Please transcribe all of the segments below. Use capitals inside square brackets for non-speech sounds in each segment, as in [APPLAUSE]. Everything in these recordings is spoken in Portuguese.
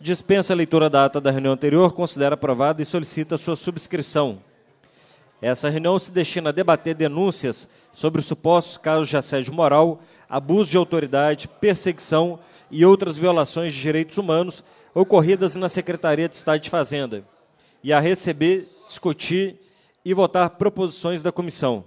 dispensa a leitura da ata da reunião anterior, considera aprovada e solicita sua subscrição. Essa reunião se destina a debater denúncias sobre supostos casos de assédio moral, abuso de autoridade, perseguição e outras violações de direitos humanos ocorridas na Secretaria de Estado de Fazenda, e a receber, discutir e votar proposições da comissão.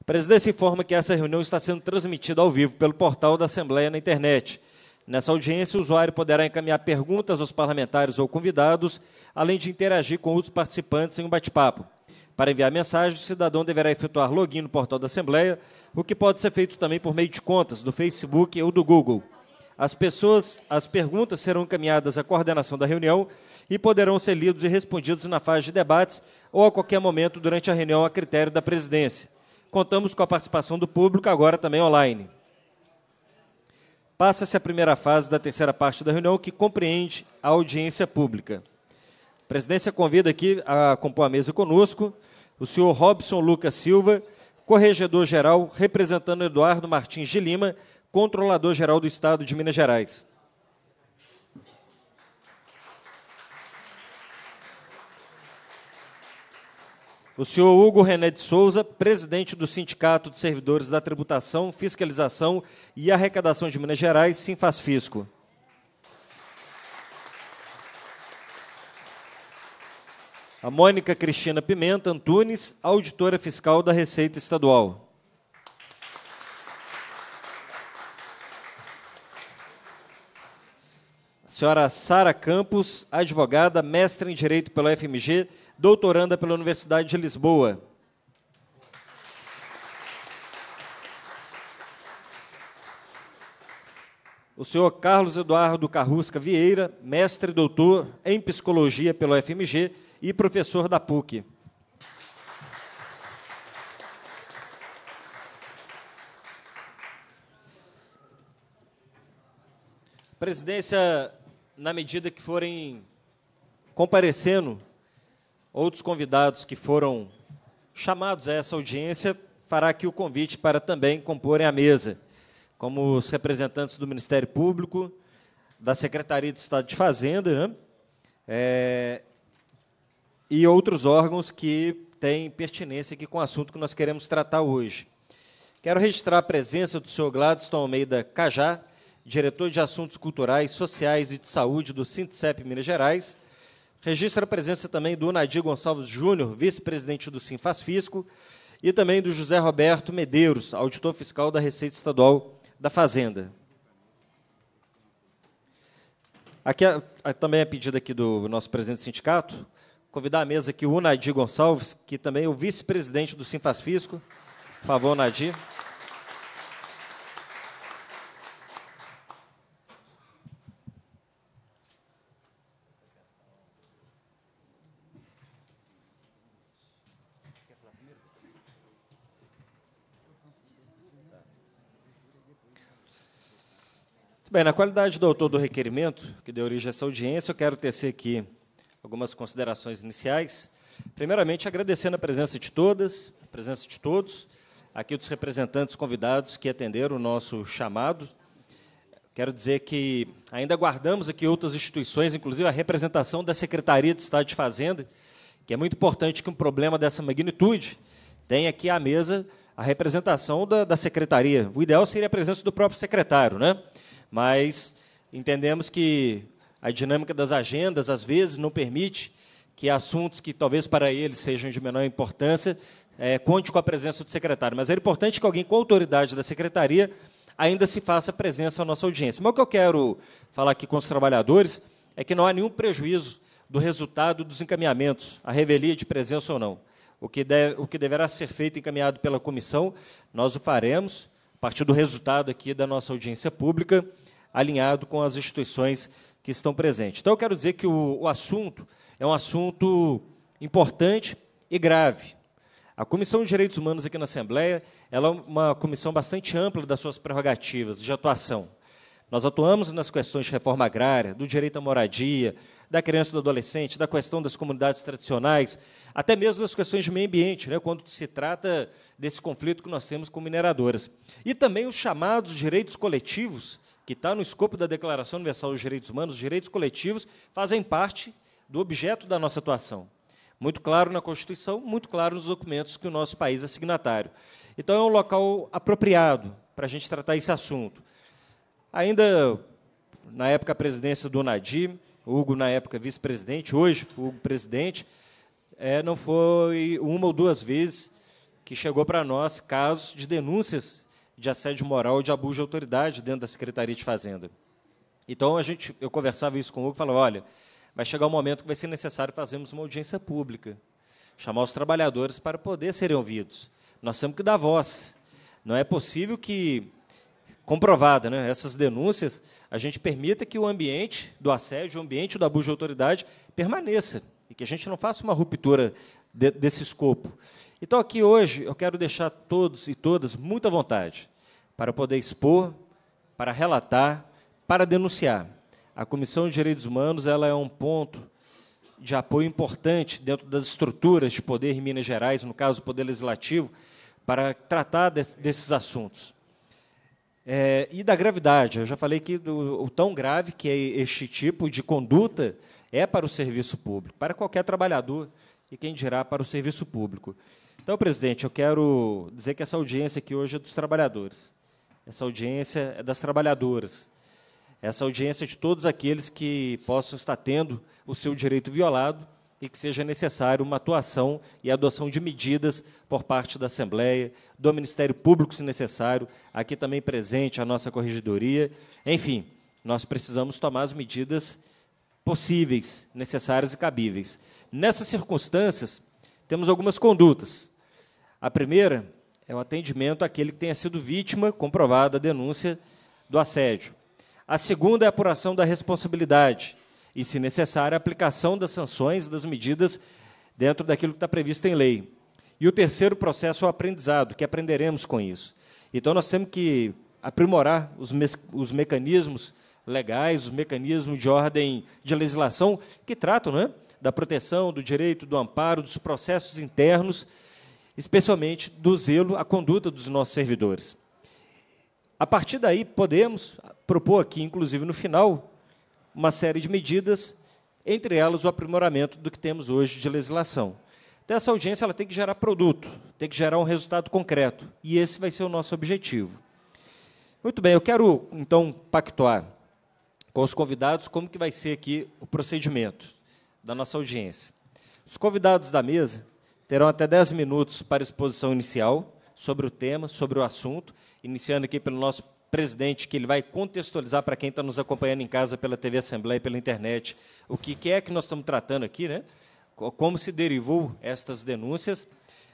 A presidência informa que essa reunião está sendo transmitida ao vivo pelo portal da Assembleia na internet Nessa audiência, o usuário poderá encaminhar perguntas aos parlamentares ou convidados, além de interagir com outros participantes em um bate-papo. Para enviar mensagem, o cidadão deverá efetuar login no portal da Assembleia, o que pode ser feito também por meio de contas do Facebook ou do Google. As pessoas, as perguntas serão encaminhadas à coordenação da reunião e poderão ser lidos e respondidos na fase de debates ou a qualquer momento durante a reunião a critério da presidência. Contamos com a participação do público agora também online passa-se a primeira fase da terceira parte da reunião, que compreende a audiência pública. A presidência convida aqui a compor a mesa conosco o senhor Robson Lucas Silva, corregedor-geral, representando Eduardo Martins de Lima, controlador-geral do Estado de Minas Gerais. O senhor Hugo René de Souza, presidente do Sindicato de Servidores da Tributação, Fiscalização e Arrecadação de Minas Gerais, Sinfaz Fisco. A Mônica Cristina Pimenta Antunes, auditora fiscal da Receita Estadual. A senhora Sara Campos, advogada, mestre em Direito pela FMG, doutoranda pela Universidade de Lisboa. O senhor Carlos Eduardo Carrusca Vieira, mestre e doutor em psicologia pela UFMG e professor da PUC. Presidência, na medida que forem comparecendo Outros convidados que foram chamados a essa audiência fará aqui o convite para também comporem a mesa, como os representantes do Ministério Público, da Secretaria de Estado de Fazenda né? é, e outros órgãos que têm pertinência aqui com o assunto que nós queremos tratar hoje. Quero registrar a presença do senhor Gladstone Almeida Cajá, diretor de Assuntos Culturais, Sociais e de Saúde do Sintcep Minas Gerais, Registra a presença também do Nadir Gonçalves Júnior, vice-presidente do Sinfaz Fisco, e também do José Roberto Medeiros, auditor fiscal da Receita Estadual da Fazenda. Aqui é, é, também é pedido aqui do nosso presidente do sindicato, convidar à mesa aqui o Nadir Gonçalves, que também é o vice-presidente do Sinfaz Fisco. Por favor, Nadir. Bem, na qualidade do autor do requerimento, que deu origem a essa audiência, eu quero tecer aqui algumas considerações iniciais. Primeiramente, agradecendo a presença de todas, a presença de todos, aqui dos representantes convidados que atenderam o nosso chamado. Quero dizer que ainda guardamos aqui outras instituições, inclusive a representação da Secretaria de Estado de Fazenda, que é muito importante que um problema dessa magnitude tenha aqui à mesa a representação da, da secretaria. O ideal seria a presença do próprio secretário, né? mas entendemos que a dinâmica das agendas, às vezes, não permite que assuntos que talvez para eles sejam de menor importância é, conte com a presença do secretário. Mas é importante que alguém com autoridade da secretaria ainda se faça presença à nossa audiência. Mas o que eu quero falar aqui com os trabalhadores é que não há nenhum prejuízo do resultado dos encaminhamentos, a revelia de presença ou não. O que, deve, o que deverá ser feito encaminhado pela comissão, nós o faremos partir do resultado aqui da nossa audiência pública, alinhado com as instituições que estão presentes. Então, eu quero dizer que o, o assunto é um assunto importante e grave. A Comissão de Direitos Humanos aqui na Assembleia ela é uma comissão bastante ampla das suas prerrogativas de atuação. Nós atuamos nas questões de reforma agrária, do direito à moradia, da criança e do adolescente, da questão das comunidades tradicionais, até mesmo das questões de meio ambiente, né, quando se trata desse conflito que nós temos com mineradoras. E também os chamados direitos coletivos, que está no escopo da Declaração Universal dos Direitos Humanos, os direitos coletivos fazem parte do objeto da nossa atuação. Muito claro na Constituição, muito claro nos documentos que o nosso país é signatário. Então, é um local apropriado para a gente tratar esse assunto. Ainda na época a presidência do Nadir, Hugo na época vice-presidente, hoje Hugo presidente, é, não foi uma ou duas vezes que chegou para nós casos de denúncias de assédio moral e de abuso de autoridade dentro da Secretaria de Fazenda. Então a gente, eu conversava isso com o Hugo, falava, olha, vai chegar um momento que vai ser necessário fazermos uma audiência pública, chamar os trabalhadores para poder serem ouvidos. Nós temos que dar voz. Não é possível que comprovada, né, essas denúncias, a gente permita que o ambiente do assédio, o ambiente do abuso de autoridade permaneça e que a gente não faça uma ruptura de, desse escopo. Então, aqui hoje, eu quero deixar todos e todas muita vontade para poder expor, para relatar, para denunciar. A Comissão de Direitos Humanos ela é um ponto de apoio importante dentro das estruturas de poder em Minas Gerais, no caso, o Poder Legislativo, para tratar desses assuntos. É, e da gravidade, eu já falei que o, o tão grave que é este tipo de conduta é para o serviço público, para qualquer trabalhador e quem dirá para o serviço público. Então, presidente, eu quero dizer que essa audiência aqui hoje é dos trabalhadores. Essa audiência é das trabalhadoras. Essa audiência é de todos aqueles que possam estar tendo o seu direito violado e que seja necessário uma atuação e adoção de medidas por parte da Assembleia, do Ministério Público, se necessário, aqui também presente a nossa corregedoria. Enfim, nós precisamos tomar as medidas possíveis, necessárias e cabíveis. Nessas circunstâncias, temos algumas condutas. A primeira é o atendimento àquele que tenha sido vítima, comprovada a denúncia do assédio. A segunda é a apuração da responsabilidade e, se necessário, a aplicação das sanções e das medidas dentro daquilo que está previsto em lei. E o terceiro processo é o aprendizado, que aprenderemos com isso. Então, nós temos que aprimorar os, me os mecanismos legais, os mecanismos de ordem de legislação que tratam né, da proteção, do direito, do amparo, dos processos internos especialmente do zelo à conduta dos nossos servidores. A partir daí, podemos propor aqui, inclusive no final, uma série de medidas, entre elas o aprimoramento do que temos hoje de legislação. Então, essa audiência ela tem que gerar produto, tem que gerar um resultado concreto, e esse vai ser o nosso objetivo. Muito bem, eu quero então pactuar com os convidados como que vai ser aqui o procedimento da nossa audiência. Os convidados da mesa Terão até 10 minutos para exposição inicial sobre o tema, sobre o assunto, iniciando aqui pelo nosso presidente, que ele vai contextualizar para quem está nos acompanhando em casa pela TV Assembleia e pela internet, o que, é que nós estamos tratando aqui, né? como se derivou estas denúncias.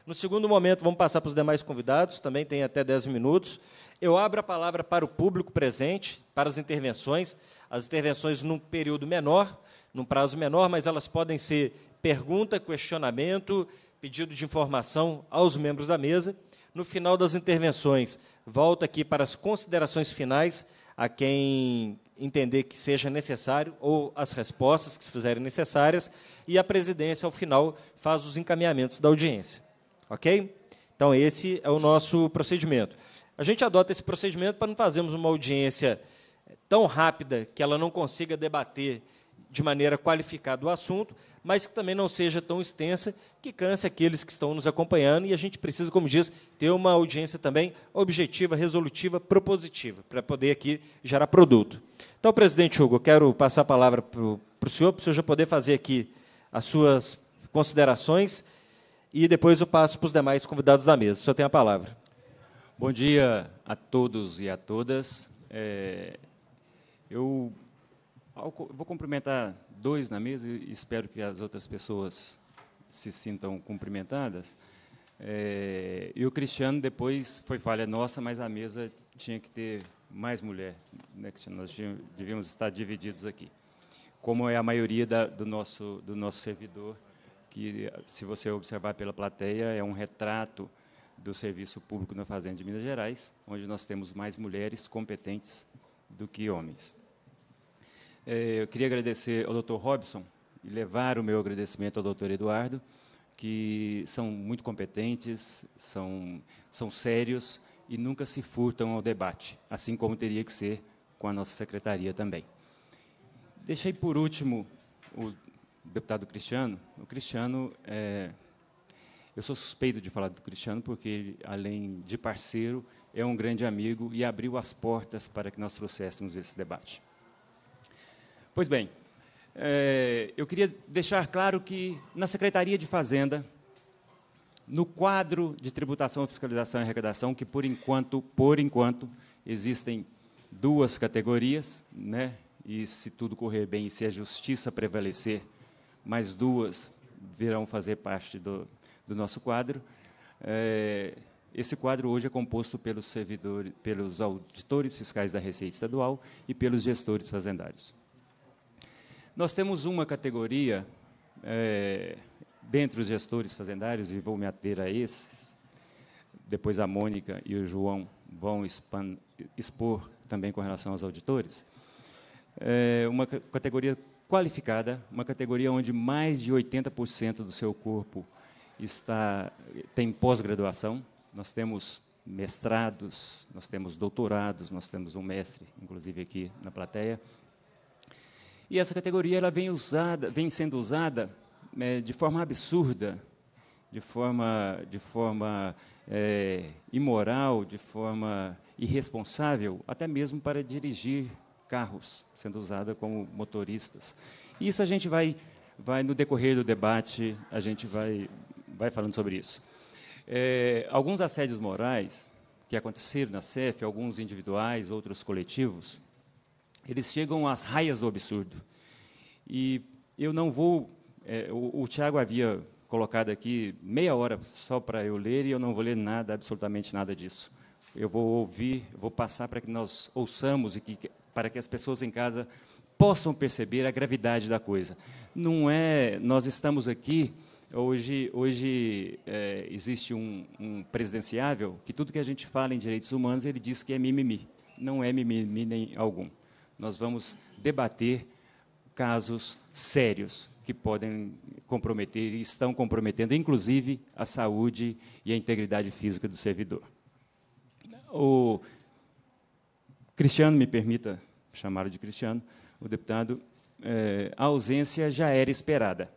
No segundo momento, vamos passar para os demais convidados, também tem até 10 minutos. Eu abro a palavra para o público presente, para as intervenções, as intervenções num período menor, num prazo menor, mas elas podem ser pergunta, questionamento, pedido de informação aos membros da mesa. No final das intervenções, volta aqui para as considerações finais, a quem entender que seja necessário, ou as respostas que se fizerem necessárias, e a presidência, ao final, faz os encaminhamentos da audiência. Ok? Então, esse é o nosso procedimento. A gente adota esse procedimento para não fazermos uma audiência tão rápida que ela não consiga debater de maneira qualificada o assunto, mas que também não seja tão extensa que canse aqueles que estão nos acompanhando. E a gente precisa, como diz, ter uma audiência também objetiva, resolutiva, propositiva, para poder aqui gerar produto. Então, presidente Hugo, eu quero passar a palavra para o senhor, para o senhor já poder fazer aqui as suas considerações e depois eu passo para os demais convidados da mesa. O senhor tem a palavra. Bom dia a todos e a todas. É, eu Vou cumprimentar dois na mesa e espero que as outras pessoas se sintam cumprimentadas. É, e o Cristiano, depois, foi falha nossa, mas a mesa tinha que ter mais mulher. Né, Cristiano? Nós devíamos estar divididos aqui. Como é a maioria da, do, nosso, do nosso servidor, que, se você observar pela plateia, é um retrato do serviço público na Fazenda de Minas Gerais, onde nós temos mais mulheres competentes do que homens. É, eu queria agradecer ao Dr. Robson e levar o meu agradecimento ao Dr. Eduardo, que são muito competentes, são, são sérios e nunca se furtam ao debate, assim como teria que ser com a nossa secretaria também. Deixei por último o deputado Cristiano. O Cristiano, é, eu sou suspeito de falar do Cristiano, porque ele, além de parceiro, é um grande amigo e abriu as portas para que nós trouxéssemos esse debate. Pois bem, é, eu queria deixar claro que na Secretaria de Fazenda, no quadro de tributação, fiscalização e arrecadação, que por enquanto, por enquanto, existem duas categorias, né? E se tudo correr bem e se a justiça prevalecer, mais duas virão fazer parte do, do nosso quadro. É, esse quadro hoje é composto pelos servidores, pelos auditores fiscais da Receita Estadual e pelos gestores fazendários. Nós temos uma categoria, é, dentre os gestores fazendários, e vou me ater a esses, depois a Mônica e o João vão expan, expor também com relação aos auditores, é uma categoria qualificada, uma categoria onde mais de 80% do seu corpo está tem pós-graduação. Nós temos mestrados, nós temos doutorados, nós temos um mestre, inclusive aqui na plateia, e essa categoria ela vem, usada, vem sendo usada é, de forma absurda, de forma, de forma é, imoral, de forma irresponsável, até mesmo para dirigir carros, sendo usada como motoristas. E isso a gente vai, vai no decorrer do debate, a gente vai, vai falando sobre isso. É, alguns assédios morais que aconteceram na CEF, alguns individuais, outros coletivos, eles chegam às raias do absurdo. E eu não vou. É, o, o Tiago havia colocado aqui meia hora só para eu ler e eu não vou ler nada, absolutamente nada disso. Eu vou ouvir, vou passar para que nós ouçamos e que, para que as pessoas em casa possam perceber a gravidade da coisa. Não é. Nós estamos aqui. Hoje, hoje é, existe um, um, presidenciável que tudo que a gente fala em direitos humanos ele diz que é mimimi. Não é mimimi nem algum nós vamos debater casos sérios que podem comprometer e estão comprometendo, inclusive, a saúde e a integridade física do servidor. O Cristiano, me permita chamar de Cristiano, o deputado, é, a ausência já era esperada.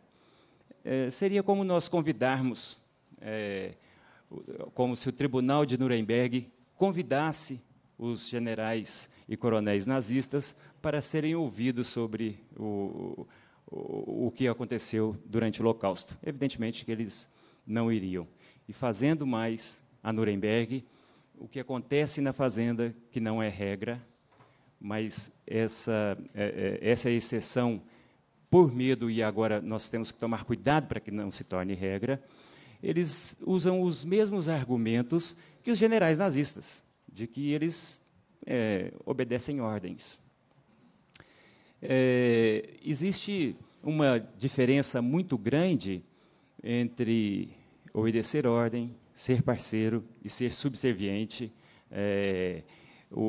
É, seria como nós convidarmos, é, como se o Tribunal de Nuremberg convidasse os generais e coronéis nazistas para serem ouvidos sobre o, o, o que aconteceu durante o Holocausto. Evidentemente que eles não iriam. E fazendo mais a Nuremberg, o que acontece na fazenda, que não é regra, mas essa, é, é, essa é exceção por medo, e agora nós temos que tomar cuidado para que não se torne regra, eles usam os mesmos argumentos que os generais nazistas, de que eles é, obedecem ordens. É, existe uma diferença muito grande entre obedecer ordem, ser parceiro e ser subserviente. É, o,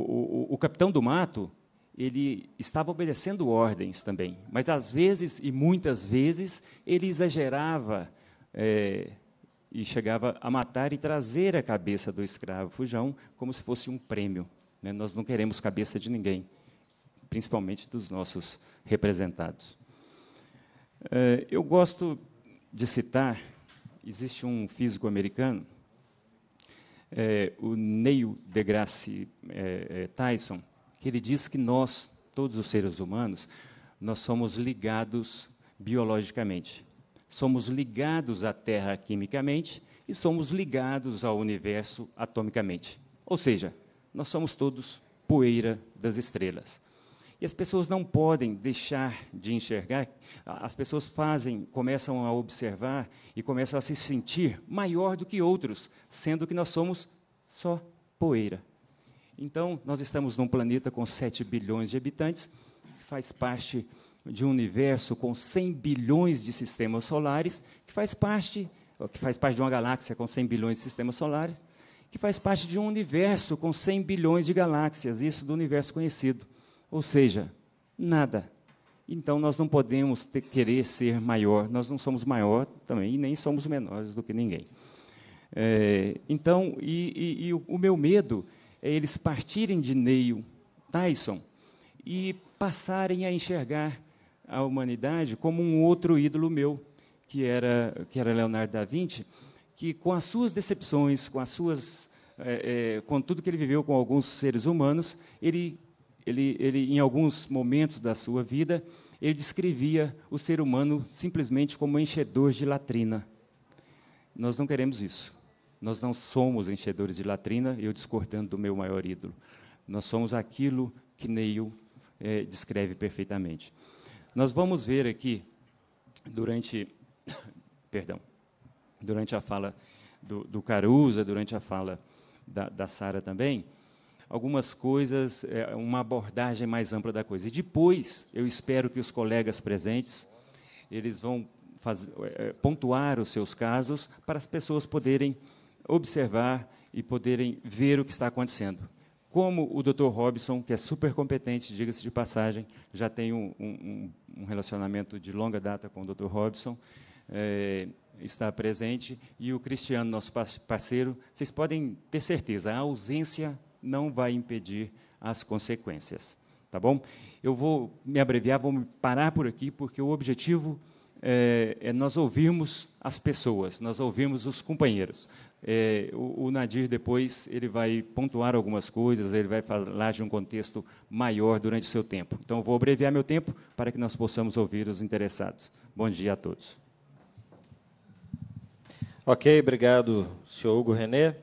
o, o capitão do mato ele estava obedecendo ordens também, mas às vezes e muitas vezes ele exagerava é, e chegava a matar e trazer a cabeça do escravo fujão como se fosse um prêmio. Né? Nós não queremos cabeça de ninguém, principalmente dos nossos representados. É, eu gosto de citar, existe um físico americano, é, o Neil deGrasse é, Tyson, que ele diz que nós, todos os seres humanos, nós somos ligados biologicamente. Somos ligados à Terra quimicamente e somos ligados ao universo atomicamente. Ou seja, nós somos todos poeira das estrelas. E as pessoas não podem deixar de enxergar, as pessoas fazem, começam a observar e começam a se sentir maior do que outros, sendo que nós somos só poeira. Então, nós estamos num planeta com 7 bilhões de habitantes, que faz parte de um universo com 100 bilhões de sistemas solares, que faz parte, que faz parte de uma galáxia com 100 bilhões de sistemas solares, que faz parte de um universo com 100 bilhões de galáxias, isso do universo conhecido. Ou seja, nada. Então nós não podemos ter, querer ser maior, nós não somos maior também e nem somos menores do que ninguém. É, então, e, e, e o, o meu medo é eles partirem de Neil Tyson e passarem a enxergar a humanidade como um outro ídolo meu, que era, que era Leonardo da Vinci, que com as suas decepções, com as suas, é, é, com tudo que ele viveu com alguns seres humanos, ele, ele, ele, em alguns momentos da sua vida, ele descrevia o ser humano simplesmente como enchedor de latrina. Nós não queremos isso. Nós não somos enchedores de latrina, eu discordando do meu maior ídolo. Nós somos aquilo que Neil é, descreve perfeitamente. Nós vamos ver aqui, durante. [COUGHS] Perdão durante a fala do, do Caruza, durante a fala da, da Sara também, algumas coisas, é, uma abordagem mais ampla da coisa. E depois, eu espero que os colegas presentes, eles vão faz, é, é pontuar os seus casos para as pessoas poderem observar e poderem ver o que está acontecendo. Como o Dr. Robson, que é super competente, diga-se de passagem, já tem um, um, um, relacionamento de longa data com o Dr. Robson, é, está presente e o Cristiano, nosso parceiro, vocês podem ter certeza, a ausência não vai impedir as consequências, tá bom? Eu vou me abreviar, vou parar por aqui, porque o objetivo é, é nós ouvirmos as pessoas, nós ouvirmos os companheiros. É, o, o Nadir depois ele vai pontuar algumas coisas, ele vai falar de um contexto maior durante o seu tempo. Então, vou abreviar meu tempo para que nós possamos ouvir os interessados. Bom dia a todos. Ok, obrigado, senhor Hugo René.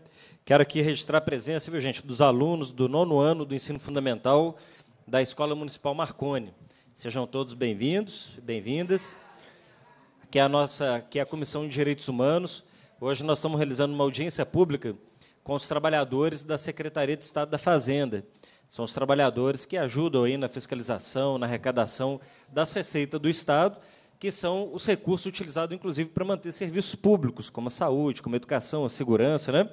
Quero aqui registrar a presença, viu, gente, dos alunos do nono ano do ensino fundamental da Escola Municipal Marconi. Sejam todos bem-vindos, bem-vindas. Aqui é a nossa, aqui é a Comissão de Direitos Humanos. Hoje nós estamos realizando uma audiência pública com os trabalhadores da Secretaria de Estado da Fazenda. São os trabalhadores que ajudam aí na fiscalização, na arrecadação das receitas do Estado que são os recursos utilizados, inclusive, para manter serviços públicos, como a saúde, como a educação, a segurança. Né?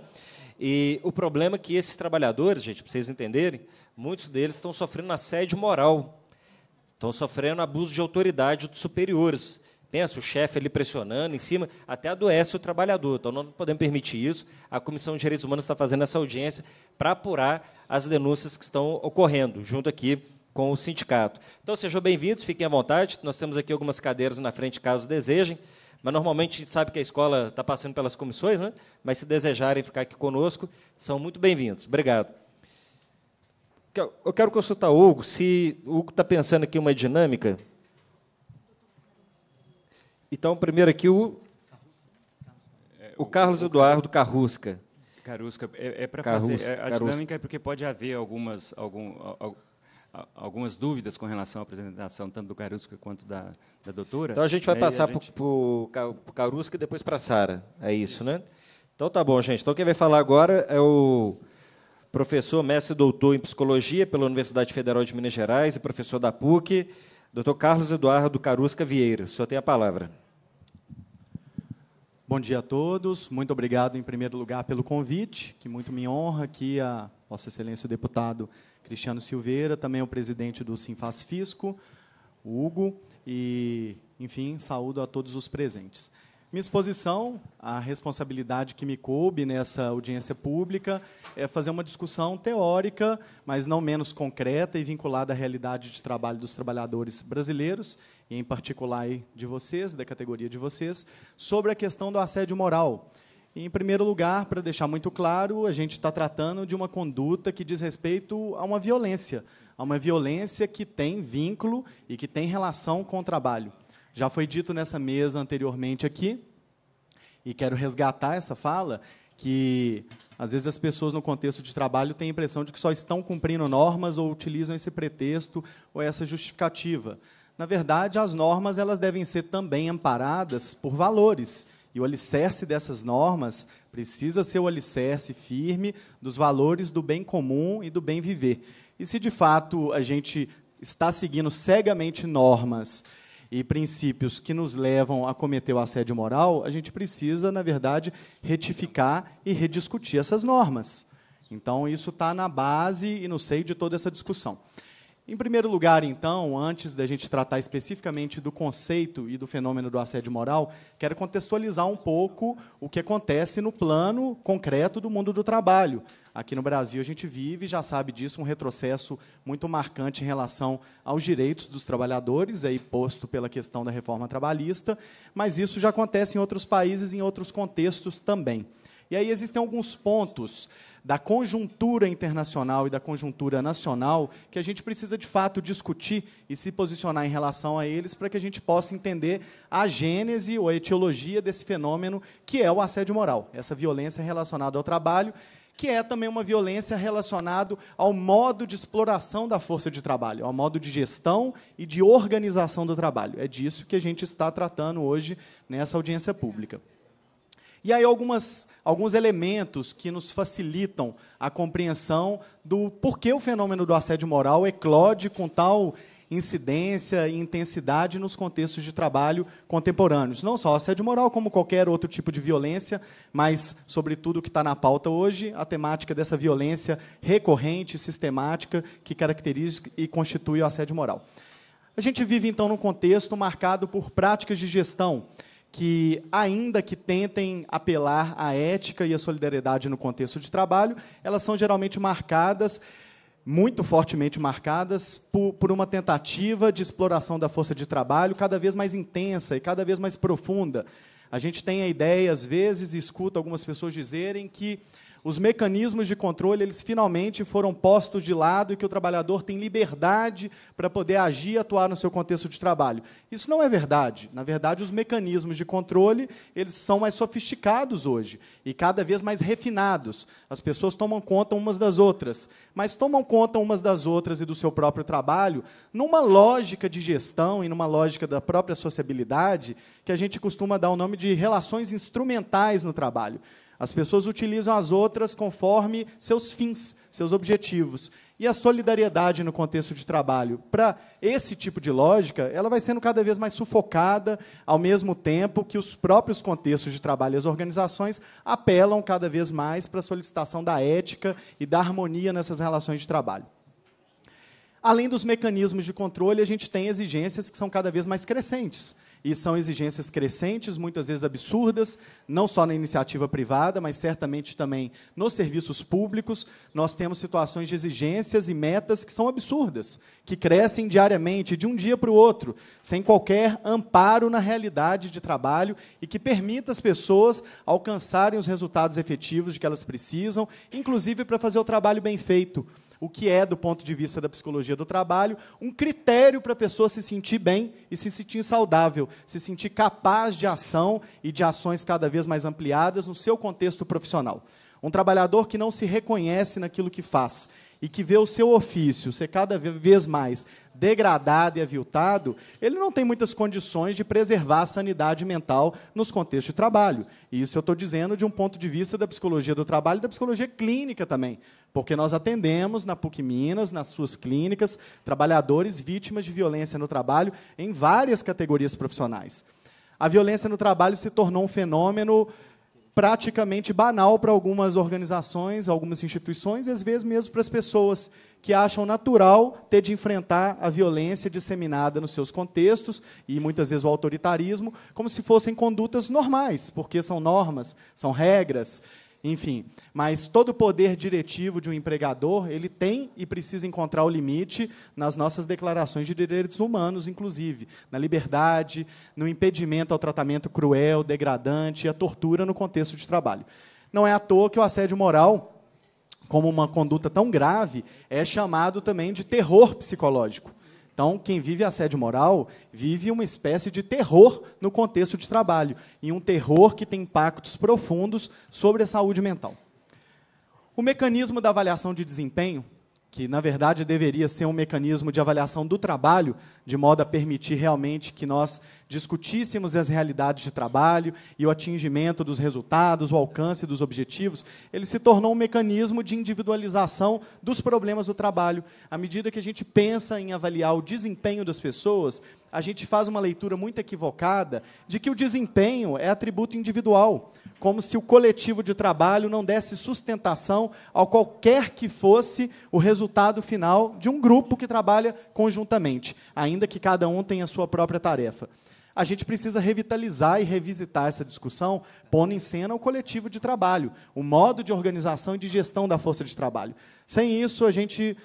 E o problema é que esses trabalhadores, gente, para vocês entenderem, muitos deles estão sofrendo assédio moral, estão sofrendo abuso de autoridade dos superiores. Pensa, o chefe ali pressionando em cima, até adoece o trabalhador. Então, não podemos permitir isso. A Comissão de Direitos Humanos está fazendo essa audiência para apurar as denúncias que estão ocorrendo, junto aqui com o sindicato. Então, sejam bem-vindos, fiquem à vontade. Nós temos aqui algumas cadeiras na frente, caso desejem. Mas normalmente a gente sabe que a escola está passando pelas comissões, né? mas se desejarem ficar aqui conosco, são muito bem-vindos. Obrigado. Eu quero consultar o Hugo, se o Hugo está pensando aqui uma dinâmica. Então, primeiro aqui o, o Carlos Eduardo Carrusca. Carrusca, é, é para fazer. É, a, a dinâmica é porque pode haver algumas. Algum, algumas dúvidas com relação à apresentação tanto do Carusca quanto da, da doutora. Então a gente vai né, passar para gente... o Carusca e depois para a Sara. É isso, isso, né? Então tá bom, gente. Então quem vai falar agora é o professor, mestre doutor em psicologia pela Universidade Federal de Minas Gerais e professor da PUC, doutor Carlos Eduardo Carusca Vieira. O senhor tem a palavra. Bom dia a todos. Muito obrigado, em primeiro lugar, pelo convite, que muito me honra aqui a Vossa Excelência o deputado Cristiano Silveira, também é o presidente do Simfaz Fisco, o Hugo, e, enfim, saúdo a todos os presentes. Minha exposição, a responsabilidade que me coube nessa audiência pública é fazer uma discussão teórica, mas não menos concreta e vinculada à realidade de trabalho dos trabalhadores brasileiros, e em particular de vocês, da categoria de vocês, sobre a questão do assédio moral em primeiro lugar, para deixar muito claro, a gente está tratando de uma conduta que diz respeito a uma violência, a uma violência que tem vínculo e que tem relação com o trabalho. Já foi dito nessa mesa anteriormente aqui, e quero resgatar essa fala, que às vezes as pessoas no contexto de trabalho têm a impressão de que só estão cumprindo normas ou utilizam esse pretexto ou essa justificativa. Na verdade, as normas elas devem ser também amparadas por valores e o alicerce dessas normas precisa ser o alicerce firme dos valores do bem comum e do bem viver. E se de fato a gente está seguindo cegamente normas e princípios que nos levam a cometer o assédio moral, a gente precisa, na verdade, retificar e rediscutir essas normas. Então, isso está na base e no seio de toda essa discussão. Em primeiro lugar, então, antes da gente tratar especificamente do conceito e do fenômeno do assédio moral, quero contextualizar um pouco o que acontece no plano concreto do mundo do trabalho. Aqui no Brasil, a gente vive, já sabe disso, um retrocesso muito marcante em relação aos direitos dos trabalhadores, aí posto pela questão da reforma trabalhista, mas isso já acontece em outros países, em outros contextos também. E aí existem alguns pontos da conjuntura internacional e da conjuntura nacional que a gente precisa de fato discutir e se posicionar em relação a eles para que a gente possa entender a gênese ou a etiologia desse fenômeno que é o assédio moral, essa violência relacionada ao trabalho que é também uma violência relacionada ao modo de exploração da força de trabalho, ao modo de gestão e de organização do trabalho. É disso que a gente está tratando hoje nessa audiência pública. E aí algumas, alguns elementos que nos facilitam a compreensão do porquê o fenômeno do assédio moral eclode com tal incidência e intensidade nos contextos de trabalho contemporâneos. Não só assédio moral, como qualquer outro tipo de violência, mas, sobretudo, o que está na pauta hoje, a temática dessa violência recorrente, sistemática, que caracteriza e constitui o assédio moral. A gente vive, então, num contexto marcado por práticas de gestão que, ainda que tentem apelar à ética e à solidariedade no contexto de trabalho, elas são geralmente marcadas, muito fortemente marcadas, por, por uma tentativa de exploração da força de trabalho cada vez mais intensa e cada vez mais profunda. A gente tem a ideia, às vezes, e escuta algumas pessoas dizerem que os mecanismos de controle eles finalmente foram postos de lado e que o trabalhador tem liberdade para poder agir e atuar no seu contexto de trabalho. Isso não é verdade. Na verdade, os mecanismos de controle eles são mais sofisticados hoje e cada vez mais refinados. As pessoas tomam conta umas das outras, mas tomam conta umas das outras e do seu próprio trabalho numa lógica de gestão e numa lógica da própria sociabilidade que a gente costuma dar o nome de relações instrumentais no trabalho. As pessoas utilizam as outras conforme seus fins, seus objetivos. E a solidariedade no contexto de trabalho, para esse tipo de lógica, ela vai sendo cada vez mais sufocada, ao mesmo tempo que os próprios contextos de trabalho e as organizações apelam cada vez mais para a solicitação da ética e da harmonia nessas relações de trabalho. Além dos mecanismos de controle, a gente tem exigências que são cada vez mais crescentes. E são exigências crescentes, muitas vezes absurdas, não só na iniciativa privada, mas certamente também nos serviços públicos. Nós temos situações de exigências e metas que são absurdas, que crescem diariamente, de um dia para o outro, sem qualquer amparo na realidade de trabalho e que permita às pessoas alcançarem os resultados efetivos de que elas precisam, inclusive para fazer o trabalho bem feito o que é, do ponto de vista da psicologia do trabalho, um critério para a pessoa se sentir bem e se sentir saudável, se sentir capaz de ação e de ações cada vez mais ampliadas no seu contexto profissional. Um trabalhador que não se reconhece naquilo que faz e que vê o seu ofício ser cada vez mais degradado e aviltado, ele não tem muitas condições de preservar a sanidade mental nos contextos de trabalho. E isso eu estou dizendo de um ponto de vista da psicologia do trabalho e da psicologia clínica também, porque nós atendemos na PUC Minas, nas suas clínicas, trabalhadores vítimas de violência no trabalho em várias categorias profissionais. A violência no trabalho se tornou um fenômeno praticamente banal para algumas organizações, algumas instituições, e às vezes mesmo para as pessoas que acham natural ter de enfrentar a violência disseminada nos seus contextos e muitas vezes o autoritarismo, como se fossem condutas normais, porque são normas, são regras, enfim. Mas todo o poder diretivo de um empregador, ele tem e precisa encontrar o limite nas nossas declarações de direitos humanos, inclusive, na liberdade, no impedimento ao tratamento cruel, degradante e à tortura no contexto de trabalho. Não é à toa que o assédio moral, como uma conduta tão grave, é chamado também de terror psicológico. Então, quem vive assédio moral vive uma espécie de terror no contexto de trabalho, e um terror que tem impactos profundos sobre a saúde mental. O mecanismo da avaliação de desempenho que na verdade deveria ser um mecanismo de avaliação do trabalho, de modo a permitir realmente que nós discutíssemos as realidades de trabalho e o atingimento dos resultados, o alcance dos objetivos, ele se tornou um mecanismo de individualização dos problemas do trabalho. À medida que a gente pensa em avaliar o desempenho das pessoas, a gente faz uma leitura muito equivocada de que o desempenho é atributo individual, como se o coletivo de trabalho não desse sustentação ao qualquer que fosse o resultado final de um grupo que trabalha conjuntamente, ainda que cada um tenha a sua própria tarefa. A gente precisa revitalizar e revisitar essa discussão, pondo em cena o coletivo de trabalho, o modo de organização e de gestão da força de trabalho. Sem isso, a gente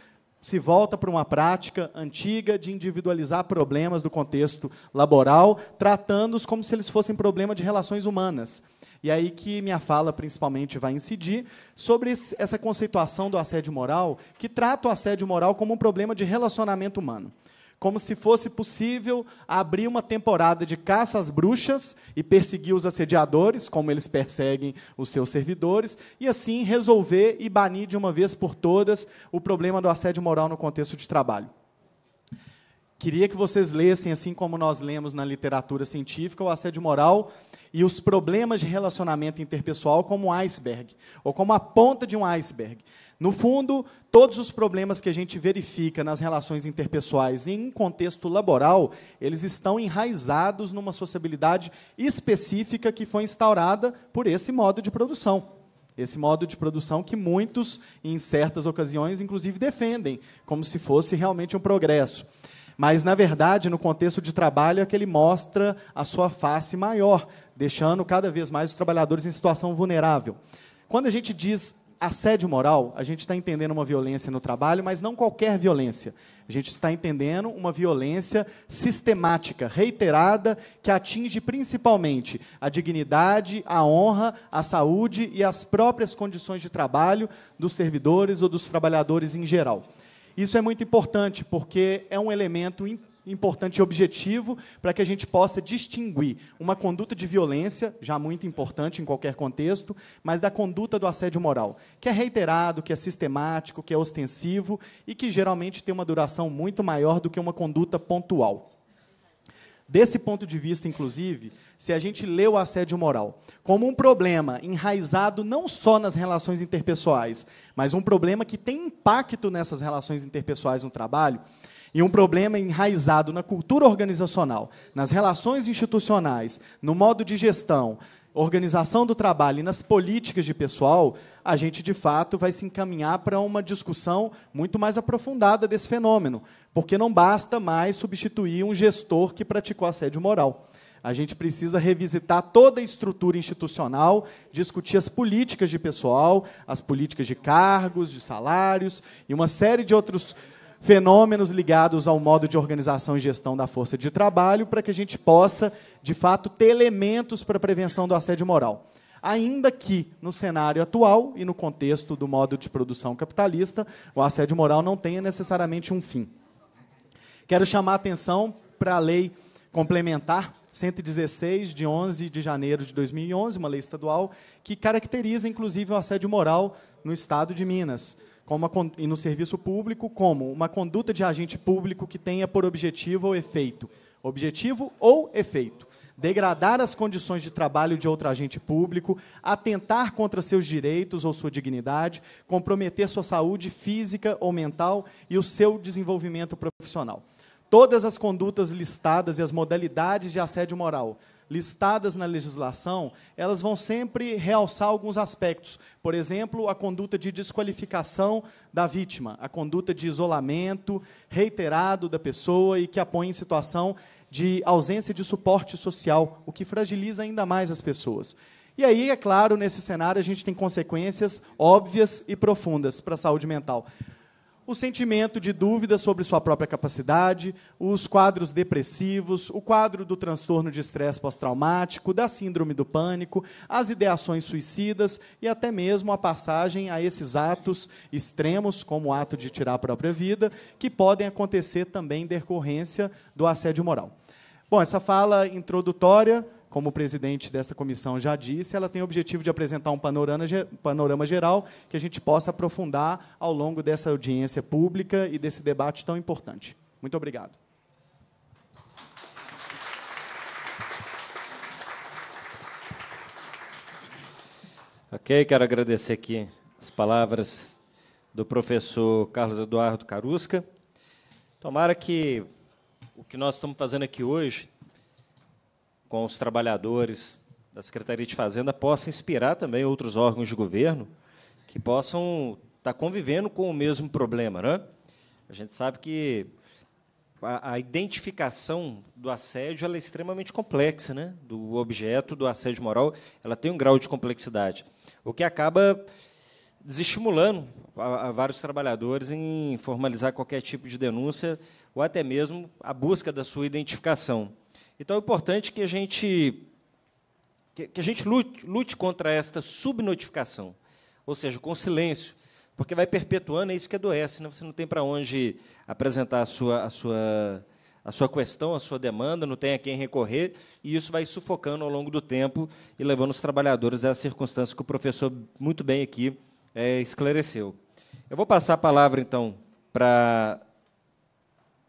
se volta para uma prática antiga de individualizar problemas do contexto laboral, tratando-os como se eles fossem problema de relações humanas. E aí que minha fala principalmente vai incidir sobre essa conceituação do assédio moral, que trata o assédio moral como um problema de relacionamento humano como se fosse possível abrir uma temporada de caça às bruxas e perseguir os assediadores, como eles perseguem os seus servidores, e assim resolver e banir de uma vez por todas o problema do assédio moral no contexto de trabalho. Queria que vocês lessem, assim como nós lemos na literatura científica, o assédio moral e os problemas de relacionamento interpessoal como um iceberg, ou como a ponta de um iceberg. No fundo, todos os problemas que a gente verifica nas relações interpessoais em um contexto laboral, eles estão enraizados numa sociabilidade específica que foi instaurada por esse modo de produção. Esse modo de produção que muitos, em certas ocasiões, inclusive defendem, como se fosse realmente um progresso. Mas, na verdade, no contexto de trabalho, é que ele mostra a sua face maior, deixando cada vez mais os trabalhadores em situação vulnerável. Quando a gente diz assédio moral, a gente está entendendo uma violência no trabalho, mas não qualquer violência. A gente está entendendo uma violência sistemática, reiterada, que atinge principalmente a dignidade, a honra, a saúde e as próprias condições de trabalho dos servidores ou dos trabalhadores em geral. Isso é muito importante porque é um elemento importante importante e objetivo para que a gente possa distinguir uma conduta de violência, já muito importante em qualquer contexto, mas da conduta do assédio moral, que é reiterado, que é sistemático, que é ostensivo e que geralmente tem uma duração muito maior do que uma conduta pontual. Desse ponto de vista, inclusive, se a gente lê o assédio moral como um problema enraizado não só nas relações interpessoais, mas um problema que tem impacto nessas relações interpessoais no trabalho, e um problema enraizado na cultura organizacional, nas relações institucionais, no modo de gestão, organização do trabalho e nas políticas de pessoal, a gente de fato vai se encaminhar para uma discussão muito mais aprofundada desse fenômeno, porque não basta mais substituir um gestor que praticou assédio moral. A gente precisa revisitar toda a estrutura institucional, discutir as políticas de pessoal, as políticas de cargos, de salários e uma série de outros fenômenos ligados ao modo de organização e gestão da força de trabalho, para que a gente possa, de fato, ter elementos para a prevenção do assédio moral. Ainda que, no cenário atual e no contexto do modo de produção capitalista, o assédio moral não tenha necessariamente um fim. Quero chamar a atenção para a lei complementar 116, de 11 de janeiro de 2011, uma lei estadual, que caracteriza, inclusive, o assédio moral no estado de Minas como a, e no serviço público como uma conduta de agente público que tenha por objetivo ou efeito, objetivo ou efeito, degradar as condições de trabalho de outro agente público, atentar contra seus direitos ou sua dignidade, comprometer sua saúde física ou mental e o seu desenvolvimento profissional. Todas as condutas listadas e as modalidades de assédio moral listadas na legislação, elas vão sempre realçar alguns aspectos. Por exemplo, a conduta de desqualificação da vítima, a conduta de isolamento reiterado da pessoa e que a põe em situação de ausência de suporte social, o que fragiliza ainda mais as pessoas. E aí, é claro, nesse cenário a gente tem consequências óbvias e profundas para a saúde mental o sentimento de dúvida sobre sua própria capacidade, os quadros depressivos, o quadro do transtorno de estresse pós-traumático, da síndrome do pânico, as ideações suicidas e até mesmo a passagem a esses atos extremos, como o ato de tirar a própria vida, que podem acontecer também em decorrência do assédio moral. Bom, essa fala introdutória como o presidente desta comissão já disse, ela tem o objetivo de apresentar um panorama, panorama geral que a gente possa aprofundar ao longo dessa audiência pública e desse debate tão importante. Muito obrigado. Ok, quero agradecer aqui as palavras do professor Carlos Eduardo Carusca. Tomara que o que nós estamos fazendo aqui hoje com os trabalhadores da Secretaria de Fazenda possa inspirar também outros órgãos de governo que possam estar tá convivendo com o mesmo problema. Né? A gente sabe que a, a identificação do assédio é extremamente complexa, né? do objeto do assédio moral, ela tem um grau de complexidade, o que acaba desestimulando a, a vários trabalhadores em formalizar qualquer tipo de denúncia ou até mesmo a busca da sua identificação. Então é importante que a gente que, a gente lute, lute contra esta subnotificação, ou seja, com silêncio, porque vai perpetuando, é isso que adoece, né? você não tem para onde apresentar a sua, a, sua, a sua questão, a sua demanda, não tem a quem recorrer, e isso vai sufocando ao longo do tempo e levando os trabalhadores à circunstância que o professor muito bem aqui é, esclareceu. Eu vou passar a palavra, então, para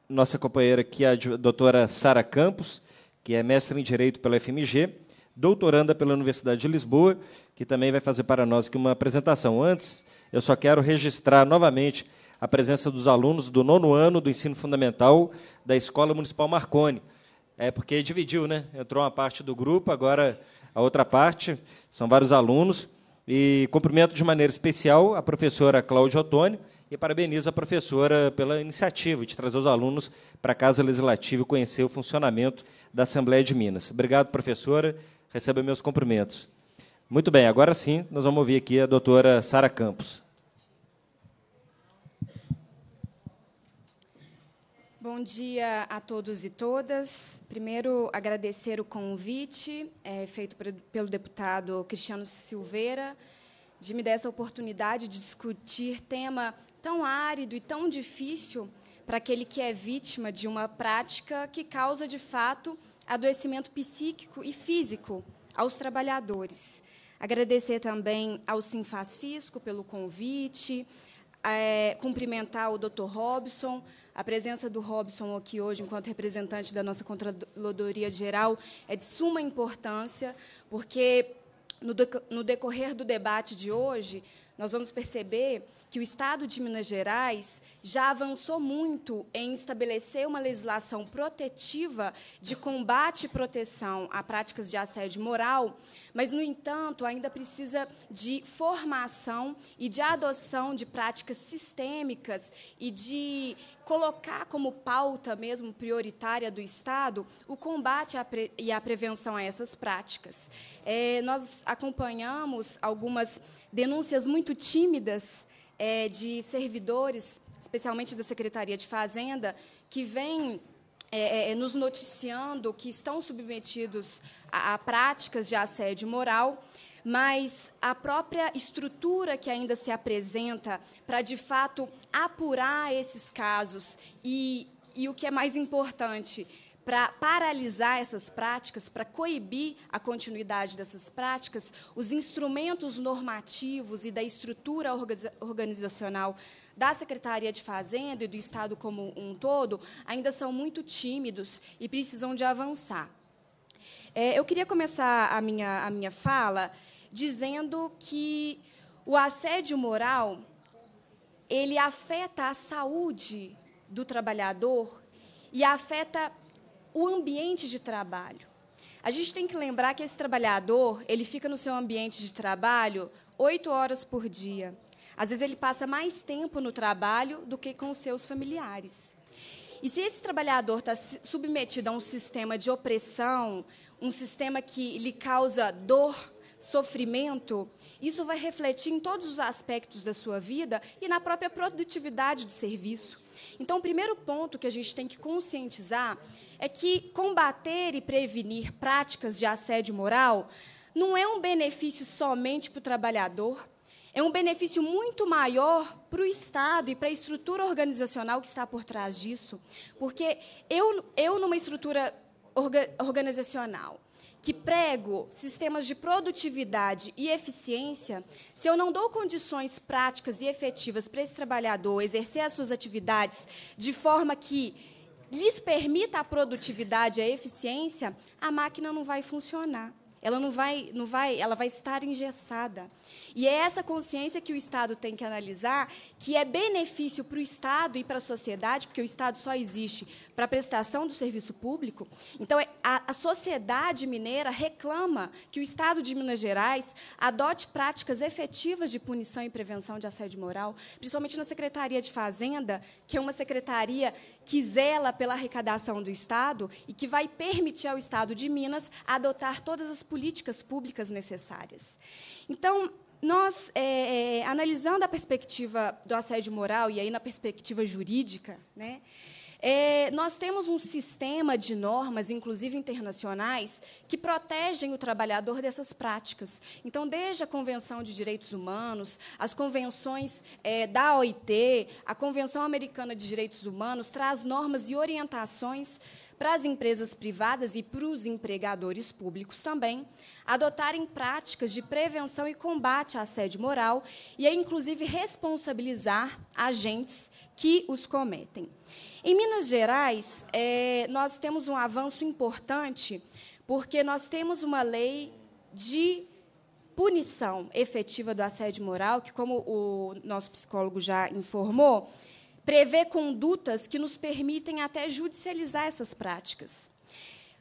nossa companheira aqui, a doutora Sara Campos, que é mestre em Direito pela FMG, doutoranda pela Universidade de Lisboa, que também vai fazer para nós aqui uma apresentação. Antes, eu só quero registrar novamente a presença dos alunos do nono ano do ensino fundamental da Escola Municipal Marconi. É porque dividiu, né? Entrou uma parte do grupo, agora a outra parte, são vários alunos. E cumprimento de maneira especial a professora Cláudia Ottoni, e parabenizo a professora pela iniciativa de trazer os alunos para a Casa Legislativa e conhecer o funcionamento da Assembleia de Minas. Obrigado, professora. Receba meus cumprimentos. Muito bem, agora sim, nós vamos ouvir aqui a doutora Sara Campos. Bom dia a todos e todas. Primeiro, agradecer o convite é, feito pelo deputado Cristiano Silveira de me dar essa oportunidade de discutir tema tão árido e tão difícil para aquele que é vítima de uma prática que causa, de fato, adoecimento psíquico e físico aos trabalhadores. Agradecer também ao Sinfaz Fisco pelo convite, é, cumprimentar o Dr. Robson, a presença do Robson aqui hoje, enquanto representante da nossa Controladoria Geral, é de suma importância, porque no decorrer do debate de hoje, nós vamos perceber que o Estado de Minas Gerais já avançou muito em estabelecer uma legislação protetiva de combate e proteção a práticas de assédio moral, mas, no entanto, ainda precisa de formação e de adoção de práticas sistêmicas e de colocar como pauta mesmo prioritária do Estado o combate e a prevenção a essas práticas. É, nós acompanhamos algumas denúncias muito tímidas é, de servidores, especialmente da Secretaria de Fazenda, que vêm é, é, é, nos noticiando que estão submetidos a, a, práticas de assédio moral, mas a própria estrutura que ainda se apresenta para, de fato, apurar esses casos e, e o que é mais importante, para paralisar essas práticas, para coibir a continuidade dessas práticas, os instrumentos normativos e da estrutura organizacional da Secretaria de Fazenda e do Estado como um todo ainda são muito tímidos e precisam de avançar. É, eu queria começar a minha, a minha fala dizendo que o assédio moral ele afeta a saúde do trabalhador e afeta o ambiente de trabalho. A gente tem que lembrar que esse trabalhador ele fica no seu ambiente de trabalho oito horas por dia. Às vezes ele passa mais tempo no trabalho do que com os seus familiares. E se esse trabalhador está submetido a um sistema de opressão, um sistema que lhe causa dor sofrimento, isso vai refletir em todos os aspectos da sua vida e na própria produtividade do serviço. Então, o primeiro ponto que a gente tem que conscientizar é que combater e prevenir práticas de assédio moral não é um benefício somente para o trabalhador, é um benefício muito maior para o Estado e para a estrutura organizacional que está por trás disso. Porque eu, eu numa estrutura organizacional, que prego sistemas de produtividade e eficiência, se eu não dou condições práticas e efetivas para esse trabalhador exercer as suas atividades de forma que lhes permita a produtividade e a eficiência, a máquina não vai funcionar. Ela não vai, não vai, ela vai estar engessada. E é essa consciência que o Estado tem que analisar, que é benefício para o Estado e para a sociedade, porque o Estado só existe para a prestação do serviço público. Então, é, a, a sociedade mineira reclama que o Estado de Minas Gerais adote práticas efetivas de punição e prevenção de assédio moral, principalmente na Secretaria de Fazenda, que é uma secretaria que zela pela arrecadação do Estado e que vai permitir ao Estado de Minas adotar todas as políticas públicas necessárias. Então, nós, é, é, analisando a perspectiva do assédio moral e aí na perspectiva jurídica, né, é, nós temos um sistema de normas, inclusive internacionais, que protegem o trabalhador dessas práticas. Então, desde a Convenção de Direitos Humanos, as convenções é, da OIT, a Convenção Americana de Direitos Humanos traz normas e orientações para as empresas privadas e para os empregadores públicos também, adotarem práticas de prevenção e combate à assédio moral e, inclusive, responsabilizar agentes que os cometem. Em Minas Gerais, é, nós temos um avanço importante, porque nós temos uma lei de punição efetiva do assédio moral, que, como o nosso psicólogo já informou, prevê condutas que nos permitem até judicializar essas práticas.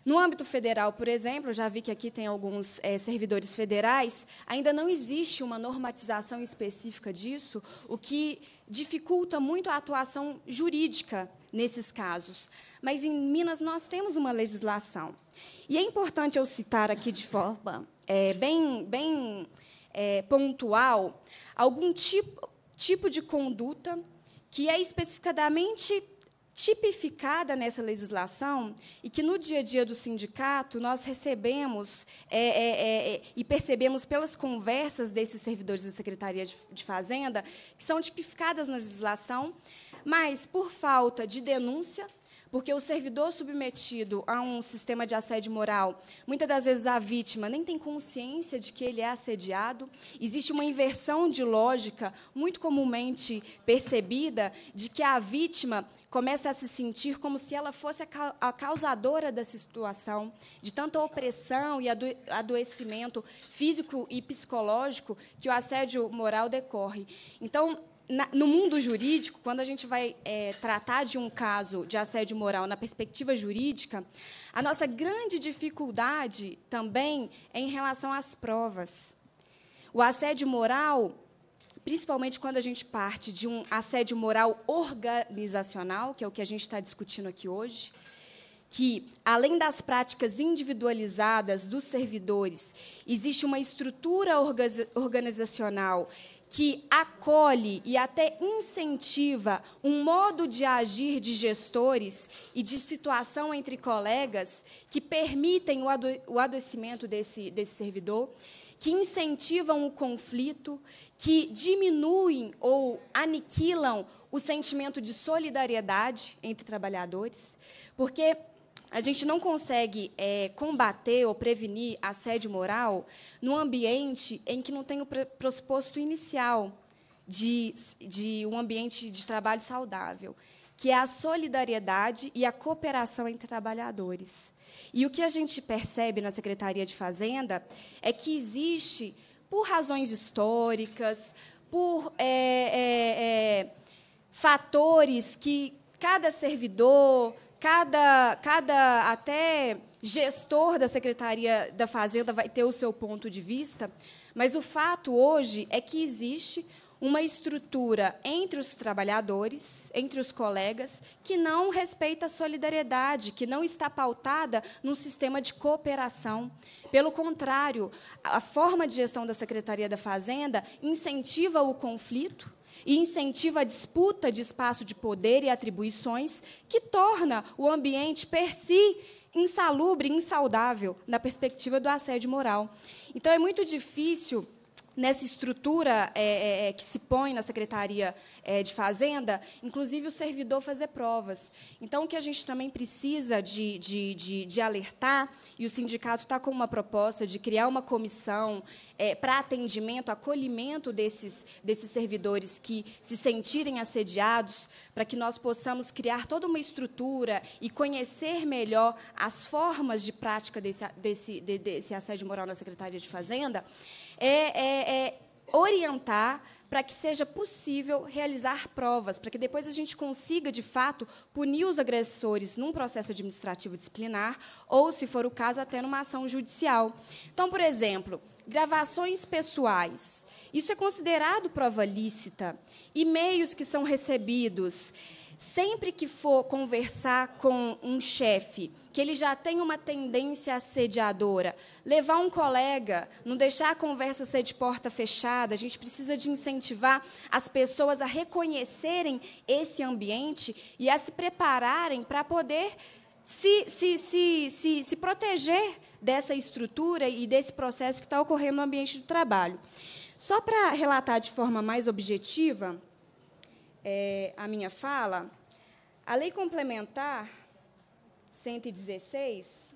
No âmbito federal, por exemplo, já vi que aqui tem alguns é, servidores federais, ainda não existe uma normatização específica disso, o que dificulta muito a atuação jurídica nesses casos. Mas em Minas nós temos uma legislação. E é importante eu citar aqui de forma é, bem, bem é, pontual algum tipo, tipo de conduta que é especificadamente tipificada nessa legislação e que no dia a dia do sindicato nós recebemos é, é, é, é e percebemos pelas conversas desses servidores da Secretaria de, de Fazenda que são tipificadas na legislação mas por falta de denúncia, porque o servidor submetido a um sistema de assédio moral, muitas das vezes a vítima nem tem consciência de que ele é assediado. Existe uma inversão de lógica muito comumente percebida de que a vítima começa a se sentir como se ela fosse a causadora dessa situação, de tanta opressão e adoecimento físico e psicológico que o assédio moral decorre. Então, na, no mundo jurídico, quando a gente vai é, tratar de um caso de assédio moral na perspectiva jurídica, a nossa grande dificuldade também é em relação às provas. O assédio moral, principalmente quando a gente parte de um assédio moral organizacional, que é o que a gente está discutindo aqui hoje, que, além das práticas individualizadas dos servidores, existe uma estrutura organizacional que acolhe e até incentiva um modo de agir de gestores e de situação entre colegas que permitem o, ado o adoecimento desse, desse servidor, que incentivam o conflito, que diminuem ou aniquilam o sentimento de solidariedade entre trabalhadores, porque a gente não consegue é, combater ou prevenir assédio moral num ambiente em que não tem o pressuposto inicial de, de um ambiente de trabalho saudável, que é a solidariedade e a cooperação entre trabalhadores. E o que a gente percebe na Secretaria de Fazenda é que existe, por razões históricas, por é, é, é, fatores que cada servidor, cada, cada até gestor da Secretaria da Fazenda vai ter o seu ponto de vista, mas o fato hoje é que existe uma estrutura entre os trabalhadores, entre os colegas, que não respeita a solidariedade, que não está pautada num sistema de cooperação. Pelo contrário, a forma de gestão da Secretaria da Fazenda incentiva o conflito, e incentiva a disputa de espaço de poder e atribuições, que torna o ambiente per si insalubre, insaudável, na perspectiva do assédio moral. Então, é muito difícil nessa estrutura é, é, é, que se põe na Secretaria é, de Fazenda, inclusive o servidor fazer provas. Então, o que a gente também precisa de, de, de, de alertar, e o sindicato está com uma proposta de criar uma comissão é, para atendimento, acolhimento desses, desses servidores que se sentirem assediados, para que nós possamos criar toda uma estrutura e conhecer melhor as formas de prática desse, desse, desse assédio moral na Secretaria de Fazenda, é, é, é orientar para que seja possível realizar provas, para que depois a gente consiga, de fato, punir os agressores num processo administrativo disciplinar ou, se for o caso, até numa ação judicial. Então, por exemplo, gravações pessoais. Isso é considerado prova lícita. E-mails que são recebidos. Sempre que for conversar com um chefe que ele já tem uma tendência assediadora. Levar um colega, não deixar a conversa ser de porta fechada, a gente precisa de incentivar as pessoas a reconhecerem esse ambiente e a se prepararem para poder se, se, se, se, se proteger dessa estrutura e desse processo que está ocorrendo no ambiente do trabalho. Só para relatar de forma mais objetiva é, a minha fala, a lei complementar 116,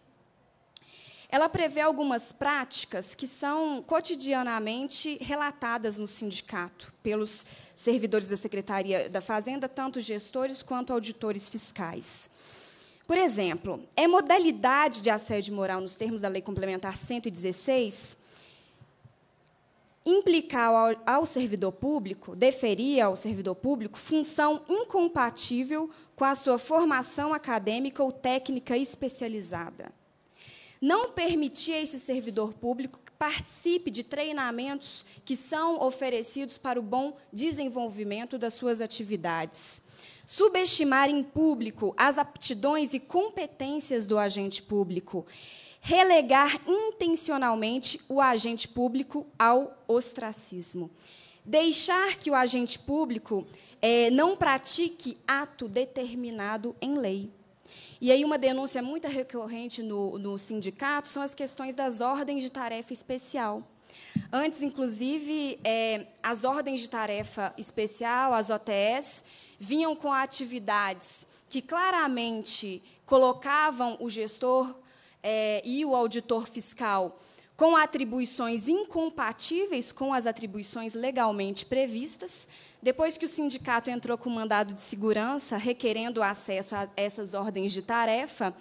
ela prevê algumas práticas que são cotidianamente relatadas no sindicato pelos servidores da Secretaria da Fazenda, tanto gestores quanto auditores fiscais. Por exemplo, é modalidade de assédio moral nos termos da Lei Complementar 116 implicar ao, ao servidor público, deferir ao servidor público função incompatível com a sua formação acadêmica ou técnica especializada. Não permitir a esse servidor público que participe de treinamentos que são oferecidos para o bom desenvolvimento das suas atividades. Subestimar em público as aptidões e competências do agente público. Relegar intencionalmente o agente público ao ostracismo. Deixar que o agente público é, não pratique ato determinado em lei. E aí, uma denúncia muito recorrente no, no sindicato são as questões das ordens de tarefa especial. Antes, inclusive, é, as ordens de tarefa especial, as OTS, vinham com atividades que claramente colocavam o gestor é, e o auditor fiscal com atribuições incompatíveis com as atribuições legalmente previstas. Depois que o sindicato entrou com mandado de segurança, requerendo acesso a essas ordens de tarefa,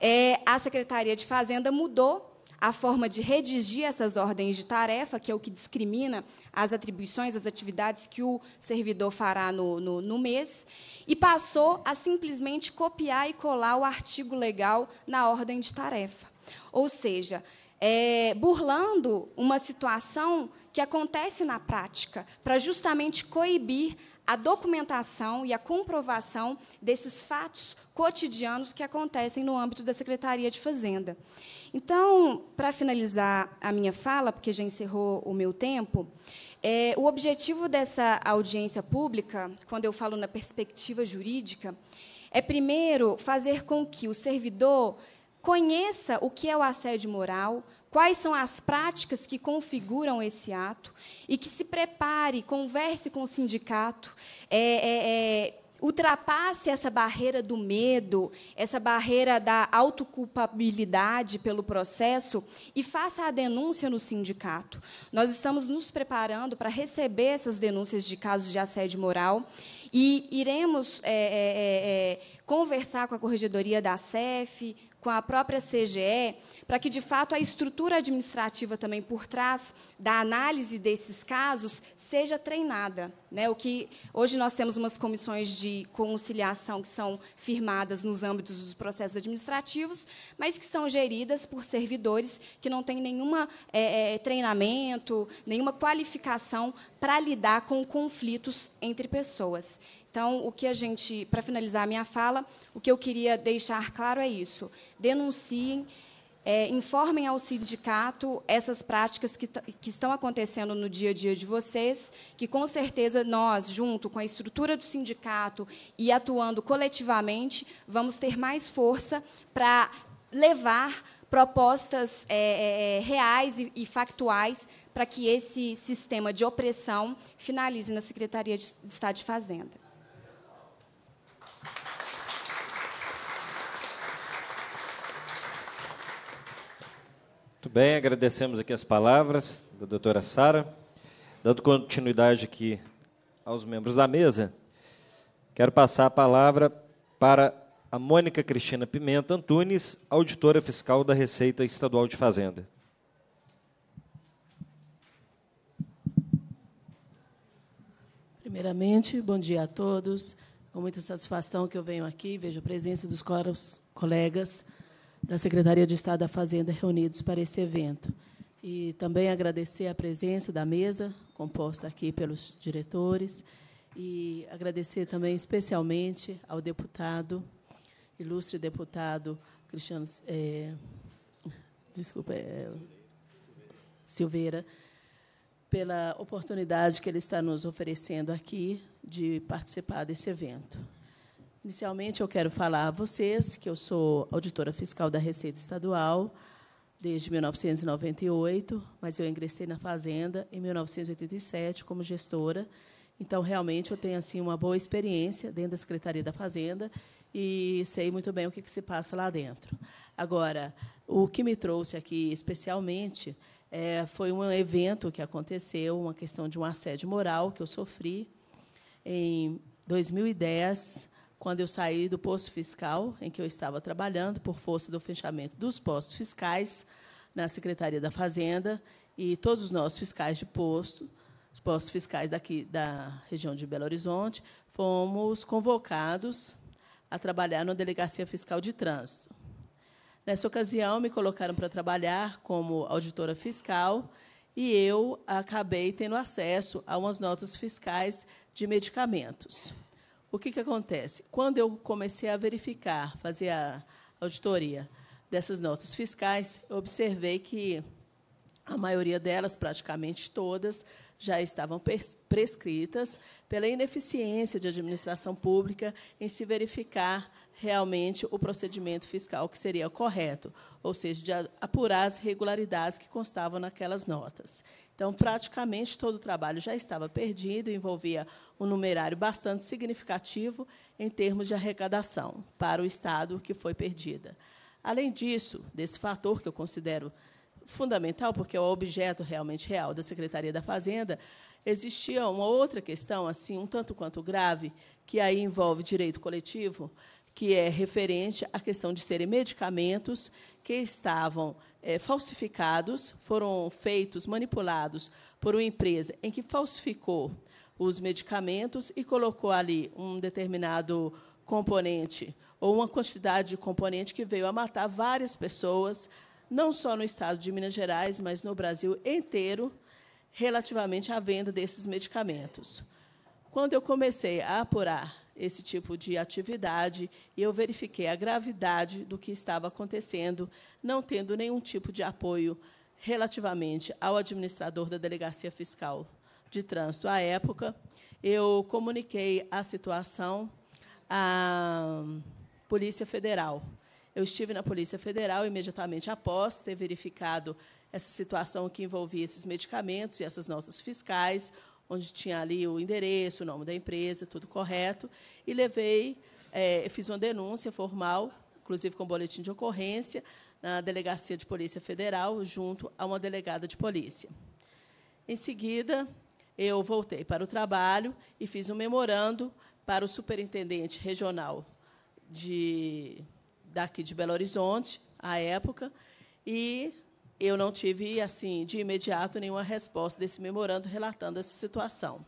é, a Secretaria de Fazenda mudou a forma de redigir essas ordens de tarefa, que é o que discrimina as atribuições, as atividades que o servidor fará no, no, no, mês, e passou a simplesmente copiar e colar o artigo legal na ordem de tarefa. Ou seja, é, burlando uma situação que acontece na prática para justamente coibir a documentação e a comprovação desses fatos cotidianos que acontecem no âmbito da Secretaria de Fazenda. Então, para finalizar a minha fala, porque já encerrou o meu tempo, é, o objetivo dessa audiência pública, quando eu falo na perspectiva jurídica, é primeiro fazer com que o servidor conheça o que é o assédio moral, quais são as práticas que configuram esse ato e que se prepare, converse com o sindicato, é, é, é, ultrapasse essa barreira do medo, essa barreira da autoculpabilidade pelo processo e faça a denúncia no sindicato. Nós estamos nos preparando para receber essas denúncias de casos de assédio moral e iremos é, é, é, conversar com a corregedoria da CEF, com a própria CGE, para que, de fato, a estrutura administrativa também por trás da análise desses casos seja treinada. Né? O que hoje nós temos umas comissões de conciliação que são firmadas nos âmbitos dos processos administrativos, mas que são geridas por servidores que não têm nenhum é, é, treinamento, nenhuma qualificação para lidar com conflitos entre pessoas. Então, o que a gente, para finalizar a minha fala, o que eu queria deixar claro é isso: denunciem é, informem ao sindicato essas práticas que, que, estão acontecendo no dia a dia de vocês, que com certeza nós, junto com a estrutura do sindicato e atuando coletivamente, vamos ter mais força para levar propostas é, é, é, reais e, e factuais para que esse sistema de opressão finalize na Secretaria de Estado de Fazenda. Muito bem, agradecemos aqui as palavras da doutora Sara. Dando continuidade aqui aos membros da mesa, quero passar a palavra para a Mônica Cristina Pimenta Antunes, auditora fiscal da Receita Estadual de Fazenda. Primeiramente, bom dia a todos. Com muita satisfação que eu venho aqui, vejo a presença dos colegas da Secretaria de Estado da Fazenda reunidos para esse evento. E também agradecer a presença da mesa, composta aqui pelos diretores, e agradecer também especialmente ao deputado, ilustre deputado Cristiano. É, desculpa, é, Silveira, pela oportunidade que ele está nos oferecendo aqui de participar desse evento. Inicialmente, eu quero falar a vocês que eu sou auditora fiscal da Receita Estadual desde 1998, mas eu ingressei na Fazenda em 1987 como gestora. Então, realmente, eu tenho assim uma boa experiência dentro da Secretaria da Fazenda e sei muito bem o que, que se passa lá dentro. Agora, o que me trouxe aqui especialmente é, foi um evento que aconteceu, uma questão de um assédio moral que eu sofri em 2010 quando eu saí do posto fiscal em que eu estava trabalhando, por força do fechamento dos postos fiscais na Secretaria da Fazenda, e todos os nossos fiscais de posto, os postos fiscais daqui da região de Belo Horizonte, fomos convocados a trabalhar na Delegacia Fiscal de Trânsito. Nessa ocasião, me colocaram para trabalhar como auditora fiscal e eu acabei tendo acesso a umas notas fiscais de medicamentos. O que, que acontece? Quando eu comecei a verificar, fazer a auditoria dessas notas fiscais, eu observei que a maioria delas, praticamente todas, já estavam prescritas pela ineficiência de administração pública em se verificar realmente o procedimento fiscal que seria correto, ou seja, de apurar as irregularidades que constavam naquelas notas. Então, praticamente todo o trabalho já estava perdido, envolvia um numerário bastante significativo em termos de arrecadação para o Estado que foi perdida. Além disso, desse fator que eu considero fundamental, porque é o objeto realmente real da Secretaria da Fazenda, existia uma outra questão, assim, um tanto quanto grave, que aí envolve direito coletivo, que é referente à questão de serem medicamentos que estavam é, falsificados, foram feitos, manipulados por uma empresa em que falsificou os medicamentos e colocou ali um determinado componente ou uma quantidade de componente que veio a matar várias pessoas, não só no estado de Minas Gerais, mas no Brasil inteiro, relativamente à venda desses medicamentos. Quando eu comecei a apurar esse tipo de atividade e eu verifiquei a gravidade do que estava acontecendo, não tendo nenhum tipo de apoio relativamente ao administrador da delegacia fiscal de trânsito à época. Eu comuniquei a situação à Polícia Federal. Eu estive na Polícia Federal imediatamente após ter verificado essa situação que envolvia esses medicamentos e essas notas fiscais, onde tinha ali o endereço, o nome da empresa, tudo correto, e levei, é, fiz uma denúncia formal, inclusive com boletim de ocorrência, na Delegacia de Polícia Federal, junto a uma delegada de polícia. Em seguida, eu voltei para o trabalho e fiz um memorando para o superintendente regional de, daqui de Belo Horizonte, à época, e eu não tive, assim, de imediato nenhuma resposta desse memorando relatando essa situação.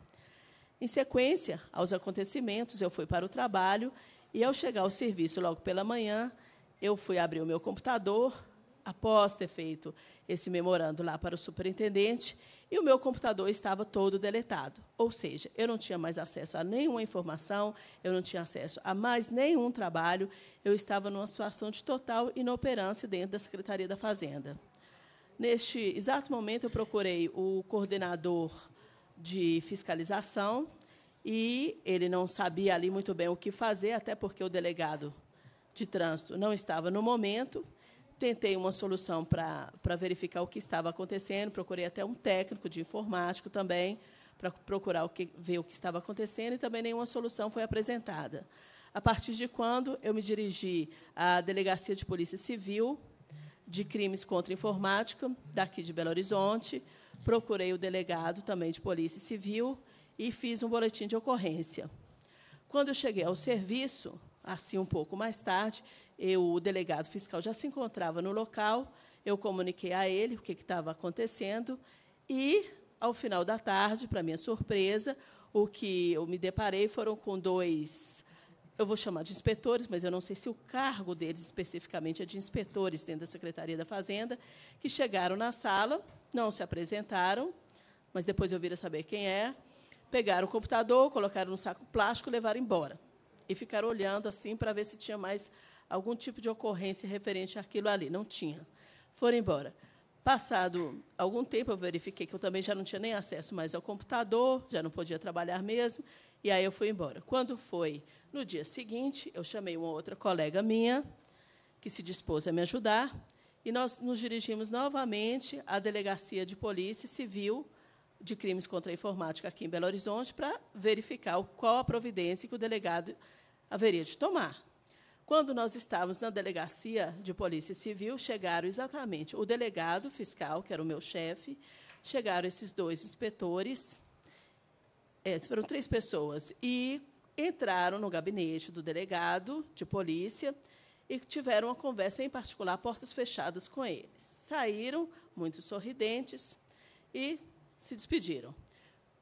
Em sequência aos acontecimentos, eu fui para o trabalho e, ao chegar ao serviço logo pela manhã, eu fui abrir o meu computador, após ter feito esse memorando lá para o superintendente, e o meu computador estava todo deletado. Ou seja, eu não tinha mais acesso a nenhuma informação, eu não tinha acesso a mais nenhum trabalho, eu estava numa situação de total inoperância dentro da Secretaria da Fazenda. Neste exato momento, eu procurei o coordenador de fiscalização e ele não sabia ali muito bem o que fazer, até porque o delegado de trânsito não estava no momento. Tentei uma solução para, para verificar o que estava acontecendo, procurei até um técnico de informático também, para procurar o que, ver o que estava acontecendo, e também nenhuma solução foi apresentada. A partir de quando eu me dirigi à Delegacia de Polícia Civil, de crimes contra a informática, daqui de Belo Horizonte. Procurei o delegado também de Polícia Civil e fiz um boletim de ocorrência. Quando eu cheguei ao serviço, assim um pouco mais tarde, eu, o delegado fiscal já se encontrava no local, eu comuniquei a ele o que estava acontecendo e, ao final da tarde, para minha surpresa, o que eu me deparei foram com dois eu vou chamar de inspetores, mas eu não sei se o cargo deles especificamente é de inspetores dentro da Secretaria da Fazenda, que chegaram na sala, não se apresentaram, mas depois eu vir saber quem é, pegaram o computador, colocaram no saco plástico, levaram embora e ficaram olhando assim para ver se tinha mais algum tipo de ocorrência referente àquilo ali. Não tinha. Foram embora. Passado algum tempo, eu verifiquei que eu também já não tinha nem acesso mais ao computador, já não podia trabalhar mesmo. E aí eu fui embora. Quando foi no dia seguinte, eu chamei uma outra colega minha, que se dispôs a me ajudar, e nós nos dirigimos novamente à Delegacia de Polícia Civil de Crimes contra a Informática aqui em Belo Horizonte para verificar qual a providência que o delegado haveria de tomar. Quando nós estávamos na delegacia de Polícia Civil, chegaram exatamente o delegado fiscal, que era o meu chefe, chegaram esses dois inspetores é, foram três pessoas. E entraram no gabinete do delegado de polícia e tiveram uma conversa em particular, portas fechadas com eles. Saíram, muito sorridentes, e se despediram.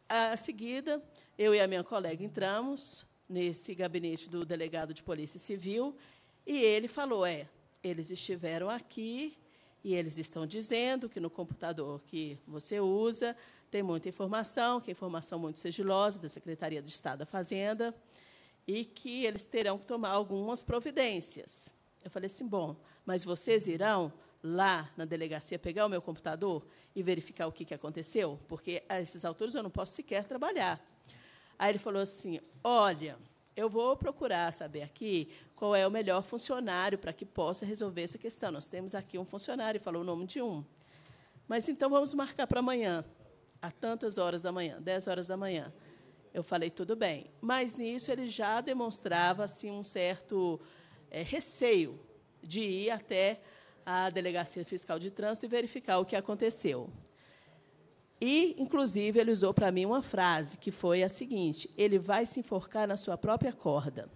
A seguida, eu e a minha colega entramos nesse gabinete do delegado de Polícia Civil e ele falou: é, eles estiveram aqui e eles estão dizendo que no computador que você usa tem muita informação, que é informação muito sigilosa da Secretaria de Estado da Fazenda, e que eles terão que tomar algumas providências. Eu falei assim: bom, mas vocês irão lá na delegacia pegar o meu computador e verificar o que, que aconteceu? Porque a esses autores eu não posso sequer trabalhar. Aí ele falou assim: olha, eu vou procurar saber aqui qual é o melhor funcionário para que possa resolver essa questão. Nós temos aqui um funcionário, falou o nome de um. Mas então vamos marcar para amanhã a tantas horas da manhã, 10 horas da manhã. Eu falei, tudo bem. Mas nisso ele já demonstrava assim, um certo é, receio de ir até a Delegacia Fiscal de Trânsito e verificar o que aconteceu. E, inclusive, ele usou para mim uma frase que foi a seguinte: ele vai se enforcar na sua própria corda.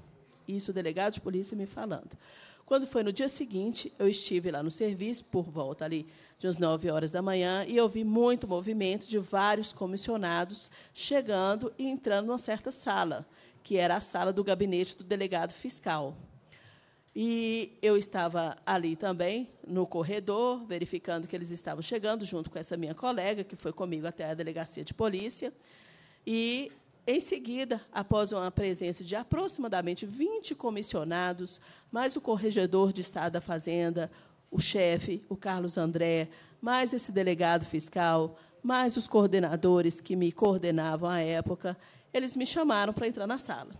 Isso o delegado de polícia me falando. Quando foi no dia seguinte, eu estive lá no serviço, por volta ali de umas 9 horas da manhã, e eu vi muito movimento de vários comissionados chegando e entrando numa certa sala, que era a sala do gabinete do delegado fiscal. E eu estava ali também, no corredor, verificando que eles estavam chegando, junto com essa minha colega, que foi comigo até a delegacia de polícia. E em seguida, após uma presença de aproximadamente 20 comissionados, mais o corregedor de Estado da Fazenda, o chefe, o Carlos André, mais esse delegado fiscal, mais os coordenadores que me coordenavam à época, eles me chamaram para entrar na sala.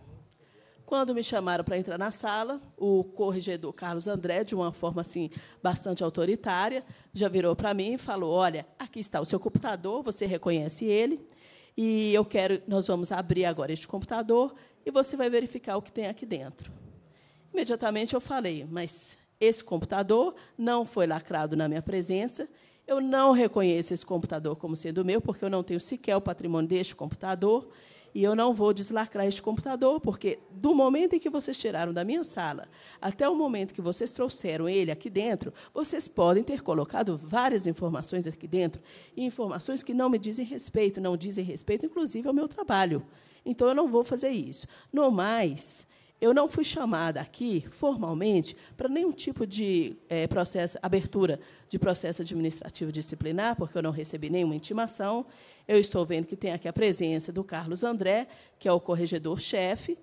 Quando me chamaram para entrar na sala, o corregedor Carlos André, de uma forma assim bastante autoritária, já virou para mim e falou: "Olha, aqui está o seu computador, você reconhece ele?" E eu quero, nós vamos abrir agora este computador e você vai verificar o que tem aqui dentro. Imediatamente eu falei, mas esse computador não foi lacrado na minha presença. Eu não reconheço esse computador como sendo meu, porque eu não tenho sequer o patrimônio deste computador. E eu não vou deslacrar este computador, porque do momento em que vocês tiraram da minha sala até o momento que vocês trouxeram ele aqui dentro, vocês podem ter colocado várias informações aqui dentro, informações que não me dizem respeito, não dizem respeito, inclusive, ao meu trabalho. Então, eu não vou fazer isso. No mais, eu não fui chamada aqui, formalmente, para nenhum tipo de é, processo, abertura de processo administrativo disciplinar, porque eu não recebi nenhuma intimação. Eu estou vendo que tem aqui a presença do Carlos André, que é o corregedor-chefe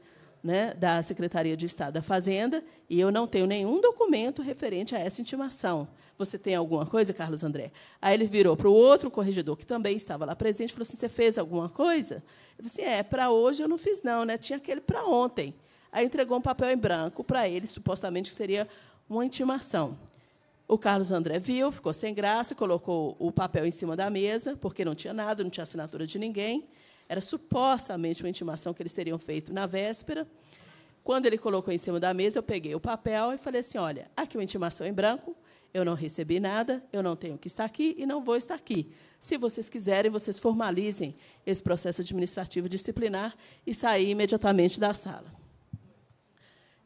né, da Secretaria de Estado da Fazenda, e eu não tenho nenhum documento referente a essa intimação. Você tem alguma coisa, Carlos André? Aí ele virou para o outro corregedor, que também estava lá presente, e falou assim: Você fez alguma coisa? Eu falei assim: É, para hoje eu não fiz, não, né? tinha aquele para ontem. Aí entregou um papel em branco para ele, supostamente que seria uma intimação. O Carlos André viu, ficou sem graça, colocou o papel em cima da mesa, porque não tinha nada, não tinha assinatura de ninguém. Era supostamente uma intimação que eles teriam feito na véspera. Quando ele colocou em cima da mesa, eu peguei o papel e falei assim: olha, aqui uma intimação em branco, eu não recebi nada, eu não tenho que estar aqui e não vou estar aqui. Se vocês quiserem, vocês formalizem esse processo administrativo disciplinar e sair imediatamente da sala.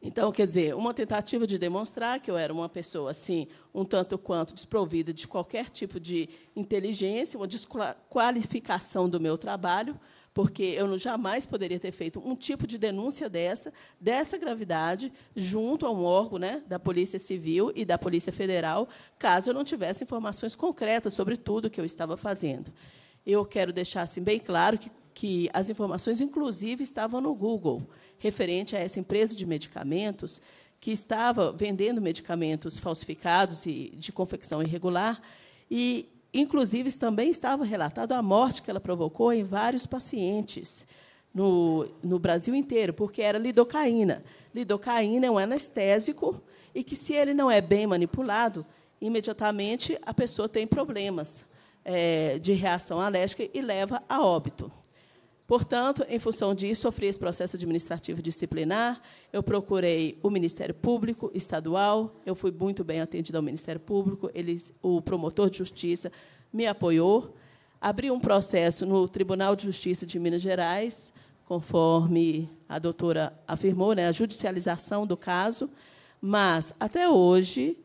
Então, quer dizer, uma tentativa de demonstrar que eu era uma pessoa assim, um tanto quanto desprovida de qualquer tipo de inteligência, uma desqualificação do meu trabalho, porque eu jamais poderia ter feito um tipo de denúncia dessa, dessa gravidade, junto a um órgão né, da Polícia Civil e da Polícia Federal, caso eu não tivesse informações concretas sobre tudo o que eu estava fazendo. Eu quero deixar assim, bem claro que que as informações, inclusive, estavam no Google, referente a essa empresa de medicamentos que estava vendendo medicamentos falsificados e de confecção irregular, e, inclusive, também estava relatado a morte que ela provocou em vários pacientes no, no Brasil inteiro, porque era lidocaína. Lidocaína é um anestésico e que, se ele não é bem manipulado, imediatamente a pessoa tem problemas eh, de reação alérgica e leva a óbito. Portanto, em função disso, sofri esse processo administrativo disciplinar. Eu procurei o Ministério Público Estadual. Eu fui muito bem atendida ao Ministério Público. Eles, o promotor de justiça me apoiou. Abri um processo no Tribunal de Justiça de Minas Gerais, conforme a doutora afirmou, né, a judicialização do caso. Mas, até hoje,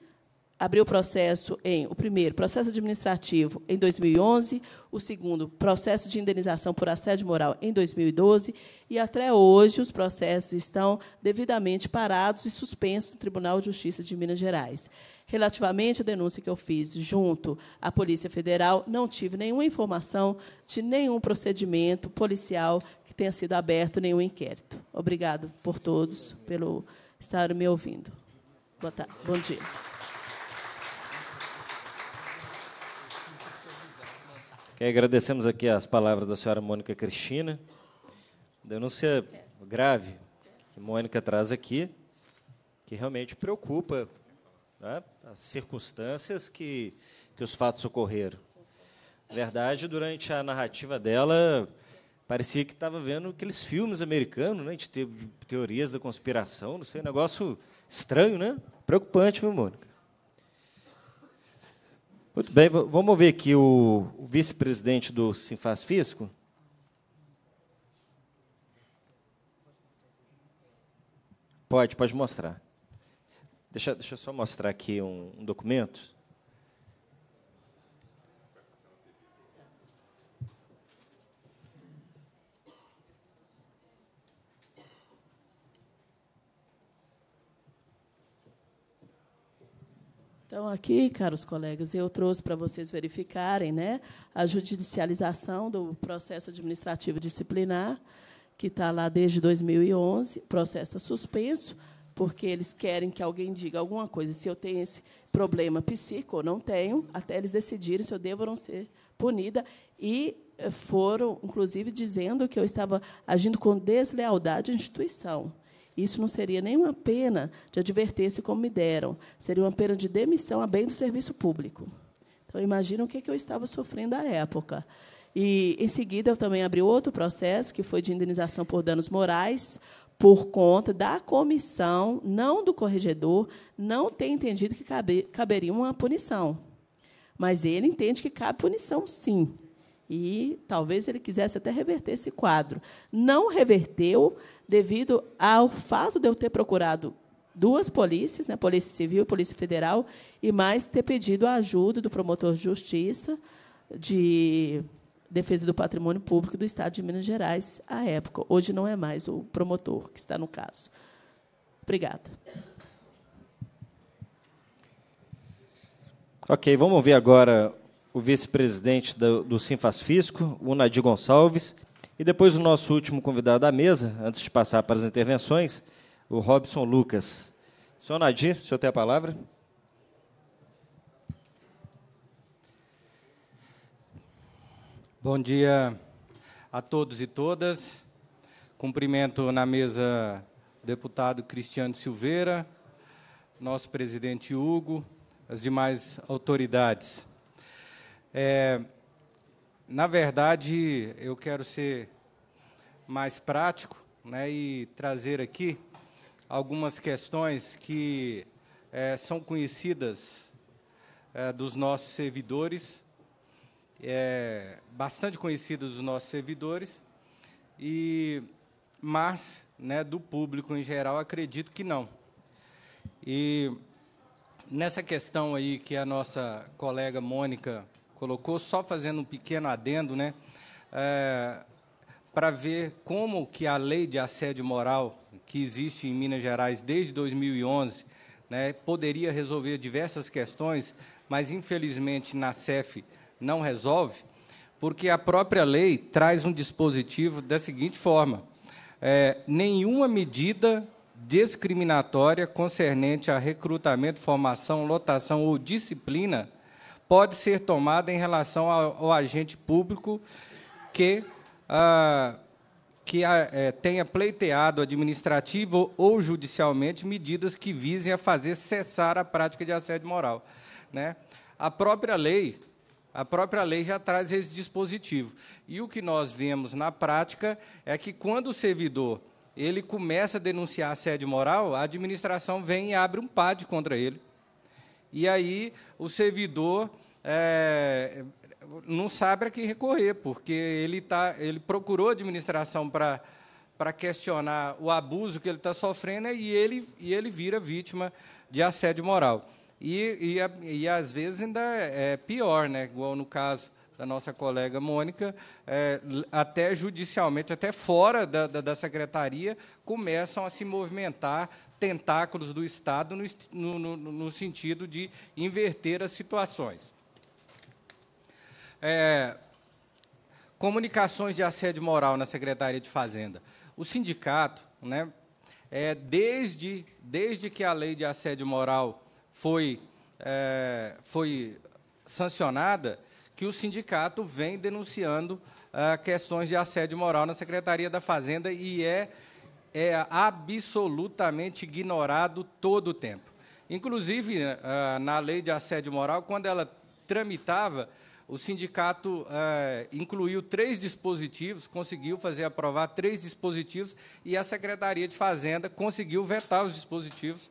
abriu processo em o primeiro, processo administrativo em 2011, o segundo, processo de indenização por assédio moral em 2012 e até hoje os processos estão devidamente parados e suspensos no Tribunal de Justiça de Minas Gerais. Relativamente à denúncia que eu fiz junto à Polícia Federal, não tive nenhuma informação de nenhum procedimento policial que tenha sido aberto nenhum inquérito. Obrigado por todos pelo estar me ouvindo. Boa tarde, bom dia. Ok, agradecemos aqui as palavras da senhora Mônica Cristina. Denúncia grave que Mônica traz aqui, que realmente preocupa né, as circunstâncias que, que os fatos ocorreram. Na verdade, durante a narrativa dela, parecia que estava vendo aqueles filmes americanos, né, de teorias da conspiração, não sei, negócio estranho, né? Preocupante, viu, Mônica? Muito bem, vamos ver aqui o, vice-presidente do Sinfaz Fisco. Pode, pode mostrar. Deixa, deixa eu só mostrar aqui um, um documento. Então, aqui, caros colegas, eu trouxe para vocês verificarem né, a judicialização do processo administrativo disciplinar, que está lá desde 2011. processo tá suspenso, porque eles querem que alguém diga alguma coisa. Se eu tenho esse problema psíquico ou não tenho, até eles decidirem se eu devo ou não ser punida. E eh, foram, inclusive, dizendo que eu estava agindo com deslealdade à instituição. Isso não seria nenhuma pena de advertência, como me deram. Seria uma pena de demissão a bem do serviço público. Então, imagina o é que eu estava sofrendo à época. E, em seguida, eu também abri outro processo, que foi de indenização por danos morais, por conta da comissão, não do corregedor, não ter entendido que caberia uma punição. Mas ele entende que cabe punição, sim. E talvez ele quisesse até reverter esse quadro. Não reverteu, devido ao fato de eu ter procurado duas polícias, né, Polícia Civil e Polícia Federal, e mais ter pedido a ajuda do promotor de justiça de defesa do patrimônio público do Estado de Minas Gerais à época. Hoje não é mais o promotor que está no caso. Obrigada. Ok, vamos ouvir agora o vice-presidente do, do Sinfas Fisco, o Nadir Gonçalves, e depois o nosso último convidado da mesa, antes de passar para as intervenções, o Robson Lucas. Senhor Nadir, o senhor tem a palavra. Bom dia a todos e todas. Cumprimento na mesa o deputado Cristiano Silveira, nosso presidente Hugo, as demais autoridades. É, na verdade, eu quero ser mais prático né, e trazer aqui algumas questões que é, são conhecidas é, dos nossos servidores, é, bastante conhecidas dos nossos servidores, e mas né, do público em geral acredito que não. E nessa questão aí que a nossa colega Mônica colocou, só fazendo um pequeno adendo, né? É, para ver como que a lei de assédio moral que existe em Minas Gerais desde 2011 né, poderia resolver diversas questões, mas infelizmente na CEF não resolve, porque a própria lei traz um dispositivo da seguinte forma: é, nenhuma medida discriminatória concernente a recrutamento, formação, lotação ou disciplina pode ser tomada em relação ao, ao agente público que, ah, que a, ah, é, eh, tenha pleiteado administrativo ou judicialmente medidas que visem a fazer cessar a prática de assédio moral. Né? A própria lei, a própria lei já traz esse dispositivo. E o que nós vemos na prática é que quando o servidor ele começa a denunciar assédio moral, a administração vem e abre um PAD contra ele. E aí o servidor é, não sabe a quem recorrer, porque ele, tá, ele procurou administração para para questionar o abuso que ele está sofrendo né, e ele, e ele vira vítima de assédio moral. E, e, e às vezes ainda é pior, né? igual no caso da nossa colega Mônica, é, até judicialmente, até fora da, da, da, secretaria, começam a se movimentar tentáculos do Estado no, no, no sentido de inverter as situações. É, comunicações de assédio moral na Secretaria de Fazenda. O sindicato, né, é, desde, desde que a lei de assédio moral foi, é, foi sancionada, que o sindicato vem denunciando é, questões de assédio moral na Secretaria da Fazenda e é, é absolutamente ignorado todo o tempo. Inclusive, é, na lei de assédio moral, quando ela tramitava, o sindicato eh, incluiu três dispositivos, conseguiu fazer aprovar três dispositivos, e a Secretaria de Fazenda conseguiu vetar os dispositivos,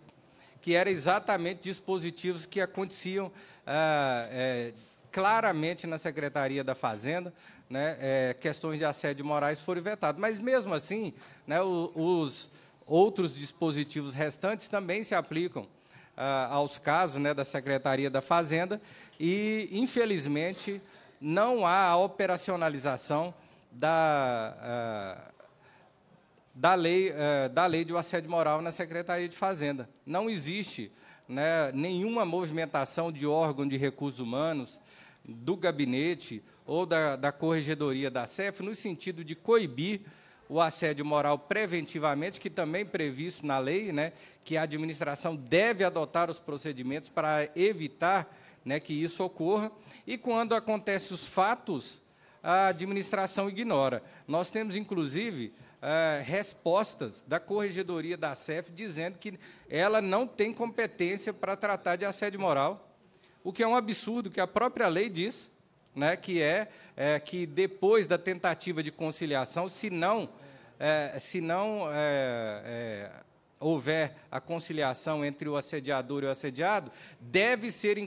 que eram exatamente dispositivos que aconteciam eh, eh, claramente na Secretaria da Fazenda, né, questões de assédio morais foram vetadas. Mas, mesmo assim, né, os outros dispositivos restantes também se aplicam ah, aos casos né, da Secretaria da Fazenda e, infelizmente, não há a operacionalização da, ah, da, lei, ah, da lei de assédio moral na Secretaria de Fazenda. Não existe né, nenhuma movimentação de órgão de recursos humanos, do gabinete ou da, da corregedoria da CEF, no sentido de coibir o assédio moral preventivamente, que também é previsto na lei, né, que a administração deve adotar os procedimentos para evitar né, que isso ocorra, e quando acontecem os fatos, a administração ignora. Nós temos, inclusive, eh, respostas da corregedoria da CEF dizendo que ela não tem competência para tratar de assédio moral, o que é um absurdo, que a própria lei diz né, que é, é, que depois da tentativa de conciliação, se não, é, se não é, é houver a conciliação entre o assediador e o assediado, deve ser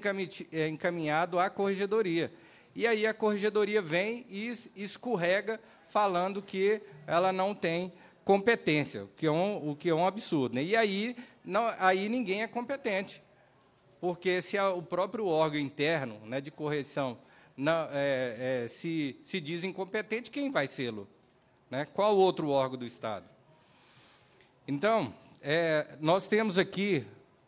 é, encaminhado à corregedoria. E aí a corregedoria vem e escorrega falando que ela não tem competência, o que é um, o que é um absurdo. Né? E aí, não, aí ninguém é competente. Porque se a, o próprio órgão interno né, de correção é, é, se, se diz incompetente, quem vai sê-lo? Né? Qual outro órgão do Estado? Então, é, nós temos aqui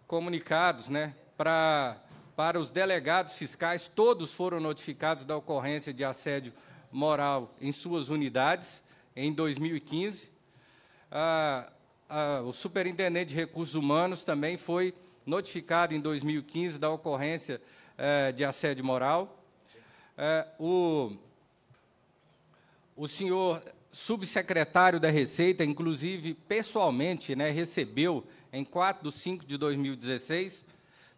comunicados né, pra, para os delegados fiscais, todos foram notificados da ocorrência de assédio moral em suas unidades em 2015. Ah, ah, o superintendente de recursos humanos também foi notificado em 2015 da ocorrência eh, de assédio moral. É, o, o senhor subsecretário da Receita, inclusive pessoalmente, né, recebeu em 4 de 5 de 2016,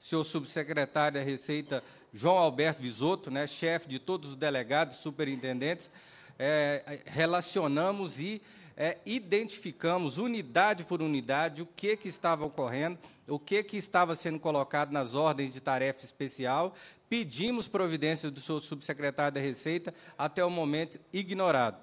senhor subsecretário da Receita João Alberto Visoto, né, chefe de todos os delegados, superintendentes, é, relacionamos e é, identificamos unidade por unidade o que, que estava ocorrendo, o que, que estava sendo colocado nas ordens de tarefa especial Pedimos providência do seu subsecretário da Receita, até o momento ignorado.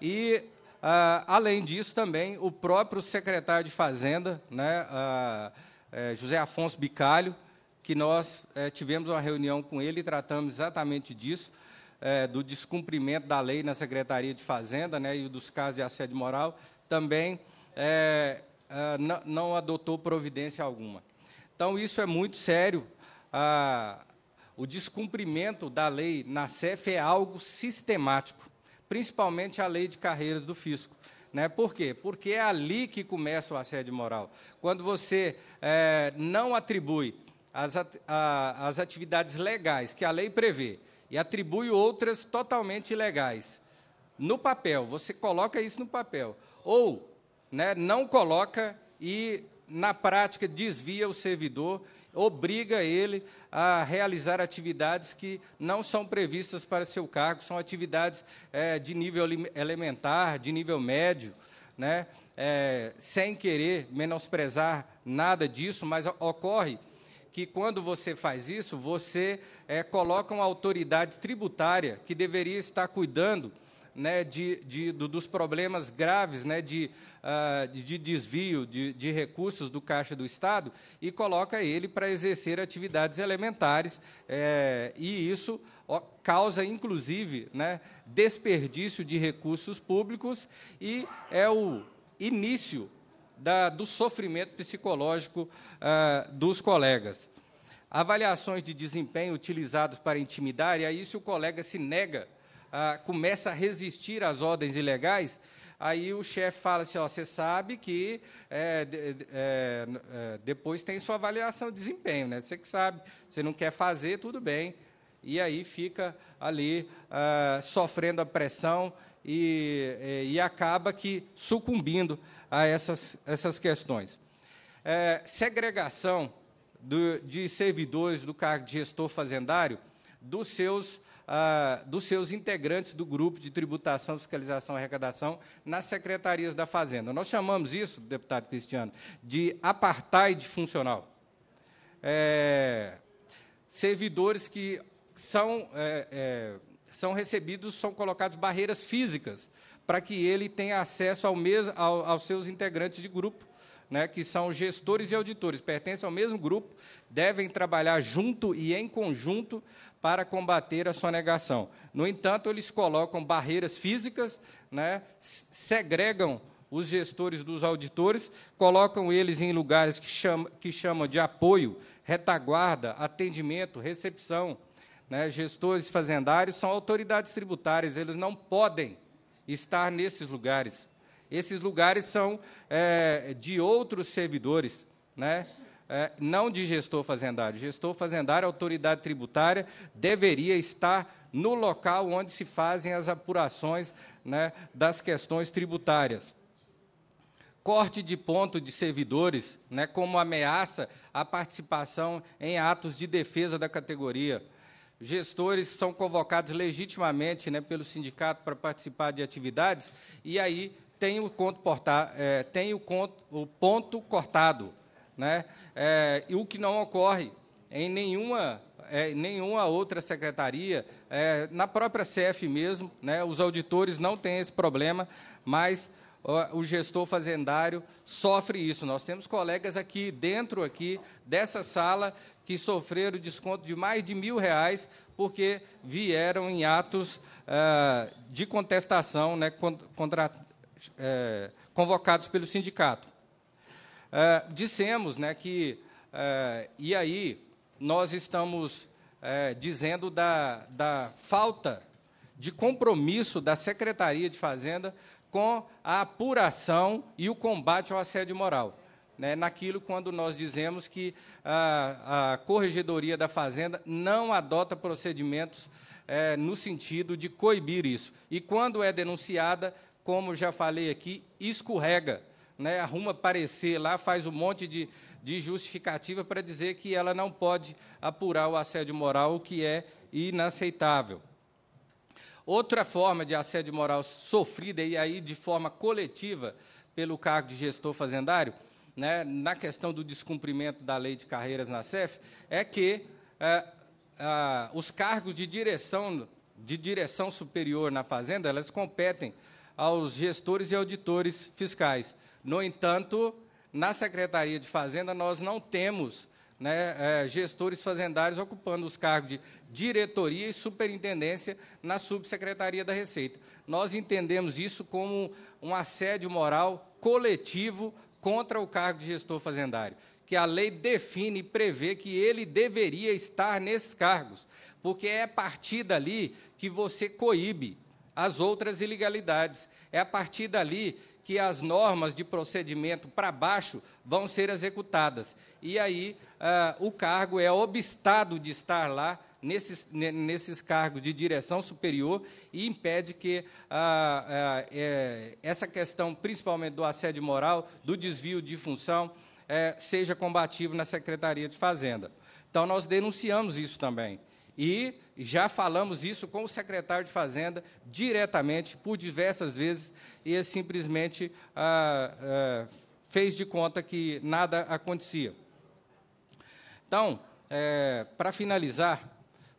E, ah, além disso, também o próprio secretário de Fazenda, né, ah, eh, José Afonso Bicalho, que nós eh, tivemos uma reunião com ele e tratamos exatamente disso, eh, do descumprimento da lei na Secretaria de Fazenda né, e dos casos de assédio moral, também ah, não adotou providência alguma. Então, isso é muito sério. Ah, o descumprimento da lei na CEF é algo sistemático, principalmente a lei de carreiras do fisco. Né? Por quê? Porque é ali que começa o assédio moral. Quando você é, não atribui as, at a, as atividades legais que a lei prevê e atribui outras totalmente ilegais no papel, você coloca isso no papel. Ou né, não coloca e, na prática, desvia o servidor obriga ele a realizar atividades que não são previstas para seu cargo, são atividades é, de nível elementar, de nível médio, né? É, sem querer menosprezar nada disso, mas ocorre que quando você faz isso, você é, coloca uma autoridade tributária que deveria estar cuidando né, de, de, do, dos problemas graves né, de ah, de desvio de, de recursos do Caixa do Estado e coloca ele para exercer atividades elementares. É, e isso causa, inclusive, né, desperdício de recursos públicos e é o início da, do sofrimento psicológico uh, dos colegas. Avaliações de desempenho utilizados para intimidar, e aí, se o colega se nega, uh, começa a resistir às ordens ilegais, Aí o chefe fala assim: ó, você sabe que é, é, é, depois tem sua avaliação de desempenho, né? Você que sabe, você não quer fazer, tudo bem. E aí fica ali ah, sofrendo a pressão e, e, acaba que sucumbindo a essas, essas questões. É, segregação do, de servidores do cargo de gestor fazendário dos seus ah, dos seus integrantes do grupo de tributação, fiscalização e arrecadação nas secretarias da Fazenda. Nós chamamos isso, deputado Cristiano, de apartheid funcional. É, servidores que são, é, é, são recebidos, são colocados barreiras físicas para que ele tenha acesso ao mesmo, ao, aos seus integrantes de grupo, né, que são gestores e auditores, pertencem ao mesmo grupo, devem trabalhar junto e em conjunto para combater a sonegação. No entanto, eles colocam barreiras físicas, né, segregam os gestores dos auditores, colocam eles em lugares que, que chamam de apoio, retaguarda, atendimento, recepção. Né, gestores fazendários são autoridades tributárias, eles não podem estar nesses lugares. Esses lugares são é, de outros servidores. Né? É, não de gestor fazendário. Gestor fazendário, autoridade tributária, deveria estar no local onde se fazem as apurações né, das questões tributárias. Corte de ponto de servidores né, como ameaça à participação em atos de defesa da categoria gestores são convocados legitimamente né, pelo sindicato para participar de atividades e aí tem o, conto portar, é, tem o, conto, o ponto cortado né? É, e o que não ocorre em nenhuma, é, nenhuma outra secretaria, é, na própria CF mesmo, né? Os auditores não têm esse problema, mas o gestor fazendário sofre isso. Nós temos colegas aqui dentro aqui dessa sala que sofreram desconto de mais de mil reais porque vieram em atos é, de contestação, né, contra, é, convocados pelo sindicato. Uh, dissemos né, que, é, e aí, nós estamos é, dizendo da, da falta de compromisso da Secretaria de Fazenda com a apuração e o combate ao assédio moral. Né, naquilo quando nós dizemos que a, a Corregedoria da Fazenda não adota procedimentos é, no sentido de coibir isso. E quando é denunciada, como já falei aqui, escorrega né, arruma parecer lá, faz um monte de, de justificativa para dizer que ela não pode apurar o assédio moral, o que é inaceitável. Outra forma de assédio moral sofrida, e aí de forma coletiva, pelo cargo de gestor fazendário, né, na questão do descumprimento da lei de carreiras na CEF, é que eh, os cargos de direção, de direção superior na fazenda, elas competem aos gestores e auditores fiscais. No entanto, na Secretaria de Fazenda, nós não temos né, é, gestores fazendários ocupando os cargos de diretoria e superintendência na subsecretaria da Receita. Nós entendemos isso como um assédio moral coletivo contra o cargo de gestor fazendário, que a lei define e prevê que ele deveria estar nesses cargos, porque é a partir dali que você coíbe as outras ilegalidades. É a partir dali que as normas de procedimento para baixo vão ser executadas. E aí uh, o cargo é obstado de estar lá nesses, nesses cargos de direção superior e impede que ah, ah, é, essa questão, principalmente do assédio moral, do desvio de função, é, seja combativo na Secretaria de Fazenda. Então, nós denunciamos isso também. E já falamos isso com o secretário de Fazenda diretamente, por diversas vezes, e ele simplesmente ah, ah, fez de conta que nada acontecia. Então, é, para finalizar,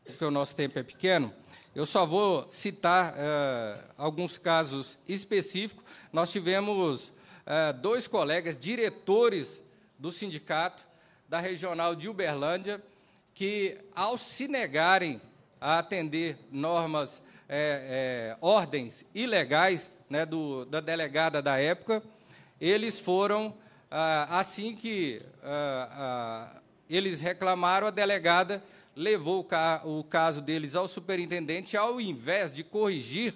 porque o nosso tempo é pequeno, eu só vou citar é, alguns casos específicos. Nós tivemos é, dois colegas, diretores do sindicato da regional de Uberlândia, que, ao se negarem a atender normas, é, é, ordens ilegais né, do, da delegada da época, eles foram, ah, assim que ah, ah, eles reclamaram, a delegada levou o, caso deles ao superintendente, ao invés de corrigir,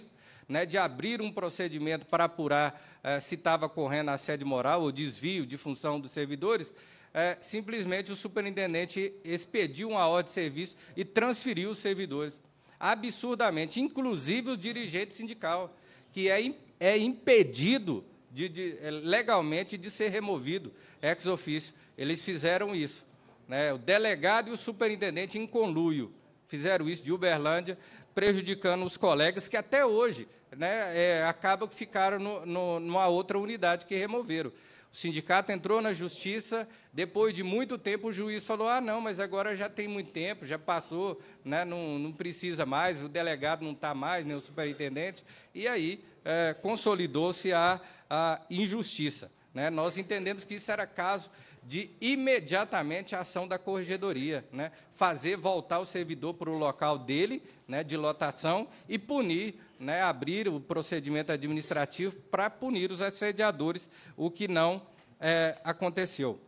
né, de abrir um procedimento para apurar eh, se estava correndo assédio moral ou desvio de função dos servidores, é, simplesmente o superintendente expediu uma ordem de serviço e transferiu os servidores. Absurdamente, inclusive o dirigente sindical, que é, é impedido de, de, é, legalmente de ser removido ex ofício. Eles fizeram isso. Né? O delegado e o superintendente em conluio fizeram isso de Uberlândia, prejudicando os colegas que até hoje né, é, acabam que ficaram no, no, numa outra unidade que removeram. O sindicato entrou na justiça, depois de muito tempo o juiz falou: ah, não, mas agora já tem muito tempo, já passou, né, não, não precisa mais, o delegado não está mais, nem o superintendente. E aí é, consolidou-se a, a injustiça. Né. Nós entendemos que isso era caso de imediatamente a ação da corregedoria, né? fazer voltar o servidor para o local dele, né, de lotação, e punir, né, abrir o procedimento administrativo para punir os assediadores, o que não é, aconteceu.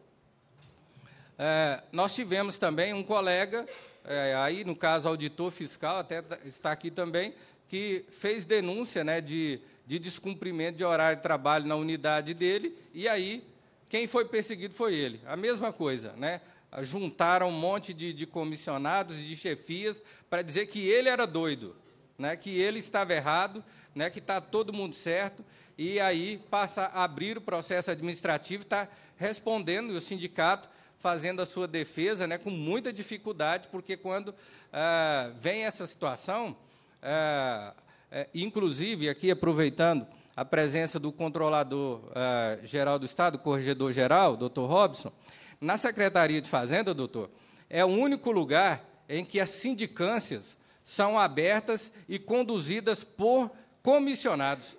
É, nós tivemos também um colega, é, aí no caso auditor fiscal, até tá, está aqui também, que fez denúncia né, de, de descumprimento de horário de trabalho na unidade dele, e aí quem foi perseguido foi ele. A mesma coisa, né? Juntaram um monte de, de comissionados e de chefias para dizer que ele era doido, né? que ele estava errado, né? que está todo mundo certo, e aí passa a abrir o processo administrativo, está respondendo, e o sindicato fazendo a sua defesa né? com muita dificuldade, porque quando ah, vem essa situação, ah, é, inclusive aqui aproveitando a presença do controlador-geral eh, do Estado, corregedor-geral, doutor Robson, na Secretaria de Fazenda, doutor, é o único lugar em que as sindicâncias são abertas e conduzidas por comissionados.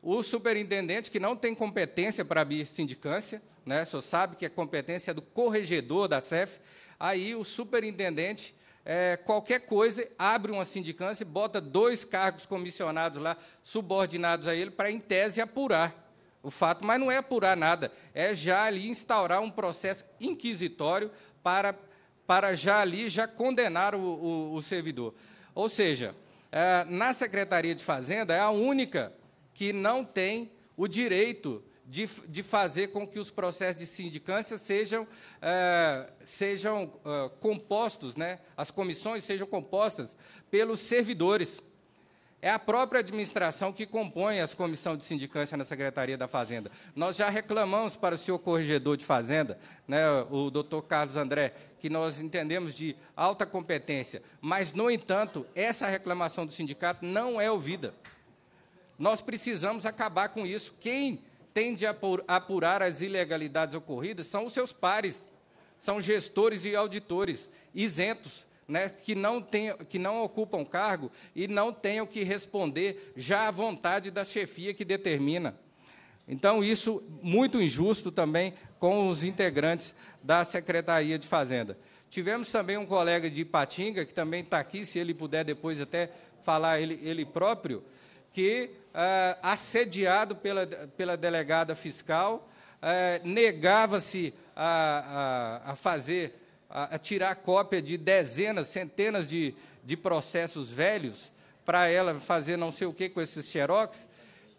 O superintendente, que não tem competência para abrir sindicância, né, só sabe que a competência é do corregedor da CEF, aí o superintendente é, qualquer coisa, abre uma sindicância e bota dois cargos comissionados lá, subordinados a ele, para, em tese, apurar o fato, mas não é apurar nada, é já ali instaurar um processo inquisitório para, para já ali já condenar o, o, o servidor. Ou seja, é, na Secretaria de Fazenda é a única que não tem o direito de, de fazer com que os processos de sindicância sejam, é, sejam é, compostos, né? as comissões sejam compostas pelos servidores. É a própria administração que compõe as comissões de sindicância na Secretaria da Fazenda. Nós já reclamamos para o senhor corregedor de Fazenda, né, o doutor Carlos André, que nós entendemos de alta competência, mas, no entanto, essa reclamação do sindicato não é ouvida. Nós precisamos acabar com isso. Quem tende a apurar as ilegalidades ocorridas são os seus pares, são gestores e auditores isentos, né, que, não tem, que não ocupam cargo e não tenham que responder já à vontade da chefia que determina. Então, isso muito injusto também com os integrantes da Secretaria de Fazenda. Tivemos também um colega de Ipatinga, que também está aqui, se ele puder depois até falar ele, ele próprio, que ah, assediado pela, pela delegada fiscal, ah, negava-se a, a, a, fazer, a, a, tirar cópia de dezenas, centenas de, de processos velhos para ela fazer não sei o que com esses xerox,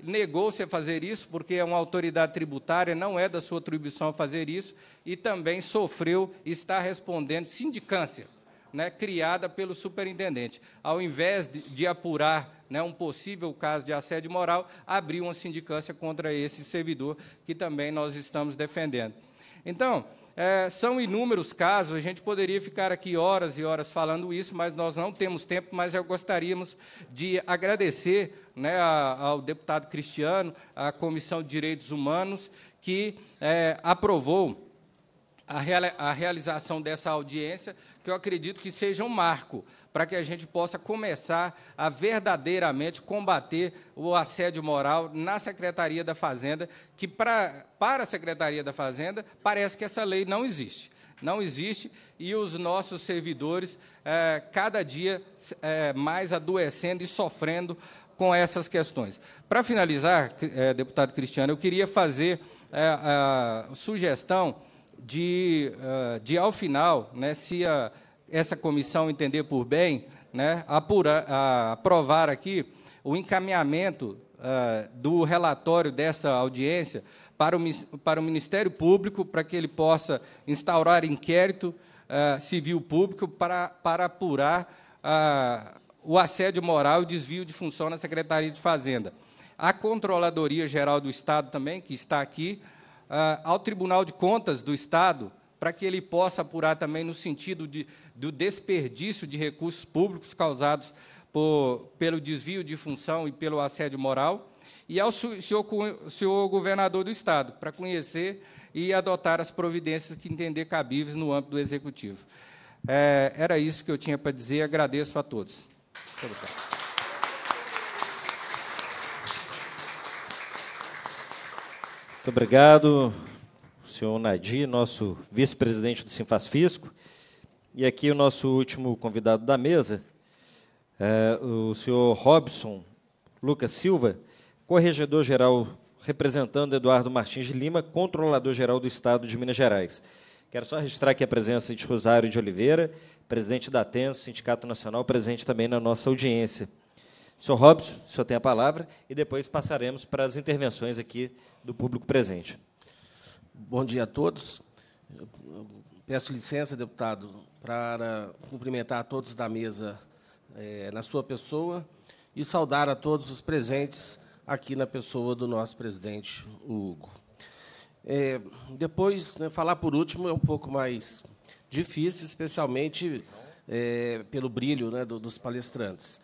negou-se a fazer isso, porque é uma autoridade tributária, não é da sua atribuição fazer isso, e também sofreu, está respondendo, sindicância, né, criada pelo superintendente. Ao invés de, de apurar né, um possível caso de assédio moral, abrir uma sindicância contra esse servidor, que também nós estamos defendendo. Então, é, são inúmeros casos, a gente poderia ficar aqui horas e horas falando isso, mas nós não temos tempo, mas eu gostaríamos de agradecer né, ao deputado Cristiano, à Comissão de Direitos Humanos, que é, aprovou a, realização dessa audiência, que eu acredito que seja um marco para que a gente possa começar a verdadeiramente combater o assédio moral na Secretaria da Fazenda, que pra, para a Secretaria da Fazenda parece que essa lei não existe. Não existe e os nossos servidores, é, cada dia é, mais adoecendo e sofrendo com essas questões. Para finalizar, é, deputado Cristiano, eu queria fazer a sugestão de, de, ao final, né, se a essa comissão entender por bem, né, apurar, a, aprovar aqui o encaminhamento uh, do relatório dessa audiência para o, para o Ministério Público, para que ele possa instaurar inquérito uh, civil público para, para apurar uh, o assédio moral e desvio de função na Secretaria de Fazenda. A Controladoria Geral do Estado também, que está aqui, ao Tribunal de Contas do Estado, para que ele possa apurar também no sentido de, do desperdício de recursos públicos causados por, pelo desvio de função e pelo assédio moral, e ao senhor, senhor governador do Estado, para conhecer e adotar as providências que entender cabíveis no âmbito do Executivo. É, era isso que eu tinha para dizer, agradeço a todos. Muito obrigado. Muito obrigado senhor Nadir, nosso vice-presidente do Sinfaz Fisco, e aqui o nosso último convidado da mesa, é, o senhor Robson Lucas Silva, corregedor-geral representando Eduardo Martins de Lima, controlador-geral do Estado de Minas Gerais. Quero só registrar aqui a presença de Rosário de Oliveira, presidente da Atenso, Sindicato Nacional, presente também na nossa audiência. Senhor Robson, o senhor tem a palavra e depois passaremos para as intervenções aqui do público presente. Bom dia a todos. peço licença, deputado, para cumprimentar a todos da mesa é, na sua pessoa e saudar a todos os presentes aqui na pessoa do nosso presidente, o Hugo. É, depois, né, falar por último é um pouco mais difícil, especialmente é, pelo brilho né, do, dos palestrantes.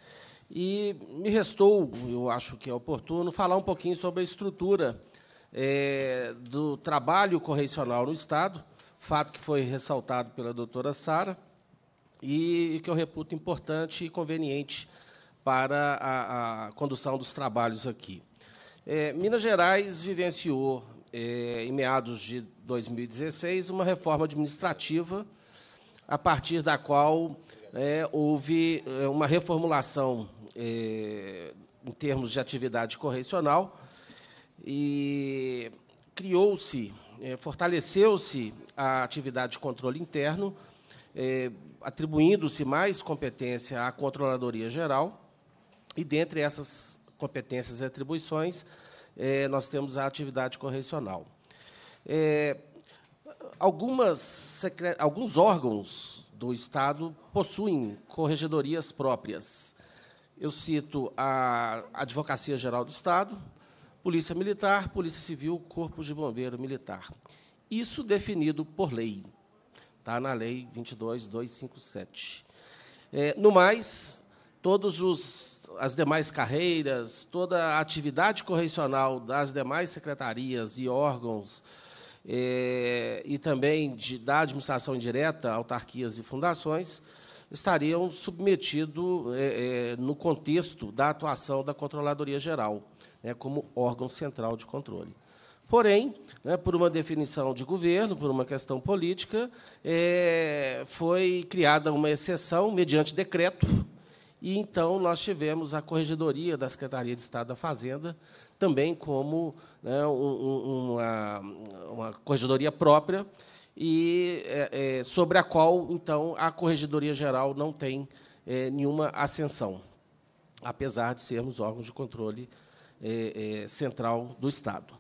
E me restou, eu acho que é oportuno, falar um pouquinho sobre a estrutura é, do trabalho correcional no Estado, fato que foi ressaltado pela doutora Sara, e que eu reputo importante e conveniente para a, a condução dos trabalhos aqui. É, Minas Gerais vivenciou, é, em meados de 2016, uma reforma administrativa, a partir da qual é, houve é, uma reformulação é, em termos de atividade correcional, e criou-se, é, fortaleceu-se a atividade de controle interno, é, atribuindo-se mais competência à Controladoria Geral, e dentre essas competências e atribuições, é, nós temos a atividade correcional. É, algumas alguns órgãos do Estado possuem corregedorias próprias. Eu cito a Advocacia Geral do Estado, Polícia Militar, Polícia Civil, Corpo de Bombeiro Militar. Isso definido por lei. Está na Lei 22.257. É, no mais, todas as demais carreiras, toda a atividade correcional das demais secretarias e órgãos, é, e também de, da administração direta, autarquias e fundações, estariam submetidos é, é, no contexto da atuação da Controladoria Geral né, como órgão central de controle. Porém, né, por uma definição de governo, por uma questão política, é, foi criada uma exceção mediante decreto, e então nós tivemos a corregedoria da Secretaria de Estado da Fazenda também como né, um, uma, uma corregedoria própria e é, é, sobre a qual então a corregedoria geral não tem é, nenhuma ascensão, apesar de sermos órgãos de controle é, é, central do Estado.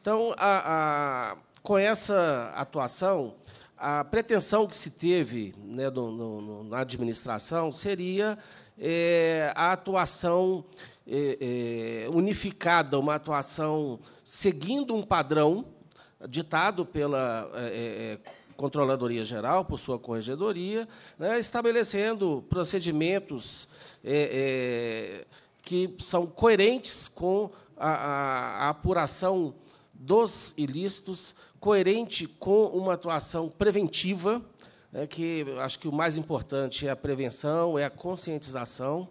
Então, a, a, com essa atuação, a pretensão que se teve né, no, no, na administração seria é, a atuação é, é, unificada, uma atuação seguindo um padrão ditado pela é, Controladoria Geral, por sua corregedoria, né, estabelecendo procedimentos é, é, que são coerentes com a, a, a apuração dos ilícitos, coerente com uma atuação preventiva, né, que acho que o mais importante é a prevenção, é a conscientização.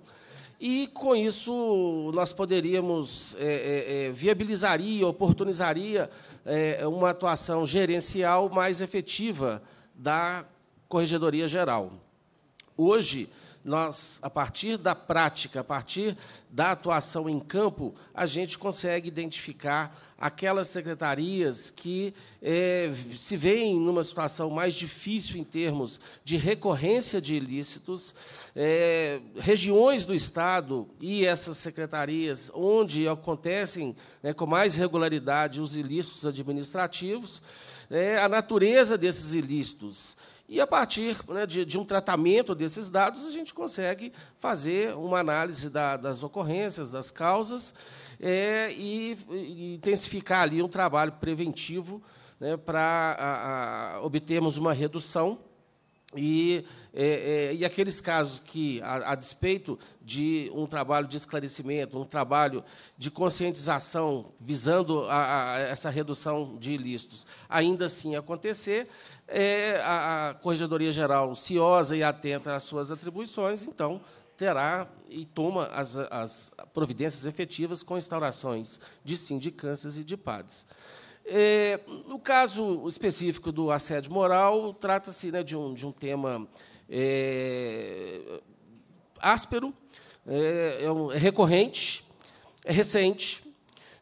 E, com isso, nós poderíamos, é, é, é viabilizaria, oportunizaria é, uma atuação gerencial mais efetiva da Corregedoria Geral. Hoje, nós, a partir da prática, a partir da atuação em campo, a gente consegue identificar aquelas secretarias que eh, se veem numa situação mais difícil em termos de recorrência de ilícitos, eh, regiões do Estado e essas secretarias onde acontecem né, com mais regularidade os ilícitos administrativos, né, a natureza desses ilícitos e, a partir né, de, de, um tratamento desses dados, a gente consegue fazer uma análise da, das ocorrências, das causas, é, e, e, intensificar ali um trabalho preventivo né, para obtermos uma redução e, é, é, e aqueles casos que, a, a, despeito de um trabalho de esclarecimento, um trabalho de conscientização visando a, a essa redução de ilícitos, ainda assim acontecer, é, a, a Corregedoria Geral, ciosa e atenta às suas atribuições, então terá e toma as, as providências efetivas com instaurações de sindicâncias e de padres. É, no caso específico do assédio moral, trata-se né, de, um, de um tema é, áspero, é, é um, é recorrente, é recente.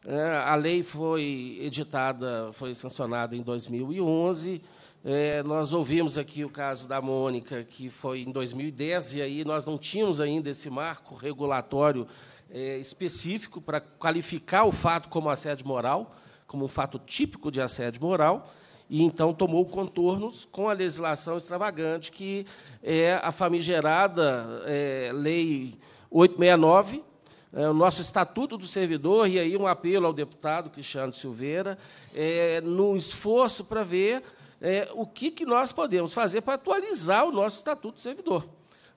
É, a lei foi editada, foi sancionada em 2011. É, nós ouvimos aqui o caso da Mônica, que foi em 2010, e aí nós não tínhamos ainda esse marco regulatório é, específico para qualificar o fato como assédio moral como um fato típico de assédio moral, e então tomou contornos com a legislação extravagante, que é a famigerada é, Lei 869, é, o nosso Estatuto do Servidor, e aí um apelo ao deputado Cristiano Silveira, é, esforço para ver é, o que, que nós podemos fazer para atualizar o nosso Estatuto do Servidor.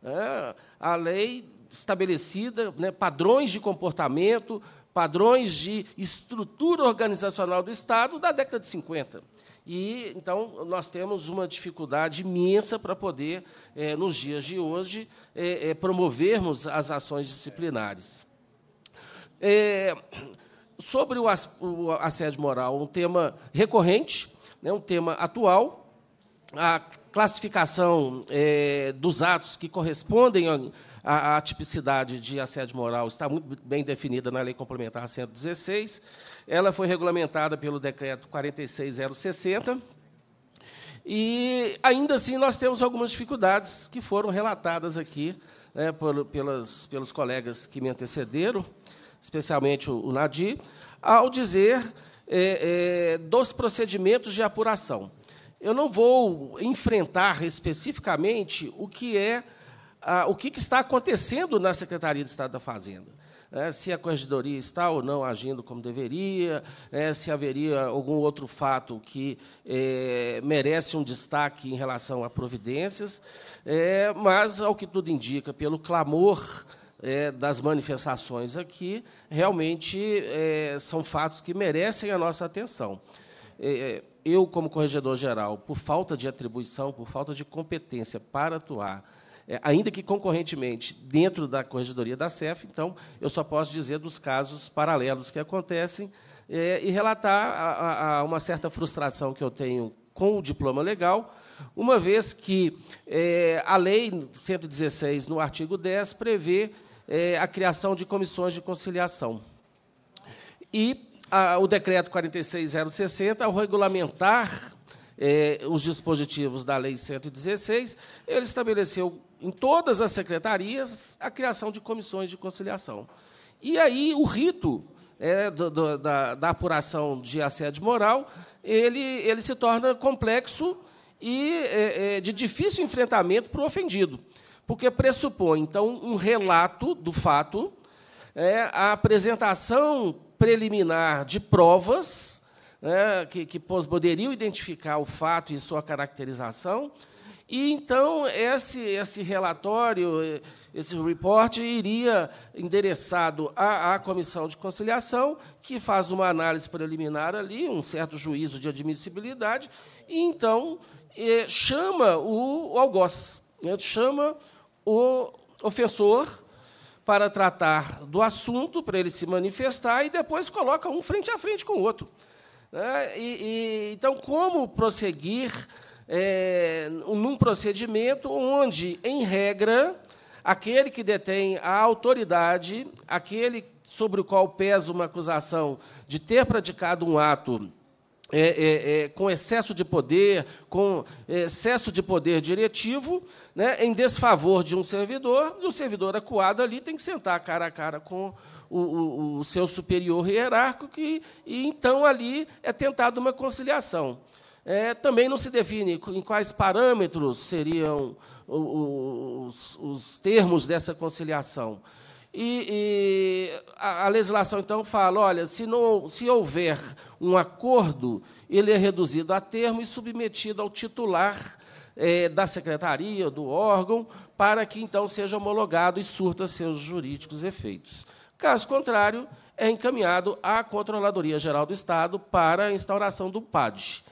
É, a lei estabelecida, né, padrões de comportamento, padrões de estrutura organizacional do Estado da década de 50. E, então, nós temos uma dificuldade imensa para poder, eh, nos dias de hoje, eh, eh, promovermos as ações disciplinares. sobre o, assédio moral, um tema recorrente, né, um tema atual, a classificação dos atos que correspondem a, a, tipicidade de assédio moral está muito bem definida na Lei Complementar 116. Ela foi regulamentada pelo Decreto 46060. E, ainda assim, nós temos algumas dificuldades que foram relatadas aqui né, por, pelas, pelos colegas que me antecederam, especialmente o, o Nadir, ao dizer é, é, dos procedimentos de apuração. Eu não vou enfrentar especificamente o que é ah, o que, que, está acontecendo na Secretaria de Estado da Fazenda. É, se a corregedoria está ou não agindo como deveria, é, se haveria algum outro fato que é, merece um destaque em relação a providências, é, mas, ao que tudo indica, pelo clamor é, das manifestações aqui, realmente é, são fatos que merecem a nossa atenção. eu, como corregedor geral, por falta de atribuição, por falta de competência para atuar é, ainda que concorrentemente, dentro da corregedoria da CEF, então eu só posso dizer dos casos paralelos que acontecem é, e relatar a, a uma certa frustração que eu tenho com o diploma legal, uma vez que é, a Lei 116, no artigo 10, prevê é, a criação de comissões de conciliação. E a, o Decreto 46060, ao regulamentar é, os dispositivos da Lei 116, ele estabeleceu em todas as secretarias, a criação de comissões de conciliação. E aí o rito é, do, do, da, da, apuração de assédio moral, ele, ele se torna complexo e é, é, de difícil enfrentamento para o ofendido, porque pressupõe, então, um relato do fato, é, a apresentação preliminar de provas né, que, que poderiam identificar o fato e sua caracterização, e então esse, esse relatório, esse report, iria endereçado à, à comissão de conciliação, que faz uma análise preliminar ali, um certo juízo de admissibilidade, e então chama o, o algoz, né, chama o ofensor para tratar do assunto, para ele se manifestar, e depois coloca um frente a frente com o outro. Né. E, e, então, como prosseguir é, num procedimento onde, em regra, aquele que detém a autoridade, aquele sobre o qual pesa uma acusação de ter praticado um ato é, é, é, com excesso de poder, com é, excesso de poder diretivo, né, em desfavor de um servidor, e o servidor acuado ali tem que sentar cara a cara com o, o, o seu superior hierárquico, e então ali é tentada uma conciliação. É, também não se define em quais parâmetros seriam os, os termos dessa conciliação. E, e a, a, legislação, então, fala: olha, se, não, se houver um acordo, ele é reduzido a termo e submetido ao titular é, da secretaria, do órgão, para que então seja homologado e surta seus jurídicos efeitos. Caso contrário, é encaminhado à Controladoria Geral do Estado para a instauração do PAD.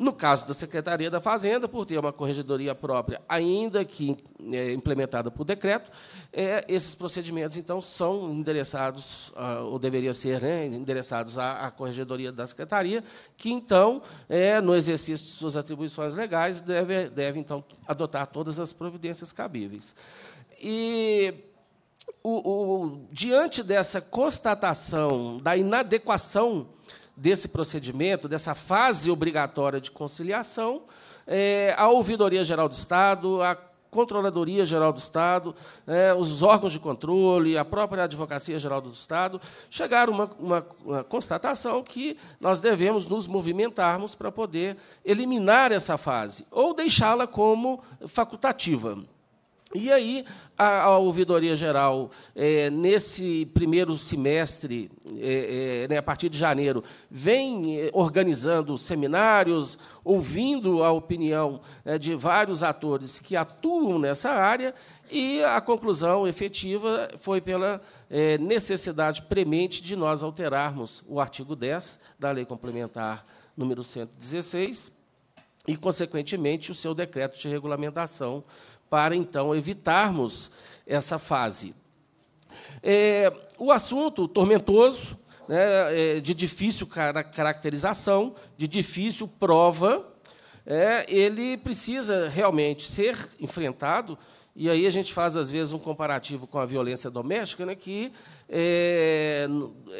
No caso da Secretaria da Fazenda, por ter uma corregedoria própria, ainda que é, implementada por decreto, é, esses procedimentos, então, são endereçados, ah, ou deveriam ser né, endereçados à, à, corregedoria da Secretaria, que, então, é, no exercício de suas atribuições legais, deve, deve, então, adotar todas as providências cabíveis. E o, o, diante dessa constatação da inadequação desse procedimento, dessa fase obrigatória de conciliação, é, a Ouvidoria Geral do Estado, a Controladoria Geral do Estado, é, os órgãos de controle, a própria Advocacia Geral do Estado, chegaram a uma, uma, uma, constatação que nós devemos nos movimentarmos para poder eliminar essa fase, ou deixá-la como facultativa. E aí, a, a Ouvidoria Geral, é, nesse primeiro semestre, é, é, né, a partir de janeiro, vem é, organizando seminários, ouvindo a opinião é, de vários atores que atuam nessa área, e a conclusão efetiva foi pela é, necessidade premente de nós alterarmos o artigo 10 da Lei Complementar número 116 e, consequentemente, o seu decreto de regulamentação para então evitarmos essa fase. É, o assunto tormentoso, né, é, de difícil caracterização, de difícil prova, é, ele precisa realmente ser enfrentado. E aí a gente faz, às vezes, um comparativo com a violência doméstica, né, que é,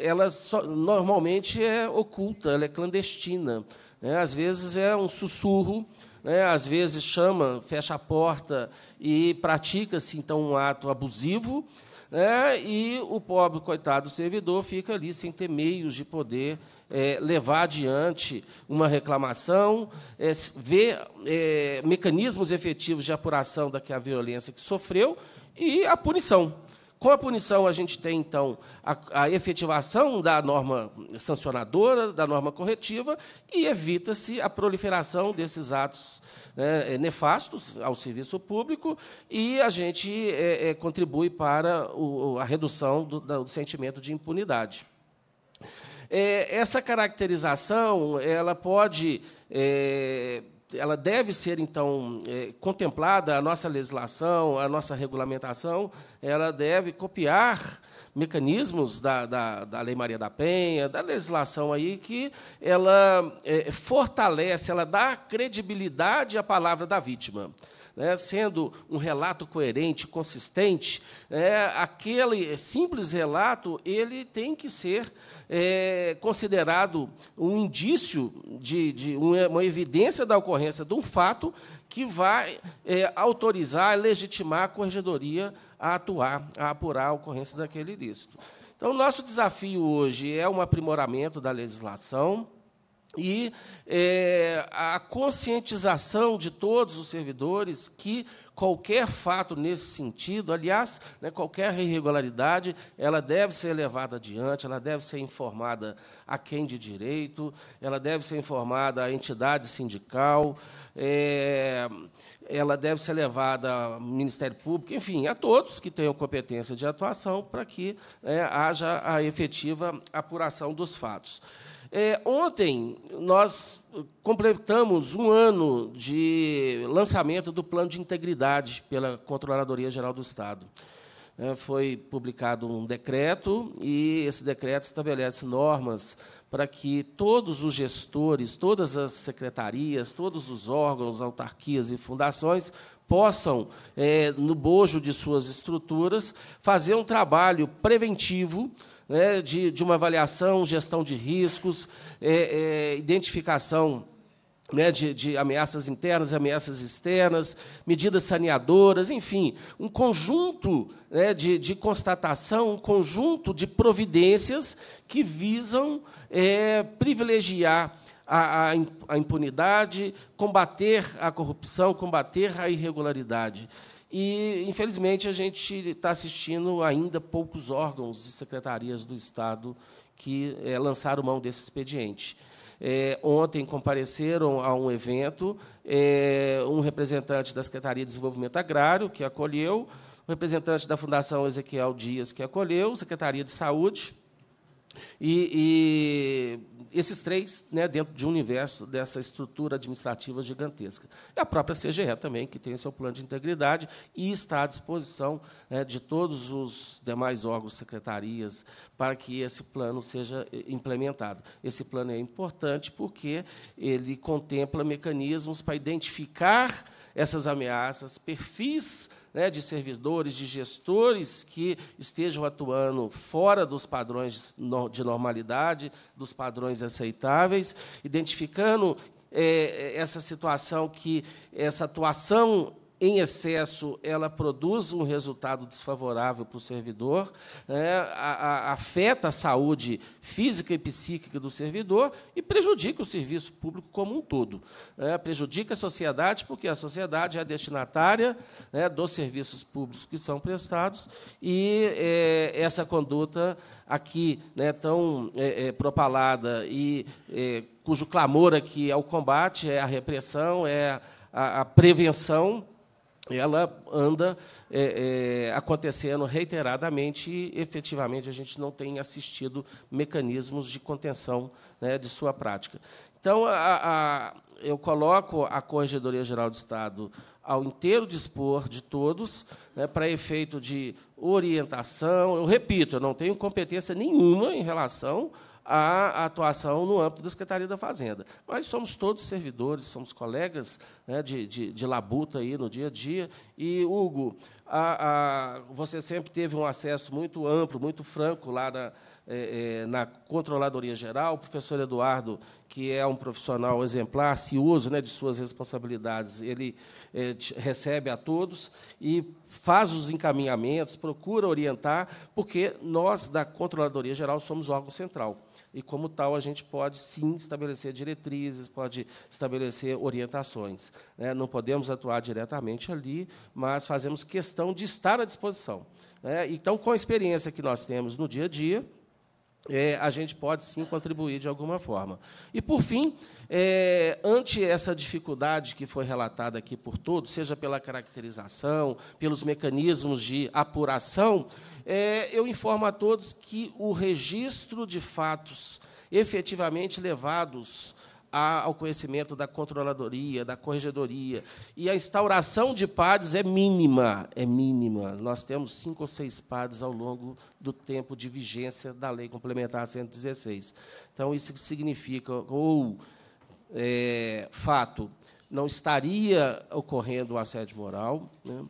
ela só, normalmente é oculta, ela é clandestina. Né, às vezes é um sussurro, né, às vezes chama, fecha a porta e pratica-se então um ato abusivo, né, e o pobre, coitado servidor, fica ali sem ter meios de poder é, levar adiante uma reclamação, é, ver é, mecanismos efetivos de apuração daquela violência que sofreu e a punição. Com a punição, a gente tem, então, a, a efetivação da norma sancionadora, da norma corretiva, e evita-se a proliferação desses atos né, eh, nefastos ao serviço público, e a gente é, é, contribui para o, a redução do, do sentimento de impunidade. É, essa caracterização ela pode é, ela deve ser, então, é, contemplada, a nossa legislação, a nossa regulamentação, ela deve copiar mecanismos da, da, da, Lei Maria da Penha, da legislação aí, que ela é, fortalece, ela dá credibilidade à palavra da vítima né, sendo um relato coerente, consistente, é, aquele simples relato ele tem que ser é, considerado um indício de, de uma, evidência da ocorrência de um fato que vai é, autorizar, legitimar a corregedoria a atuar, a apurar a ocorrência daquele ilícito. Então, nosso desafio hoje é um aprimoramento da legislação e é, a conscientização de todos os servidores que qualquer fato nesse sentido, aliás, né, qualquer irregularidade, ela deve ser levada adiante, ela deve ser informada a quem de direito, ela deve ser informada à entidade sindical, é, ela deve ser levada ao Ministério Público, enfim, a todos que tenham competência de atuação para que né, haja a efetiva apuração dos fatos. É, ontem nós completamos um ano de lançamento do plano de integridade pela Controladoria Geral do Estado. É, foi publicado um decreto e esse decreto estabelece normas para que todos os gestores, todas as secretarias, todos os órgãos, autarquias e fundações possam, é, no bojo de suas estruturas, fazer um trabalho preventivo né, de, de uma avaliação, gestão de riscos, é, é, identificação né, de, de, ameaças internas e ameaças externas, medidas saneadoras, enfim, um conjunto né, de, de, constatação, um conjunto de providências que visam é, privilegiar a, a impunidade, combater a corrupção, combater a irregularidade. E, infelizmente, a gente está assistindo ainda poucos órgãos e secretarias do Estado que é, lançaram mão desse expediente. É, ontem compareceram a um evento é, um representante da Secretaria de Desenvolvimento Agrário, que acolheu, um representante da Fundação Ezequiel Dias, que acolheu, Secretaria de Saúde, e, e, esses três, né, dentro de um universo dessa estrutura administrativa gigantesca. E a própria CGE também, que tem seu plano de integridade e está à disposição né, de todos os demais órgãos, secretarias, para que esse plano seja eh, implementado. Esse plano é importante porque ele contempla mecanismos para identificar essas ameaças, perfis né, de servidores, de gestores que estejam atuando fora dos padrões de normalidade, dos padrões aceitáveis, identificando é, essa situação que essa atuação em excesso ela produz um resultado desfavorável para o servidor, né? a, a, afeta a saúde física e psíquica do servidor e prejudica o serviço público como um todo. Né? prejudica a sociedade, porque a sociedade é a destinatária né, dos serviços públicos que são prestados e é, essa conduta aqui né, tão é, é, propalada e é, cujo clamor aqui é o combate, é a repressão, é a, a prevenção ela anda é, é, acontecendo reiteradamente e, efetivamente, a gente não tem assistido mecanismos de contenção né, de sua prática. Então, a, a, eu coloco a Corregedoria Geral do Estado ao inteiro dispor de todos, né, para efeito de orientação. Eu repito, eu não tenho competência nenhuma em relação à atuação no âmbito da Secretaria da Fazenda. Mas somos todos servidores, somos colegas né, de, de, de, labuta aí no dia a dia. E, Hugo, a, a, você sempre teve um acesso muito amplo, muito franco lá na, é, é na Controladoria Geral. O professor Eduardo, que é um profissional exemplar, cioso né, de suas responsabilidades, ele é, recebe a todos e faz os encaminhamentos, procura orientar, porque nós, da Controladoria Geral, somos órgão central e, como tal, a gente pode sim estabelecer diretrizes, pode estabelecer orientações. Né? Não podemos atuar diretamente ali, mas fazemos questão de estar à disposição. Né? Então, com a experiência que nós temos no dia a dia, é, a gente pode sim contribuir de alguma forma. E, por fim, é, ante essa dificuldade que foi relatada aqui por todos, seja pela caracterização, pelos mecanismos de apuração, é, eu informo a todos que o registro de fatos efetivamente levados ao conhecimento da controladoria, da corregedoria. E a instauração de padres é mínima, é mínima. Nós temos cinco ou seis padres ao longo do tempo de vigência da Lei Complementar 116. Então, isso significa, ou, é, fato, não estaria ocorrendo o assédio moral, né?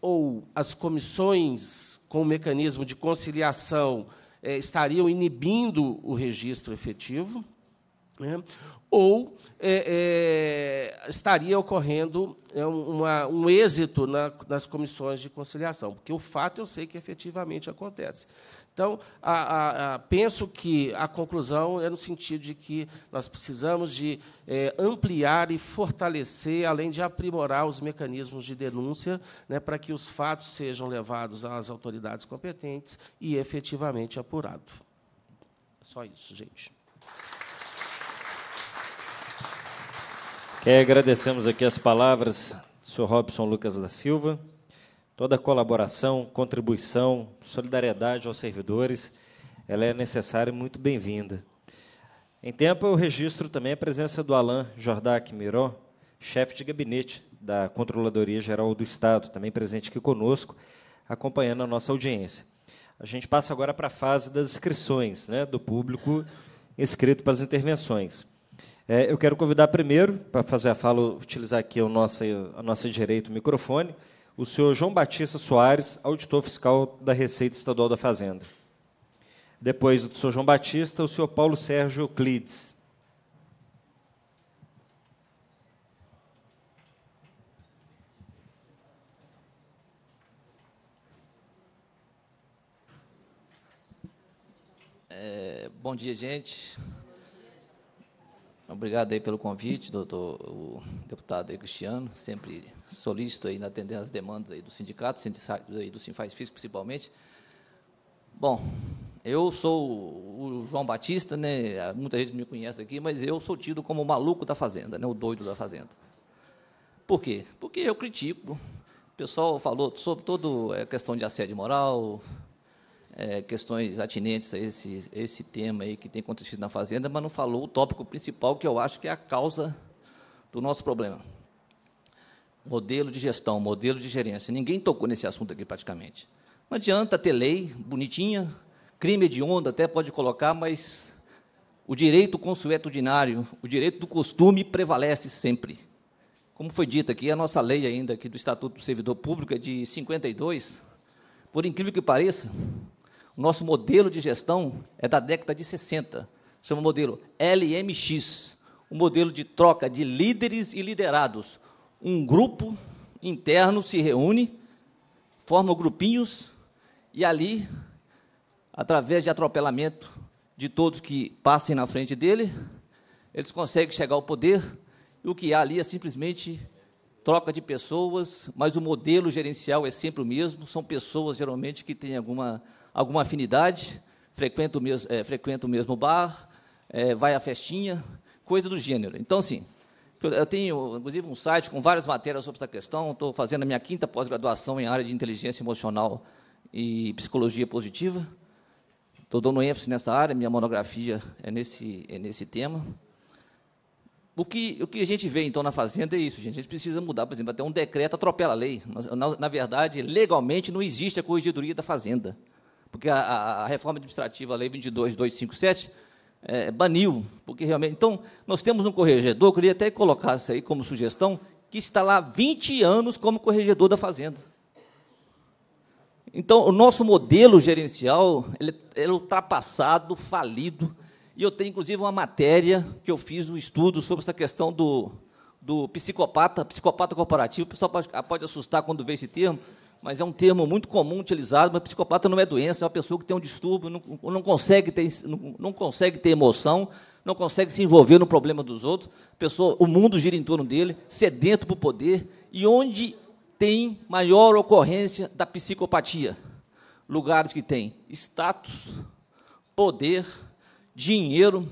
ou as comissões com o mecanismo de conciliação é, estariam inibindo o registro efetivo, né? ou é, é, estaria ocorrendo é, uma, um êxito na, nas comissões de conciliação, porque o fato eu sei que efetivamente acontece. Então, a, a, a, penso que a conclusão é no sentido de que nós precisamos de é, ampliar e fortalecer, além de aprimorar os mecanismos de denúncia, né, para que os fatos sejam levados às autoridades competentes e efetivamente apurados. É só isso, gente. É, agradecemos aqui as palavras do Sr. Robson Lucas da Silva, toda a colaboração, contribuição, solidariedade aos servidores, ela é necessária e muito bem-vinda. Em tempo, eu registro também a presença do Alain Jordac Miró, chefe de gabinete da Controladoria Geral do Estado, também presente aqui conosco, acompanhando a nossa audiência. A gente passa agora para a fase das inscrições, né, do público inscrito para as intervenções. É, eu quero convidar primeiro, para fazer a fala, utilizar aqui o nosso, a nossa direita, o microfone, o senhor João Batista Soares, auditor fiscal da Receita Estadual da Fazenda. Depois do senhor João Batista, o senhor Paulo Sérgio Euclides. É, bom dia, gente. Obrigado aí pelo convite, doutor, o deputado aí, Cristiano, sempre solícito aí na atendendo as demandas aí do sindicato, aí do Sinfaz Físico principalmente. Bom, eu sou o João Batista, né? Muita gente me conhece aqui, mas eu sou tido como o maluco da fazenda, né? O doido da fazenda. Por quê? Porque eu critico. O pessoal falou sobre toda a questão de assédio moral, é, questões atinentes a esse, esse tema aí que tem acontecido na Fazenda, mas não falou o tópico principal, que eu acho que é a causa do nosso problema. Modelo de gestão, modelo de gerência. Ninguém tocou nesse assunto aqui praticamente. Não adianta ter lei bonitinha, crime hediondo até pode colocar, mas o direito consuetudinário, o direito do costume prevalece sempre. Como foi dito aqui, a nossa lei ainda aqui do Estatuto do Servidor Público é de 52. Por incrível que pareça, nosso modelo de gestão é da década de 60, chama modelo LMX, um modelo de troca de líderes e liderados. Um grupo interno se reúne, forma grupinhos e ali, através de atropelamento de todos que passem na frente dele, eles conseguem chegar ao poder e o que há ali é simplesmente troca de pessoas, mas o modelo gerencial é sempre o mesmo, são pessoas geralmente que têm alguma alguma afinidade, frequenta o mesmo, é, eh, frequenta o mesmo bar, é, vai à festinha, coisa do gênero. Então, sim, eu tenho, inclusive, um site com várias matérias sobre essa questão. Estou fazendo a minha quinta pós-graduação em área de inteligência emocional e psicologia positiva. Estou dando ênfase nessa área, minha monografia é nesse, é nesse tema. O que, o que a gente vê, então, na Fazenda é isso, gente. A gente precisa mudar, por exemplo, até um decreto atropela a lei. Na, na verdade, legalmente não existe a corregedoria da Fazenda porque a, a, reforma administrativa, a Lei 22.257, é, baniu, porque realmente... Então, nós temos um corregedor, queria até colocar isso aí como sugestão, que está lá 20 anos como corregedor da fazenda. Então, o nosso modelo gerencial ele é ultrapassado, falido, e eu tenho, inclusive, uma matéria que eu fiz um estudo sobre essa questão do, do psicopata, psicopata corporativo. O pessoal pode, pode assustar quando vê esse termo, mas é um termo muito comum utilizado, mas psicopata não é doença, é uma pessoa que tem um distúrbio, não, não consegue, ter, não, não, consegue ter emoção, não consegue se envolver no problema dos outros, pessoa, o mundo gira em torno dele, sedento para o poder, e onde tem maior ocorrência da psicopatia? Lugares que têm status, poder, dinheiro,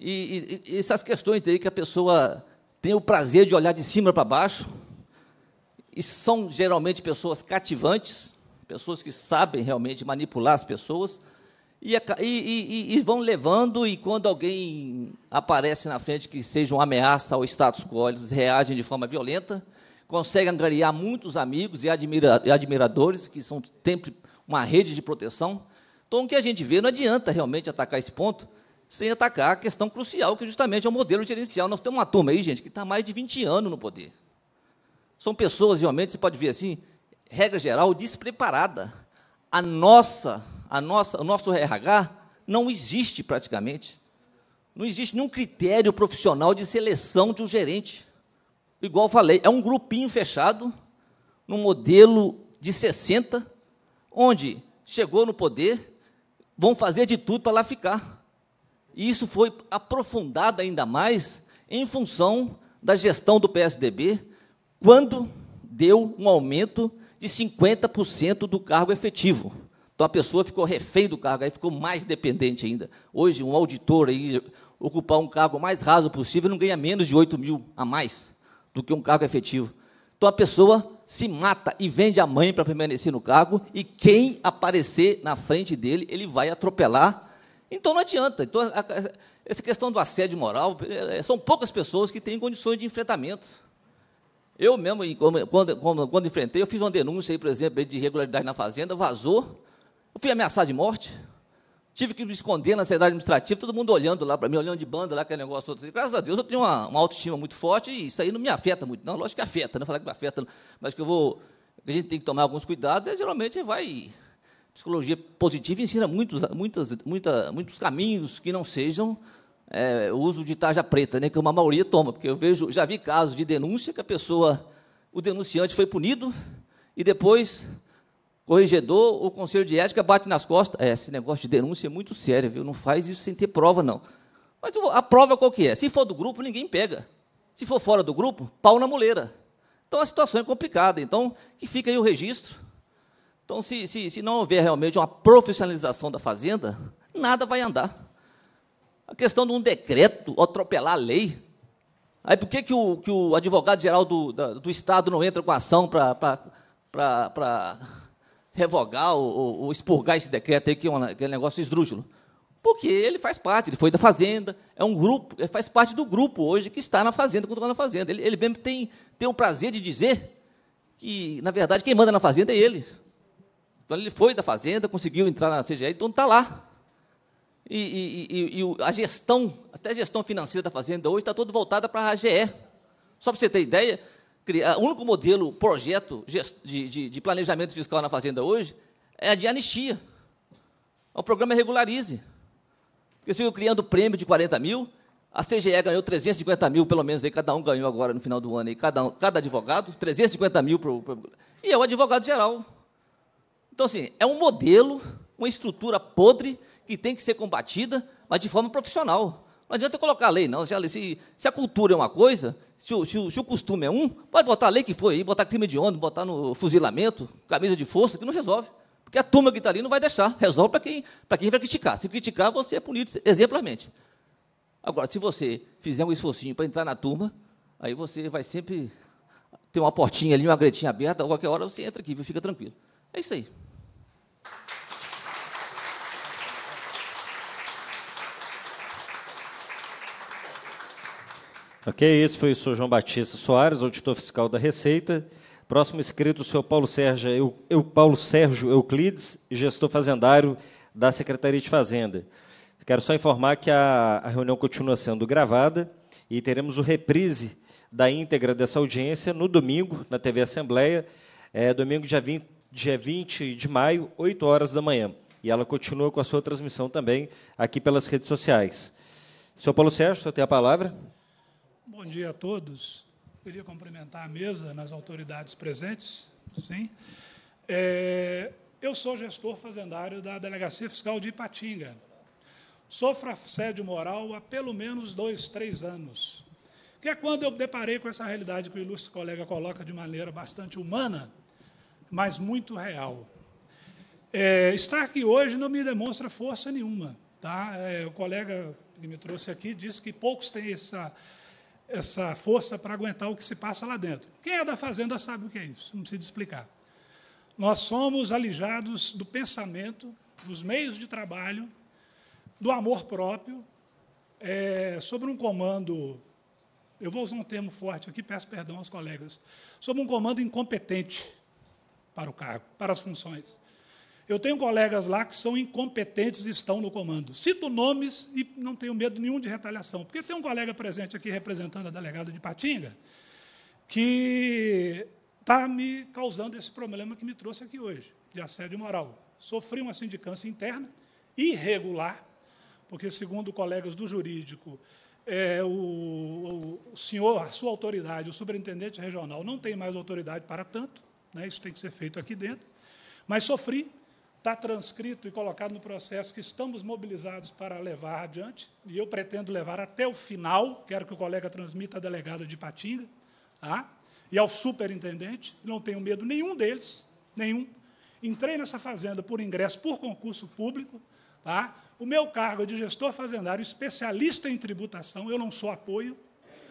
e, e, e essas questões aí que a pessoa tem o prazer de olhar de cima para baixo, e são geralmente pessoas cativantes, pessoas que sabem realmente manipular as pessoas, é e, e, e, vão levando, e quando alguém aparece na frente que seja uma ameaça ao status quo, eles reagem de forma violenta, conseguem angariar muitos amigos e, admira, e admiradores, que são sempre uma rede de proteção. Então, o que a gente vê, não adianta realmente atacar esse ponto sem atacar a questão crucial, que justamente é o modelo gerencial. Nós temos uma turma aí, gente, que está mais de 20 anos no poder. São pessoas, realmente, você pode ver assim, regra geral, despreparada. A nossa, a nossa, o nosso RH não existe praticamente. Não existe nenhum critério profissional de seleção de um gerente. Igual falei, é um grupinho fechado, num modelo de 60, onde chegou no poder, vão fazer de tudo para lá ficar. E isso foi aprofundado ainda mais em função da gestão do PSDB, quando deu um aumento de 50% do cargo efetivo. Então a pessoa ficou refém do cargo, aí ficou mais dependente ainda. Hoje, um auditor aí, ocupar um cargo mais raso possível não ganha menos de 8 mil a mais do que um cargo efetivo. Então a pessoa se mata e vende a mãe para permanecer no cargo, e quem aparecer na frente dele, ele vai atropelar. Então não adianta. Então, a, a, essa questão do assédio moral, é, são poucas pessoas que têm condições de enfrentamento. Eu mesmo, quando, quando, quando enfrentei, eu fiz uma denúncia aí, por exemplo, de irregularidade na fazenda, vazou. Eu fui ameaçado de morte. Tive que me esconder na cidade administrativa, todo mundo olhando lá para mim, olhando de banda lá, aquele negócio todo. Graças a Deus eu tenho uma, uma, autoestima muito forte e isso aí não me afeta muito. Não, lógico que afeta, não né? falar que me afeta, não. mas que eu vou. A gente tem que tomar alguns cuidados, e, é, geralmente vai. Psicologia positiva ensina muitos, muitas, muita, muitos caminhos que não sejam é, uso de tarja preta, né, que uma maioria toma, porque eu vejo, já vi casos de denúncia que a pessoa, o denunciante foi punido e depois corregedor ou conselho de ética bate nas costas. É, esse negócio de denúncia é muito sério, viu? Não faz isso sem ter prova, não. Mas a prova qual que é? Se for do grupo, ninguém pega. Se for fora do grupo, pau na muleira. Então a situação é complicada. Então, que fica aí o registro. Então, se, se, se não houver realmente uma profissionalização da fazenda, nada vai andar. A questão de um decreto, atropelar a lei. Aí por que, que, o, que o advogado-geral do, da, do Estado não entra com ação para revogar ou, ou, expurgar esse decreto aí, é que é um, negócio esdrúxulo? Porque ele faz parte, ele foi da Fazenda, é um grupo, ele faz parte do grupo hoje que está na Fazenda, controlando a Fazenda. Ele, ele mesmo tem, tem o prazer de dizer que, na verdade, quem manda na Fazenda é ele. Então ele foi da Fazenda, conseguiu entrar na CGE, então está lá e, e, e a gestão, até a gestão financeira da tá fazenda hoje está toda voltada para a AGE. Só para você ter ideia, o único modelo, projeto de, de, de, planejamento fiscal na fazenda hoje é a de anistia. O programa é regularize. Eles se criando prêmio de 40 mil, a CGE ganhou 350 mil, pelo menos, aí, cada um ganhou agora no final do ano, aí, cada, um, cada advogado, 350 mil. Pro, pro, e é o advogado geral. Então, assim, é um modelo, uma estrutura podre que tem que ser combatida, mas de forma profissional. Não adianta colocar a lei, não. Se, se, a cultura é uma coisa, se o, se, se o, costume é um, pode botar a lei que foi, aí, botar crime de ônibus, botar no fuzilamento, camisa de força, que não resolve. Porque a turma que está ali não vai deixar. Resolve para quem, quem vai criticar. Se criticar, você é punido exemplarmente. Agora, se você fizer um esforcinho para entrar na turma, aí você vai sempre ter uma portinha ali, uma gretinha aberta, qualquer hora você entra aqui, viu? Fica tranquilo. É isso aí. Ok, esse foi o senhor João Batista Soares, auditor fiscal da Receita. Próximo inscrito, o senhor Paulo Sérgio, eu, eu, Paulo Sérgio Euclides, gestor fazendário da Secretaria de Fazenda. Quero só informar que a, a reunião continua sendo gravada e teremos o reprise da íntegra dessa audiência no domingo, na TV Assembleia, é, domingo, dia 20, dia 20 de maio, 8 horas da manhã. E ela continua com a sua transmissão também aqui pelas redes sociais. Senhor Paulo Sérgio, o senhor tem a palavra. Bom dia a todos. Queria cumprimentar a mesa nas autoridades presentes. Sim. É, eu sou gestor fazendário da Delegacia Fiscal de Ipatinga. Sofro assédio moral há pelo menos dois, três anos. Que é quando eu deparei com essa realidade que o ilustre colega coloca de maneira bastante humana, mas muito real. É, estar aqui hoje não me demonstra força nenhuma. Tá? É, o colega que me trouxe aqui disse que poucos têm essa essa força para aguentar o que se passa lá dentro. Quem é da fazenda sabe o que é isso, não precisa explicar. Nós somos alijados do pensamento, dos meios de trabalho, do amor próprio, é, sobre um comando. Eu vou usar um termo forte aqui, peço perdão aos colegas. Sobre um comando incompetente para o cargo, para as funções. Eu tenho colegas lá que são incompetentes e estão no comando. Cito nomes e não tenho medo nenhum de retaliação, porque tem um colega presente aqui representando a delegada de Patinga que está me causando esse problema que me trouxe aqui hoje, de assédio moral. Sofri uma sindicância interna, irregular, porque, segundo colegas do jurídico, é, o, o, senhor, a sua autoridade, o superintendente regional, não tem mais autoridade para tanto, né, isso tem que ser feito aqui dentro, mas sofri está transcrito e colocado no processo que estamos mobilizados para levar adiante, e eu pretendo levar até o final, quero que o colega transmita à delegada de Patinga tá? e ao superintendente, não tenho medo nenhum deles, nenhum. Entrei nessa fazenda por ingresso, por concurso público, tá? o meu cargo é de gestor fazendário, especialista em tributação, eu não sou apoio,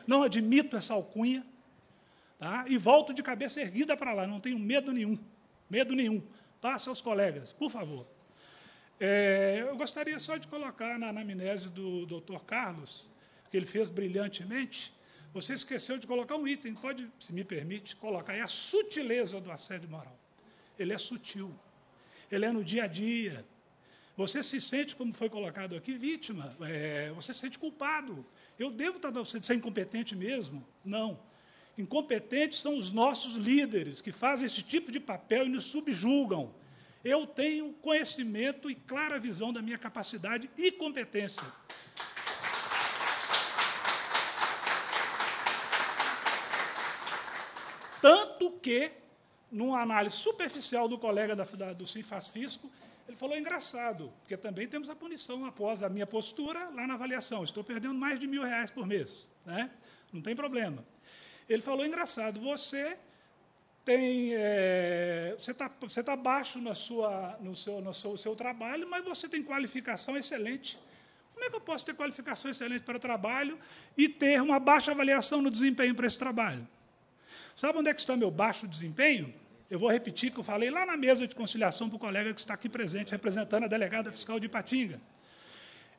não admito essa alcunha, tá? e volto de cabeça erguida para lá, não tenho medo nenhum, medo nenhum passe aos colegas, por favor. É, eu gostaria só de colocar na anamnese do Dr. Carlos, que ele fez brilhantemente, você esqueceu de colocar um item, pode, se me permite, colocar, é a sutileza do assédio moral. Ele é sutil, ele é no dia a dia. Você se sente, como foi colocado aqui, vítima, é, você se sente culpado. Eu devo estar sendo incompetente mesmo? Não. Incompetentes são os nossos líderes, que fazem esse tipo de papel e nos subjugam. Eu tenho conhecimento e clara visão da minha capacidade e competência. Tanto que, numa análise superficial do colega da, da, do Cifas Fisco, ele falou é engraçado, porque também temos a punição após a minha postura lá na avaliação. Estou perdendo mais de mil reais por mês. Né? Não tem problema. Ele falou: engraçado, você tem é, você está você tá baixo na sua, no, seu, no seu, seu trabalho, mas você tem qualificação excelente. Como é que eu posso ter qualificação excelente para o trabalho e ter uma baixa avaliação no desempenho para esse trabalho? Sabe onde é que está meu baixo desempenho? Eu vou repetir o que eu falei lá na mesa de conciliação para o colega que está aqui presente, representando a delegada fiscal de Ipatinga.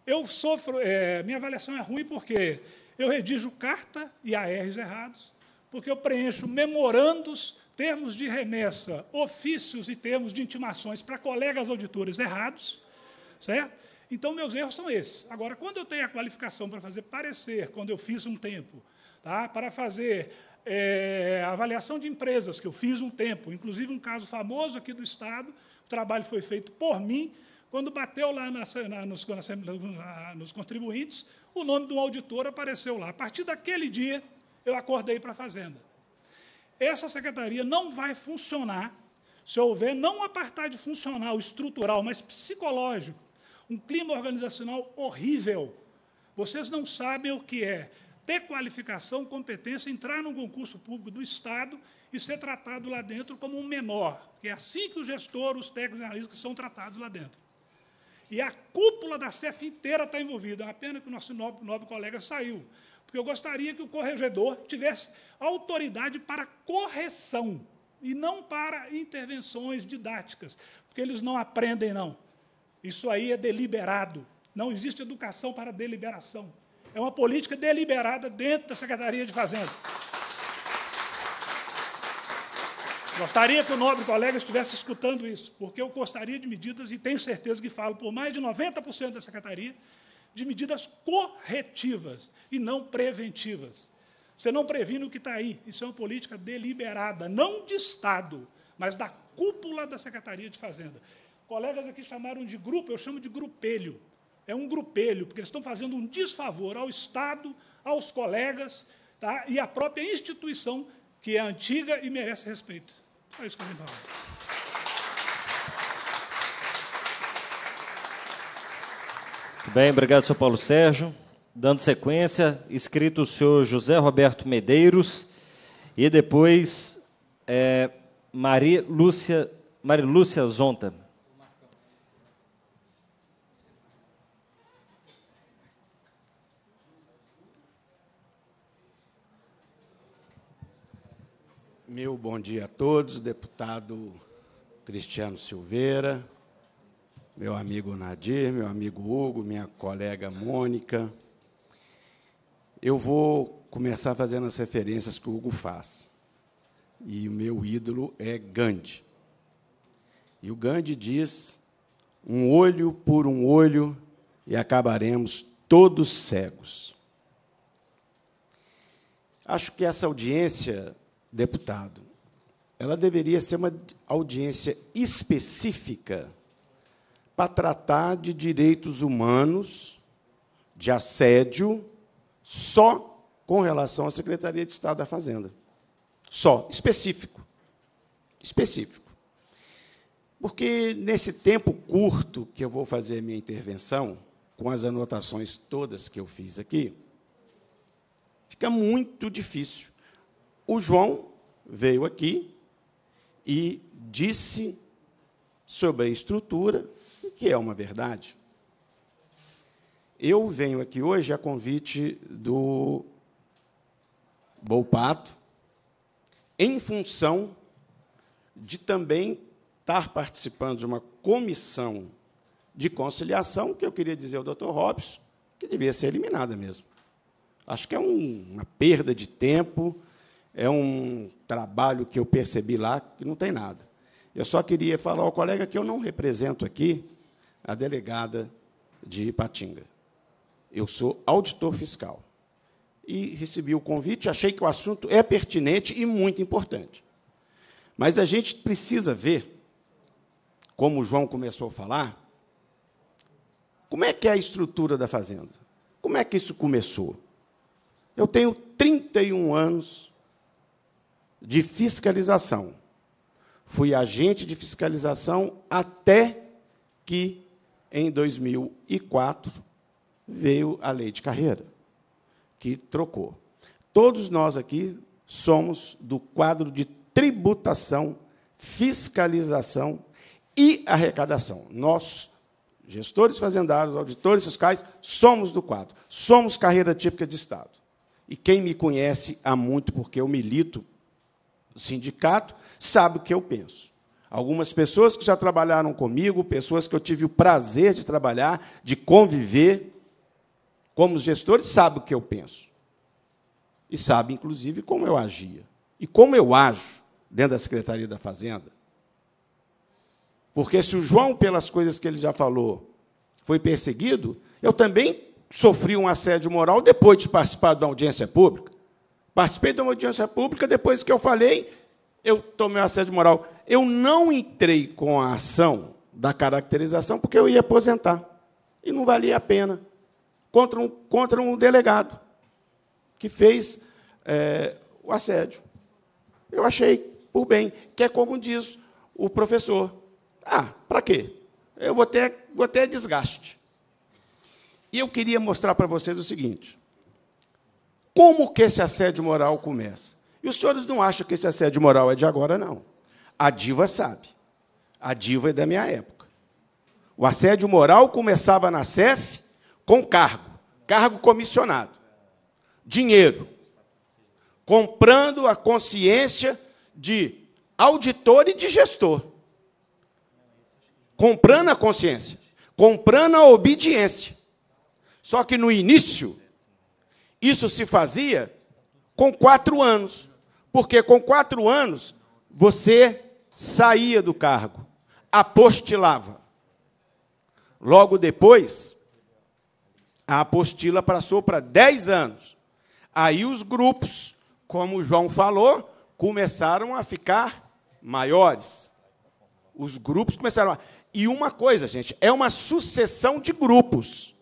Eu sofro, é, minha avaliação é ruim porque eu redijo carta e ARs errados, porque eu preencho memorandos, termos de remessa, ofícios e termos de intimações para colegas auditores errados, certo? Então, meus erros são esses. Agora, quando eu tenho a qualificação para fazer parecer, quando eu fiz um tempo, tá? para fazer é, avaliação de empresas, que eu fiz um tempo, inclusive um caso famoso aqui do Estado, o trabalho foi feito por mim, quando bateu lá na, na, nos, na, nos contribuintes, o nome de um auditor apareceu lá. A partir daquele dia, eu acordei para a fazenda. Essa secretaria não vai funcionar se houver não apartar de funcional, estrutural, mas psicológico, um clima organizacional horrível. Vocês não sabem o que é ter qualificação, competência, entrar num concurso público do Estado e ser tratado lá dentro como um menor, que é assim que os gestores, os técnicos analistas são tratados lá dentro. E a cúpula da CEF inteira está envolvida. É uma pena que o nosso nobre, nobre colega saiu, eu gostaria que o corregedor tivesse autoridade para correção e não para intervenções didáticas, porque eles não aprendem, não. Isso aí é deliberado. Não existe educação para deliberação. É uma política deliberada dentro da Secretaria de Fazenda. Gostaria que o nobre colega estivesse escutando isso, porque eu gostaria de medidas e tenho certeza que falo por mais de 90% da secretaria de medidas corretivas e não preventivas. Você não previne o que está aí. Isso é uma política deliberada, não de Estado, mas da cúpula da Secretaria de Fazenda. Colegas aqui chamaram de grupo, eu chamo de grupelho. É um grupelho, porque eles estão fazendo um desfavor ao Estado, aos colegas tá? e à própria instituição, que é antiga e merece respeito. É isso que eu Bem, obrigado, senhor Paulo Sérgio. Dando sequência, escrito o senhor José Roberto Medeiros e depois é, Maria Lúcia, Maria Lúcia Zonta. Meu bom dia a todos, deputado Cristiano Silveira, meu amigo Nadir, meu amigo Hugo, minha colega Mônica. Eu vou começar fazendo as referências que o Hugo faz. E o meu ídolo é Gandhi. E o Gandhi diz: um olho por um olho e acabaremos todos cegos. Acho que essa audiência, deputado, ela deveria ser uma audiência específica para tratar de direitos humanos, de assédio, só com relação à Secretaria de Estado da Fazenda. Só, específico. Específico. Porque nesse tempo curto que eu vou fazer a minha intervenção, com as anotações todas que eu fiz aqui, fica muito difícil. O João veio aqui e disse sobre a estrutura, que é uma verdade. Eu venho aqui hoje a convite do Bolpato, em função de também estar participando de uma comissão de conciliação, que eu queria dizer ao doutor Robson, que devia ser eliminada mesmo. Acho que é um, uma perda de tempo, é um trabalho que eu percebi lá que não tem nada. Eu só queria falar ao colega que eu não represento aqui a delegada de Ipatinga. Eu sou auditor fiscal. E recebi o convite, achei que o assunto é pertinente e muito importante. Mas a gente precisa ver, como o João começou a falar, como é que é a estrutura da fazenda? Como é que isso começou? Eu tenho 31 anos de fiscalização. Fui agente de fiscalização até que em 2004, veio a lei de carreira, que trocou. Todos nós aqui somos do quadro de tributação, fiscalização e arrecadação. Nós, gestores fazendários, auditores fiscais, somos do quadro. Somos carreira típica de Estado. E quem me conhece há muito, porque eu milito no sindicato, sabe o que eu penso. Algumas pessoas que já trabalharam comigo, pessoas que eu tive o prazer de trabalhar, de conviver, como gestores, sabem o que eu penso. E sabem, inclusive, como eu agia. E como eu ajo dentro da Secretaria da Fazenda. Porque se o João, pelas coisas que ele já falou, foi perseguido, eu também sofri um assédio moral depois de participar de uma audiência pública. Participei de uma audiência pública, depois que eu falei, eu tomei um assédio moral eu não entrei com a ação da caracterização porque eu ia aposentar. E não valia a pena. Contra um, contra um delegado que fez é, o assédio. Eu achei por bem, que é como diz o professor. Ah, para quê? Eu vou ter, vou ter desgaste. E eu queria mostrar para vocês o seguinte: como que esse assédio moral começa? E os senhores não acham que esse assédio moral é de agora, não. A diva sabe. A diva é da minha época. O assédio moral começava na CEF com cargo, cargo comissionado, dinheiro, comprando a consciência de auditor e de gestor. Comprando a consciência, comprando a obediência. Só que no início, isso se fazia com quatro anos. Porque com quatro anos, você saía do cargo, apostilava. Logo depois, a apostila passou para 10 anos. Aí os grupos, como o João falou, começaram a ficar maiores. Os grupos começaram a. E uma coisa, gente, é uma sucessão de grupos.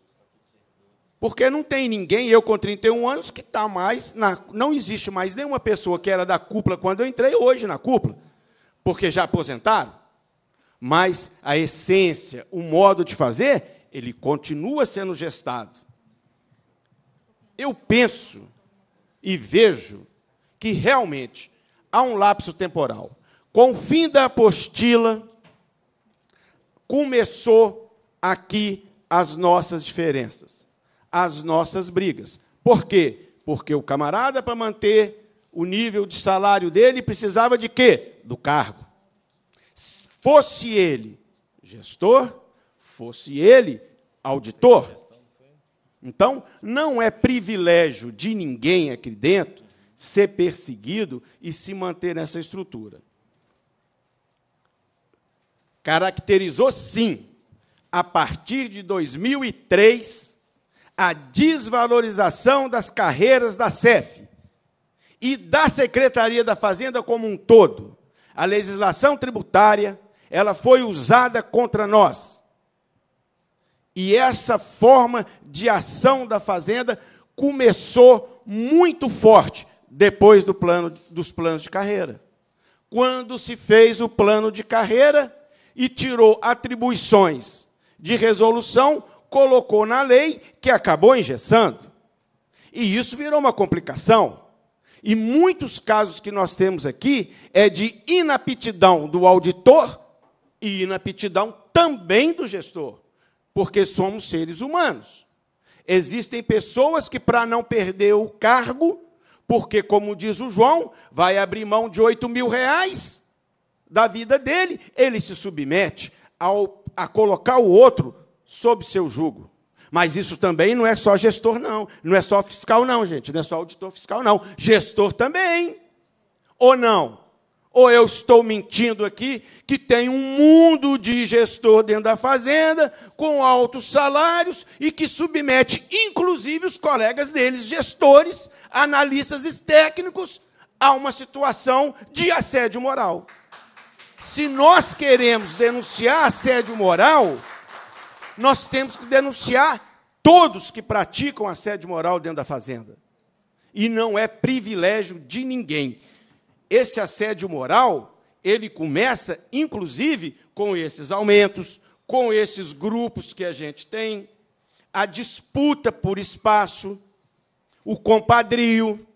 Porque não tem ninguém, eu com 31 anos, que está mais. Na, não existe mais nenhuma pessoa que era da cúpula quando eu entrei, hoje na cúpula porque já aposentaram, mas a essência, o modo de fazer, ele continua sendo gestado. Eu penso e vejo que realmente há um lapso temporal. Com o fim da apostila, começou aqui as nossas diferenças, as nossas brigas. Por quê? Porque o camarada, para manter o nível de salário dele, precisava de quê? do cargo. Fosse ele gestor, fosse ele auditor. Então, não é privilégio de ninguém aqui dentro ser perseguido e se manter nessa estrutura. Caracterizou, sim, a partir de 2003, a desvalorização das carreiras da CEF e da Secretaria da Fazenda como um todo a legislação tributária, ela foi usada contra nós. E essa forma de ação da fazenda começou muito forte depois do plano dos planos de carreira. Quando se fez o plano de carreira e tirou atribuições de resolução, colocou na lei que acabou engessando. E isso virou uma complicação. E muitos casos que nós temos aqui é de inaptidão do auditor e inaptidão também do gestor, porque somos seres humanos. Existem pessoas que, para não perder o cargo, porque, como diz o João, vai abrir mão de 8 mil reais da vida dele, ele se submete ao, a colocar o outro sob seu jugo. Mas isso também não é só gestor, não. Não é só fiscal, não, gente. Não é só auditor fiscal, não. Gestor também. Ou não? Ou eu estou mentindo aqui que tem um mundo de gestor dentro da fazenda, com altos salários e que submete, inclusive, os colegas deles, gestores, analistas e técnicos, a uma situação de assédio moral. Se nós queremos denunciar assédio moral, nós temos que denunciar todos que praticam assédio moral dentro da fazenda. E não é privilégio de ninguém. Esse assédio moral, ele começa, inclusive, com esses aumentos, com esses grupos que a gente tem, a disputa por espaço, o compadrio.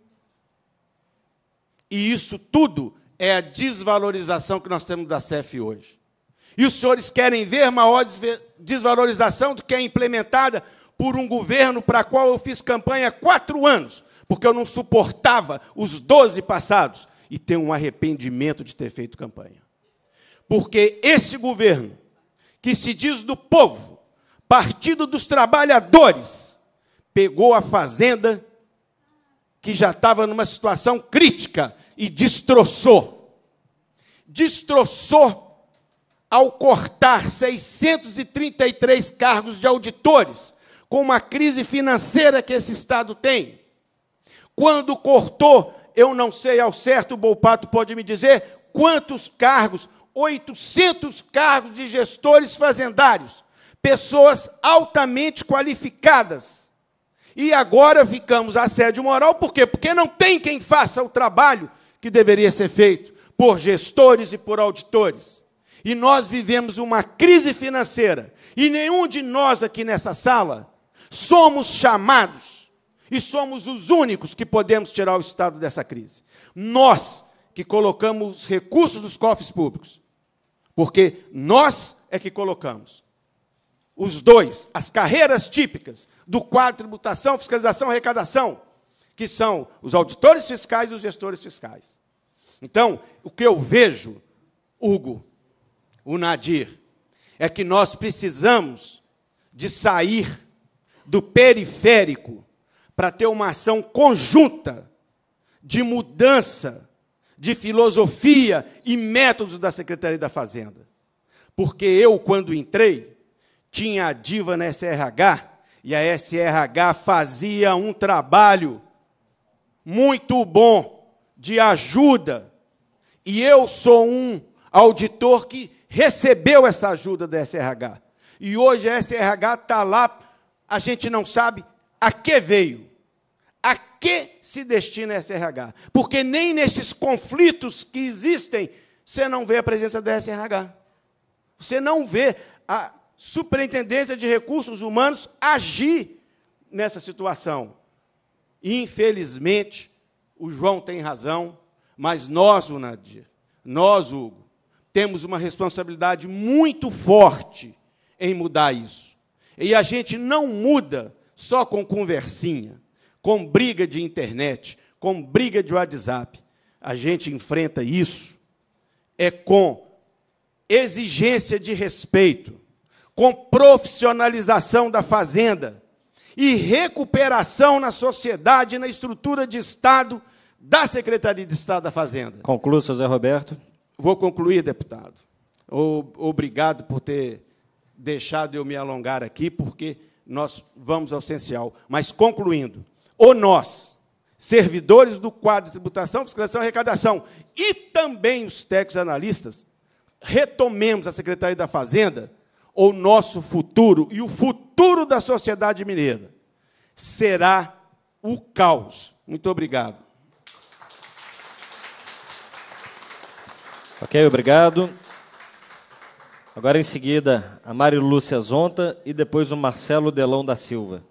E isso tudo é a desvalorização que nós temos da CEF hoje. E os senhores querem ver maior desvalorização do que é implementada por um governo para qual eu fiz campanha há quatro anos, porque eu não suportava os 12 passados e tenho um arrependimento de ter feito campanha. Porque esse governo, que se diz do povo, partido dos trabalhadores, pegou a fazenda que já estava numa situação crítica e destroçou. Destroçou ao cortar 633 cargos de auditores, com uma crise financeira que esse Estado tem. Quando cortou, eu não sei ao certo, o Bolpato pode me dizer, quantos cargos, 800 cargos de gestores fazendários, pessoas altamente qualificadas. E agora ficamos à sede moral, por quê? Porque não tem quem faça o trabalho que deveria ser feito por gestores e por auditores e nós vivemos uma crise financeira, e nenhum de nós aqui nessa sala somos chamados e somos os únicos que podemos tirar o Estado dessa crise. Nós que colocamos os recursos dos cofres públicos, porque nós é que colocamos. Os dois, as carreiras típicas do quadro tributação, fiscalização, arrecadação, que são os auditores fiscais e os gestores fiscais. Então, o que eu vejo, Hugo, o Nadir, é que nós precisamos de sair do periférico para ter uma ação conjunta de mudança de filosofia e métodos da Secretaria da Fazenda. Porque eu, quando entrei, tinha a diva na SRH e a SRH fazia um trabalho muito bom de ajuda. E eu sou um auditor que recebeu essa ajuda da SRH. E hoje a SRH está lá, a gente não sabe a que veio, a que se destina a SRH. Porque nem nesses conflitos que existem, você não vê a presença da SRH. Você não vê a Superintendência de Recursos Humanos agir nessa situação. Infelizmente, o João tem razão, mas nós, o Nadir, nós, Hugo, temos uma responsabilidade muito forte em mudar isso. E a gente não muda só com conversinha, com briga de internet, com briga de WhatsApp. A gente enfrenta isso é com exigência de respeito, com profissionalização da fazenda e recuperação na sociedade, na estrutura de Estado da Secretaria de Estado da Fazenda. Concluo, José Roberto. Vou concluir, deputado. Obrigado por ter deixado eu me alongar aqui, porque nós vamos ao essencial. Mas, concluindo, ou nós, servidores do quadro de tributação, fiscalização e arrecadação, e também os técnicos analistas, retomemos a Secretaria da Fazenda, ou nosso futuro e o futuro da sociedade mineira será o caos. Muito obrigado. Ok, obrigado. Agora em seguida, a Mário Lúcia Zonta e depois o Marcelo Delão da Silva.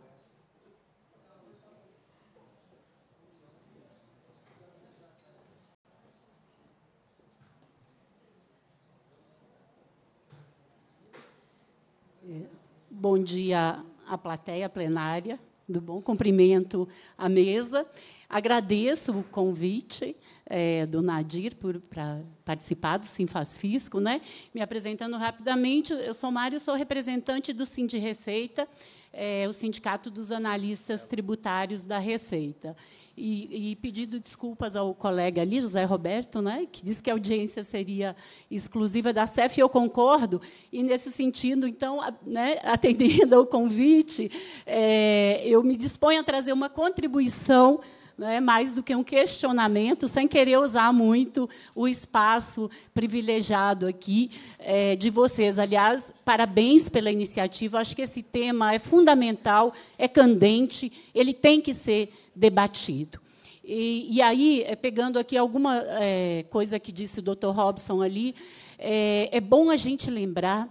Bom dia à plateia plenária, do bom cumprimento à mesa. Agradeço o convite é, do Nadir para participar do Sinfasfisco, Fisco. Né? Me apresentando rapidamente, eu sou Mário, sou representante do Sind Receita, é, o Sindicato dos Analistas Tributários da Receita. E, e, pedindo desculpas ao colega ali, José Roberto, né, que disse que a audiência seria exclusiva da CEF, eu concordo, e nesse sentido, então, a, né, atendendo ao convite, é, eu me disponho a trazer uma contribuição né, mais do que um questionamento, sem querer usar muito o espaço privilegiado aqui é, de vocês. Aliás, parabéns pela iniciativa. Acho que esse tema é fundamental, é candente, ele tem que ser debatido. E, e aí, é, pegando aqui alguma é, coisa que disse o Dr. Robson ali, é, é bom a gente lembrar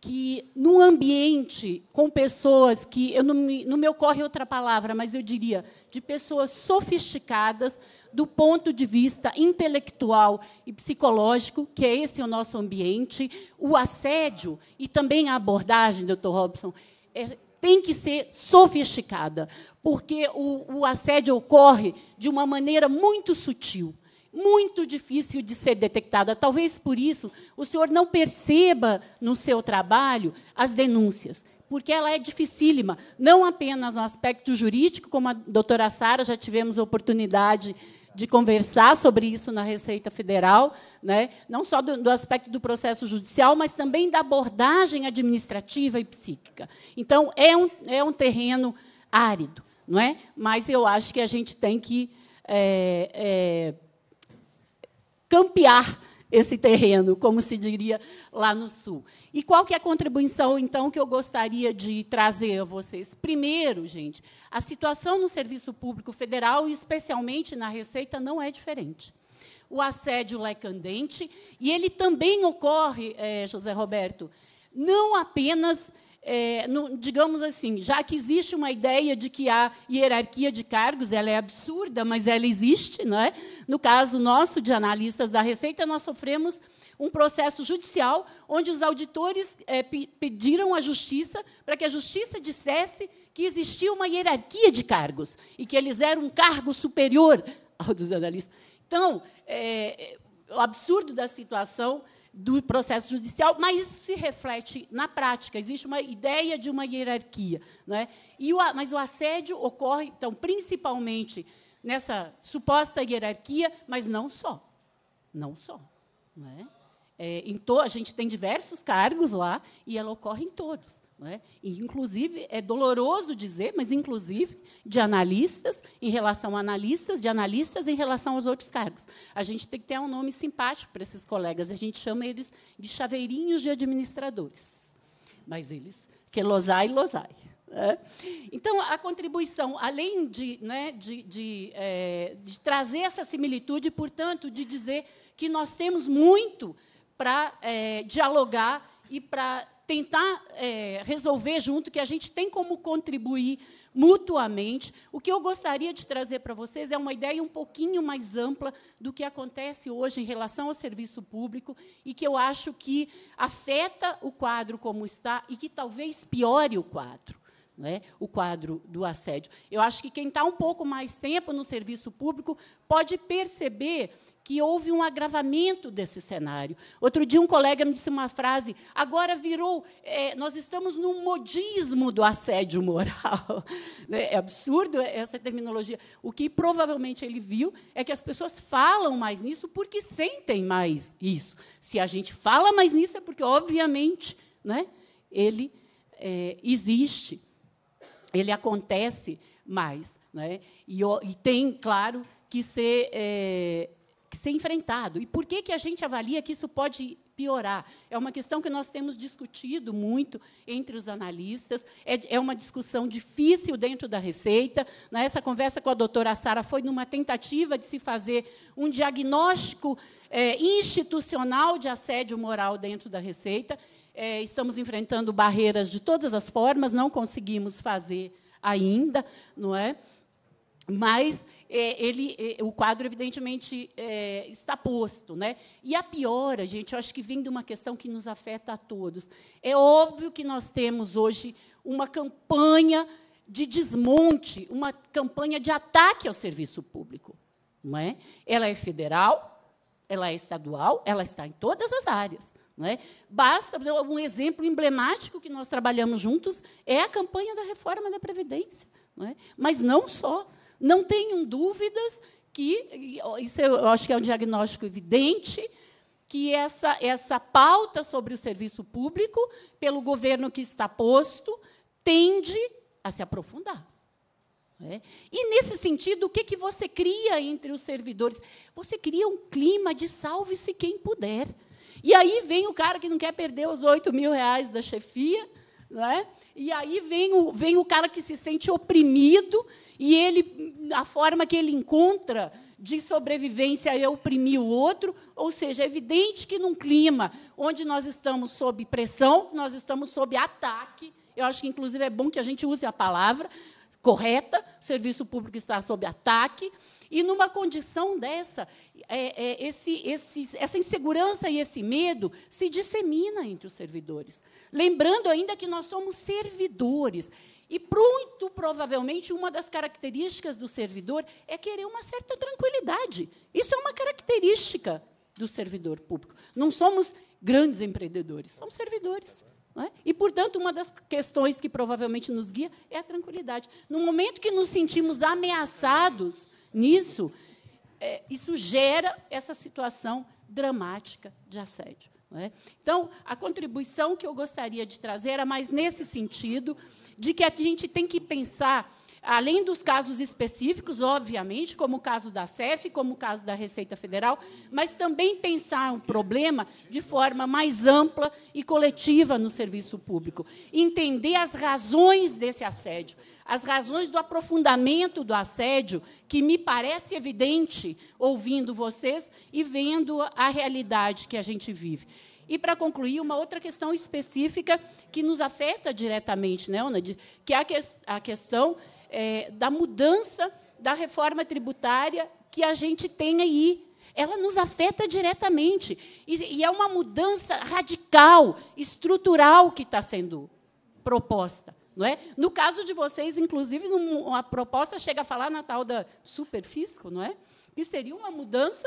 que num ambiente com pessoas que eu não, não me ocorre outra palavra, mas eu diria de pessoas sofisticadas do ponto de vista intelectual e psicológico, que é esse o nosso ambiente, o assédio e também a abordagem, doutor Robson, é, tem que ser sofisticada, porque o, o assédio ocorre de uma maneira muito sutil muito difícil de ser detectada. Talvez por isso o senhor não perceba no seu trabalho as denúncias, porque ela é dificílima, não apenas no aspecto jurídico, como a doutora Sara já tivemos a oportunidade de conversar sobre isso na Receita Federal, né? não só do, do, aspecto do processo judicial, mas também da abordagem administrativa e psíquica. Então, é um, é um terreno árido, não é? mas eu acho que a gente tem que é, é, campear esse terreno, como se diria lá no Sul. E qual que é a contribuição, então, que eu gostaria de trazer a vocês? Primeiro, gente, a situação no serviço público federal, e especialmente na Receita, não é diferente. O assédio é candente, e ele também ocorre, é, José Roberto, não apenas é, no, digamos assim, já que existe uma ideia de que a hierarquia de cargos ela é absurda, mas ela existe, não é? No caso nosso de analistas da Receita, nós sofremos um processo judicial onde os auditores é, pediram à justiça para que a justiça dissesse que existia uma hierarquia de cargos e que eles eram um cargo superior ao dos analistas. Então, é, é o absurdo da situação do processo judicial, mas isso se reflete na prática. Existe uma ideia de uma hierarquia. Né? E o, mas o assédio ocorre, então, principalmente nessa suposta hierarquia, mas não só. Não só. né? é? É, a gente tem diversos cargos lá e ela ocorre em todos. Né? E, inclusive, é doloroso dizer, mas, inclusive, de analistas em relação a analistas, de analistas em relação aos outros cargos. A gente tem que ter um nome simpático para esses colegas. A gente chama eles de chaveirinhos de administradores. Mas eles, que losai, losai. Né? Então, a contribuição, além de, né, de, de, é, de, trazer essa similitude, portanto, de dizer que nós temos muito para é, dialogar e para tentar é, resolver junto, que a gente tem como contribuir mutuamente. O que eu gostaria de trazer para vocês é uma ideia um pouquinho mais ampla do que acontece hoje em relação ao serviço público e que eu acho que afeta o quadro como está e que talvez piore o quadro. né? o quadro do assédio. Eu acho que quem está um pouco mais tempo no serviço público pode perceber que houve um agravamento desse cenário. Outro dia, um colega me disse uma frase: agora virou, é, nós estamos no modismo do assédio moral. [LAUGHS] Né? É absurdo essa terminologia. O que provavelmente ele viu é que as pessoas falam mais nisso porque sentem mais isso. Se a gente fala mais nisso, é porque, obviamente, né, ele é, existe, ele acontece mais. Né? E, e tem, claro, que ser é, ser enfrentado. E por que, que a gente avalia que isso pode piorar? É uma questão que nós temos discutido muito entre os analistas, é, é uma discussão difícil dentro da Receita. Né? essa conversa com a doutora Sara foi numa tentativa de se fazer um diagnóstico é, institucional de assédio moral dentro da Receita. É, estamos enfrentando barreiras de todas as formas, não conseguimos fazer ainda, não é? mas é, ele, é, o quadro, evidentemente, é, está posto. Né? E a piora, gente, eu acho que vem de uma questão que nos afeta a todos. É óbvio que nós temos hoje uma campanha de desmonte, uma campanha de ataque ao serviço público. Não é? Ela é federal, ela é estadual, ela está em todas as áreas. Não é? Basta, um exemplo emblemático que nós trabalhamos juntos é a campanha da reforma da Previdência. Não é? Mas não só não tenham dúvidas que, isso eu acho que é um diagnóstico evidente, que essa, essa pauta sobre o serviço público, pelo governo que está posto, tende a se aprofundar. É? E, nesse sentido, o que, que você cria entre os servidores? Você cria um clima de salve-se quem puder. E aí vem o cara que não quer perder os 8 mil reais da chefia, né? E aí vem o, vem o cara que se sente oprimido e ele a forma que ele encontra de sobrevivência é oprimir o outro, ou seja, é evidente que num clima onde nós estamos sob pressão, nós estamos sob ataque, eu acho que, inclusive, é bom que a gente use a palavra, correta, o serviço público está sob ataque, e numa condição dessa, é, é, esse, esse, essa insegurança e esse medo se dissemina entre os servidores. Lembrando ainda que nós somos servidores, e muito provavelmente uma das características do servidor é querer uma certa tranquilidade. Isso é uma característica do servidor público. Não somos grandes empreendedores, somos servidores. É? E, portanto, uma das questões que provavelmente nos guia é a tranquilidade. No momento que nos sentimos ameaçados nisso, é, isso gera essa situação dramática de assédio. É? Então, a contribuição que eu gostaria de trazer era é mais nesse sentido, de que a gente tem que pensar além dos casos específicos, obviamente, como o caso da CEF, como o caso da Receita Federal, mas também pensar um problema de forma mais ampla e coletiva no serviço público. Entender as razões desse assédio, as razões do aprofundamento do assédio, que me parece evidente ouvindo vocês e vendo a realidade que a gente vive. E, para concluir, uma outra questão específica que nos afeta diretamente, né, Ona, que é a, que a questão é, da mudança da reforma tributária que a gente tem aí. Ela nos afeta diretamente. E, e é uma mudança radical, estrutural que está sendo proposta. Não é? No caso de vocês, inclusive, a proposta chega a falar na tal da superfisco, não é? que seria uma mudança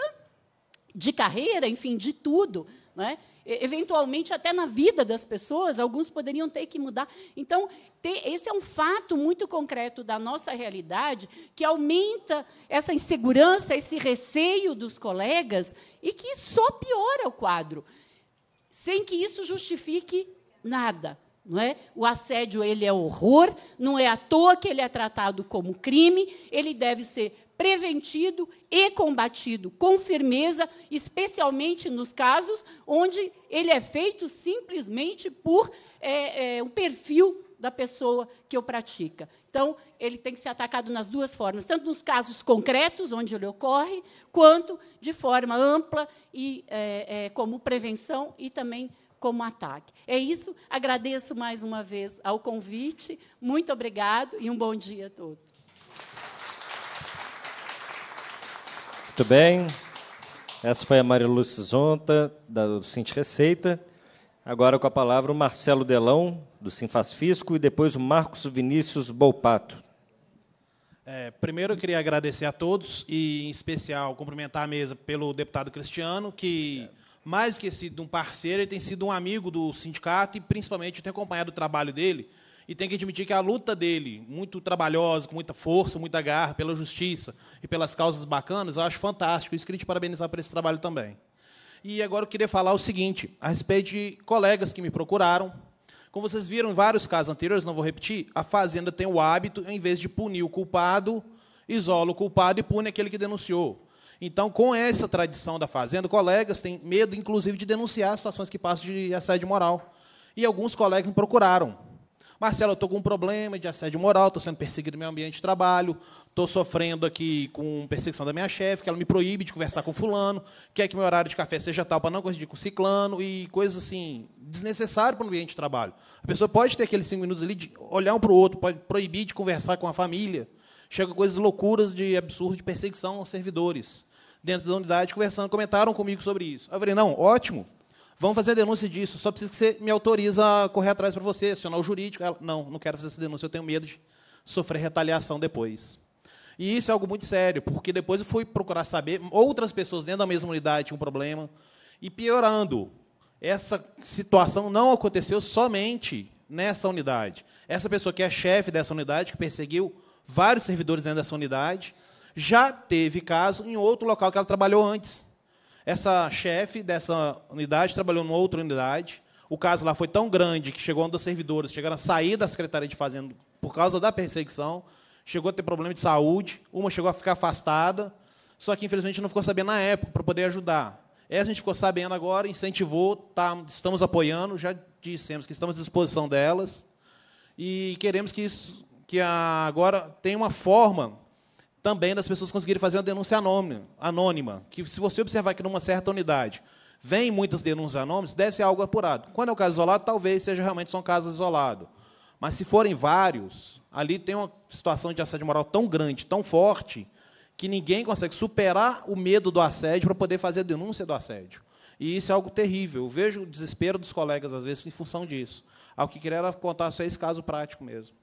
de carreira, enfim, de tudo. Né? E, eventualmente, até na vida das pessoas, alguns poderiam ter que mudar. Então, esse é um fato muito concreto da nossa realidade que aumenta essa insegurança, esse receio dos colegas e que só piora o quadro, sem que isso justifique nada. Não é? O assédio ele é horror, não é à toa que ele é tratado como crime, ele deve ser preventido e combatido com firmeza, especialmente nos casos onde ele é feito simplesmente por é, é, um perfil da pessoa que o pratica. Então, ele tem que ser atacado nas duas formas, tanto nos casos concretos, onde ele ocorre, quanto de forma ampla e é, é, como prevenção e também como ataque. É isso. Agradeço mais uma vez ao convite. Muito obrigado e um bom dia a todos. Muito bem. Essa foi a Maria Lúcia Zonta, do Cinte Receita. Agora com a palavra o Marcelo Delão, do Sinfaz Fisco, e depois o Marcos Vinícius Bolpato. É, primeiro, eu queria agradecer a todos e, em especial, cumprimentar a mesa pelo deputado Cristiano, que, mais que sido um parceiro, ele tem sido um amigo do sindicato e, principalmente, tem acompanhado o trabalho dele. E tem que admitir que a luta dele, muito trabalhosa, com muita força, muita garra, pela justiça e pelas causas bacanas, eu acho fantástico. Isso queria te parabenizar por esse trabalho também. E agora eu queria falar o seguinte, a respeito de colegas que me procuraram. Como vocês viram em vários casos anteriores, não vou repetir, a Fazenda tem o hábito, em vez de punir o culpado, isola o culpado e pune aquele que denunciou. Então, com essa tradição da Fazenda, colegas têm medo, inclusive, de denunciar situações que passam de assédio moral. E alguns colegas me procuraram Marcelo, eu estou com um problema de assédio moral, estou sendo perseguido no meu ambiente de trabalho, estou sofrendo aqui com perseguição da minha chefe, que ela me proíbe de conversar com fulano, quer que meu horário de café seja tal para não coincidir com ciclano, e coisas assim, desnecessário para o ambiente de trabalho. A pessoa pode ter aqueles cinco minutos ali de olhar um para o outro, pode proibir de conversar com a família. Chega coisas loucuras de absurdo de perseguição aos servidores. Dentro da unidade, conversando, comentaram comigo sobre isso. Eu falei, não, ótimo, Vamos fazer a denúncia disso, só preciso que você me autoriza a correr atrás para você, acionar o jurídico. Ela, não, não quero fazer essa denúncia, eu tenho medo de sofrer retaliação depois. E isso é algo muito sério, porque depois eu fui procurar saber, outras pessoas dentro da mesma unidade tinham um problema, e piorando, essa situação não aconteceu somente nessa unidade. Essa pessoa que é chefe dessa unidade, que perseguiu vários servidores dentro dessa unidade, já teve caso em outro local que ela trabalhou antes. Essa chefe dessa unidade trabalhou em outra unidade. O caso lá foi tão grande que chegou um dos servidores, chegaram a sair da Secretaria de Fazenda por causa da perseguição, chegou a ter problema de saúde, uma chegou a ficar afastada, só que infelizmente não ficou sabendo na época para poder ajudar. Essa a gente ficou sabendo agora, incentivou, tá, estamos apoiando, já dissemos que estamos à disposição delas e queremos que, isso, que a, agora tenha uma forma também das pessoas conseguirem fazer uma denúncia anônima, que se você observar que numa certa unidade vem muitas denúncias anônimas, deve ser algo apurado. Quando é um caso isolado, talvez seja realmente só um caso isolado. Mas se forem vários, ali tem uma situação de assédio moral tão grande, tão forte, que ninguém consegue superar o medo do assédio para poder fazer a denúncia do assédio. E isso é algo terrível. Eu vejo o desespero dos colegas, às vezes, em função disso. Ao que queria era contar só esse caso prático mesmo.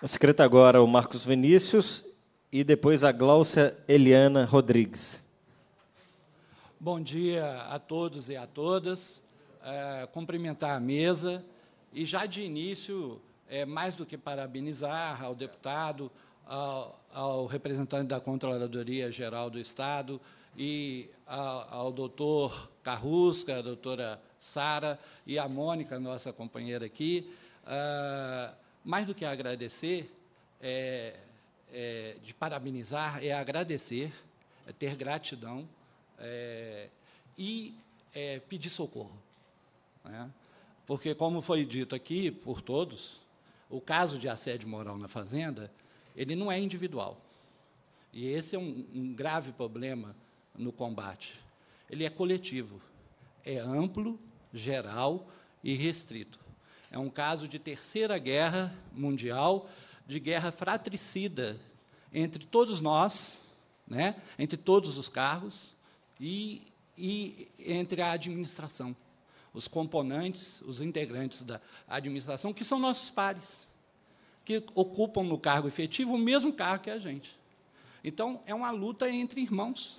Escrita agora o Marcos Vinícius e depois a Gláucia Eliana Rodrigues. Bom dia a todos e a todas. É, cumprimentar a mesa e já de início, é, mais do que parabenizar ao deputado, ao, ao representante da Controladoria Geral do Estado e ao, ao doutor Carrusca, a doutora Sara e a Mônica, nossa companheira aqui. É, mais do que agradecer, é, é, de parabenizar, é agradecer, é ter gratidão é, e é, pedir socorro. Né? Porque, como foi dito aqui por todos, o caso de assédio moral na Fazenda, ele não é individual. E esse é um, um grave problema no combate. Ele é coletivo, é amplo, geral e restrito. É um caso de terceira guerra mundial, de guerra fratricida entre todos nós, né? entre todos os carros e, e entre a administração, os componentes, os integrantes da administração, que são nossos pares, que ocupam no cargo efetivo o mesmo cargo que a gente. Então, é uma luta entre irmãos,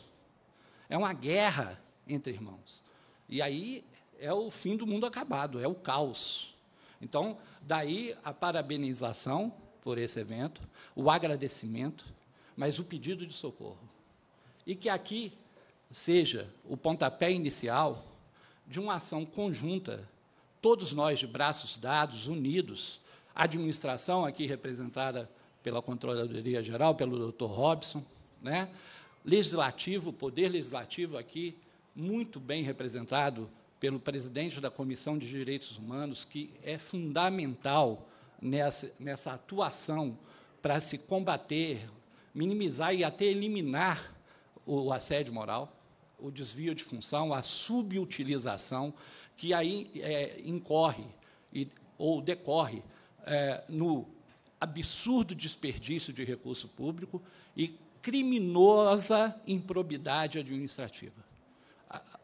é uma guerra entre irmãos. E aí é o fim do mundo acabado, é o caos. Então, daí a parabenização por esse evento, o agradecimento, mas o pedido de socorro. E que aqui seja o pontapé inicial de uma ação conjunta, todos nós de braços dados, unidos, a administração aqui representada pela Controladoria Geral, pelo Dr. Robson, né? legislativo, poder legislativo aqui muito bem representado pelo presidente da Comissão de Direitos Humanos, que é fundamental nessa, nessa atuação para se combater, minimizar e até eliminar o assédio moral, o desvio de função, a subutilização, que aí é, incorre e, ou decorre é, no absurdo desperdício de recurso público e criminosa improbidade administrativa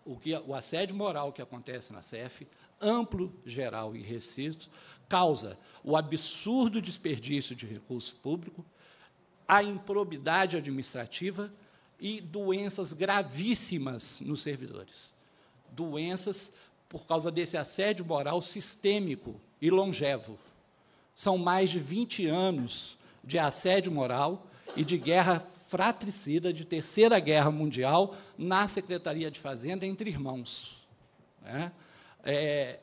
o, que, o assédio moral que acontece na CEF, amplo, geral e restrito, causa o absurdo desperdício de recurso público, a improbidade administrativa e doenças gravíssimas nos servidores. Doenças por causa desse assédio moral sistêmico e longevo. São mais de 20 anos de assédio moral e de guerra fratricida de Terceira Guerra Mundial na Secretaria de Fazenda entre irmãos. Né? É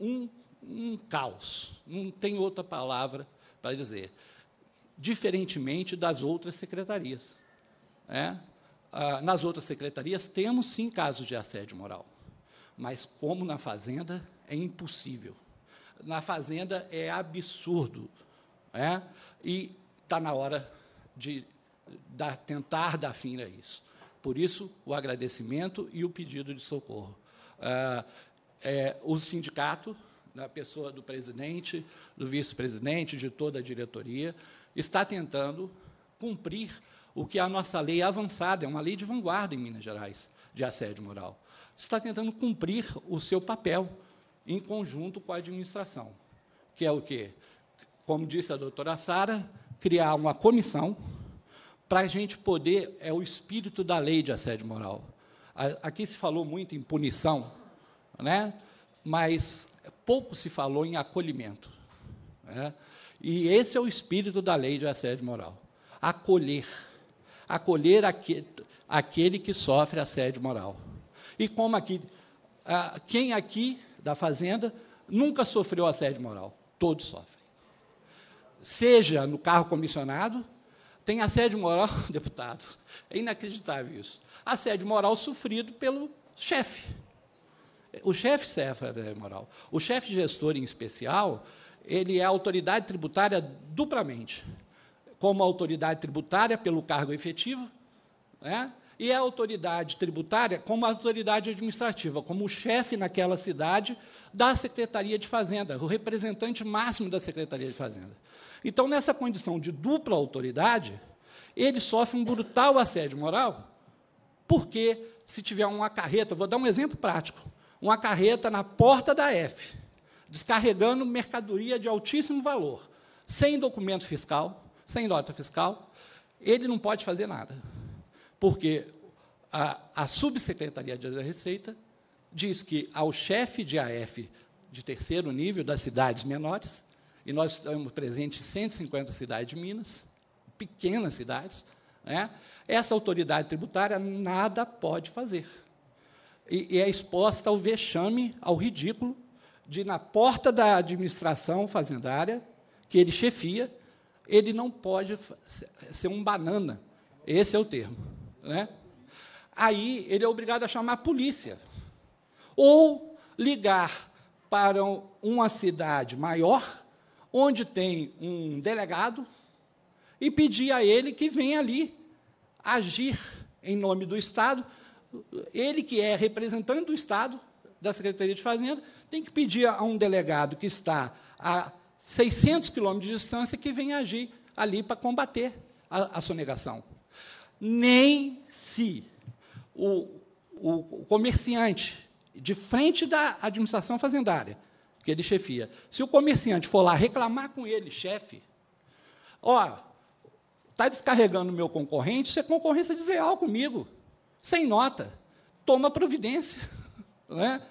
um, um caos, não tem outra palavra para dizer. Diferentemente das outras secretarias. Né? Ah, nas outras secretarias, temos sim casos de assédio moral, mas como na Fazenda, é impossível. Na Fazenda é absurdo. Né? E está na hora de tentar dar fim a isso. Por isso, o agradecimento e o pedido de socorro. Ah, é, o sindicato, na pessoa do presidente, do vice-presidente, de toda a diretoria, está tentando cumprir o que a nossa lei avançada, é uma lei de vanguarda em Minas Gerais, de assédio moral. Está tentando cumprir o seu papel em conjunto com a administração, que é o quê? Como disse a doutora Sara, criar uma comissão para a gente poder, é o espírito da lei de assédio moral. Aqui se falou muito em punição, né? mas pouco se falou em acolhimento. Né? E esse é o espírito da lei de assédio moral: acolher. Acolher aquele, aquele que sofre assédio moral. E como aqui, quem aqui da Fazenda nunca sofreu assédio moral? Todos sofrem. Seja no carro comissionado, tem assédio moral, [LAUGHS] deputado. É inacreditável isso. Assédio moral sofrido pelo chefe. O chefe serve assédio moral. O chefe gestor, em especial, ele é autoridade tributária duplamente. Como autoridade tributária pelo cargo efetivo, né? e a autoridade tributária como autoridade administrativa, como o chefe naquela cidade da Secretaria de Fazenda, o representante máximo da Secretaria de Fazenda. Então, nessa condição de dupla autoridade, ele sofre um brutal assédio moral, porque se tiver uma carreta, vou dar um exemplo prático, uma carreta na porta da F, descarregando mercadoria de altíssimo valor, sem documento fiscal, sem nota fiscal, ele não pode fazer nada, porque a, a subsecretaria da Receita diz que ao chefe de AF de terceiro nível das cidades menores, e nós estamos presentes em 150 cidades de Minas, pequenas cidades, né? essa autoridade tributária nada pode fazer. E, e é exposta ao vexame, ao ridículo, de, na porta da administração fazendária, que ele chefia, ele não pode ser um banana. Esse é o termo. Né? Aí ele é obrigado a chamar a polícia ou ligar para uma cidade maior, onde tem um delegado, e pedir a ele que venha ali agir em nome do Estado. Ele que é representante do Estado, da Secretaria de Fazenda, tem que pedir a um delegado que está a 600 quilômetros de distância que venha agir ali para combater a, a sonegação. Nem se o, o, o comerciante de frente da administração fazendária, que ele chefia. Se o comerciante for lá reclamar com ele, chefe, ó, está descarregando o meu concorrente, isso é concorrência desleal comigo, sem nota, toma providência. [LAUGHS] Né?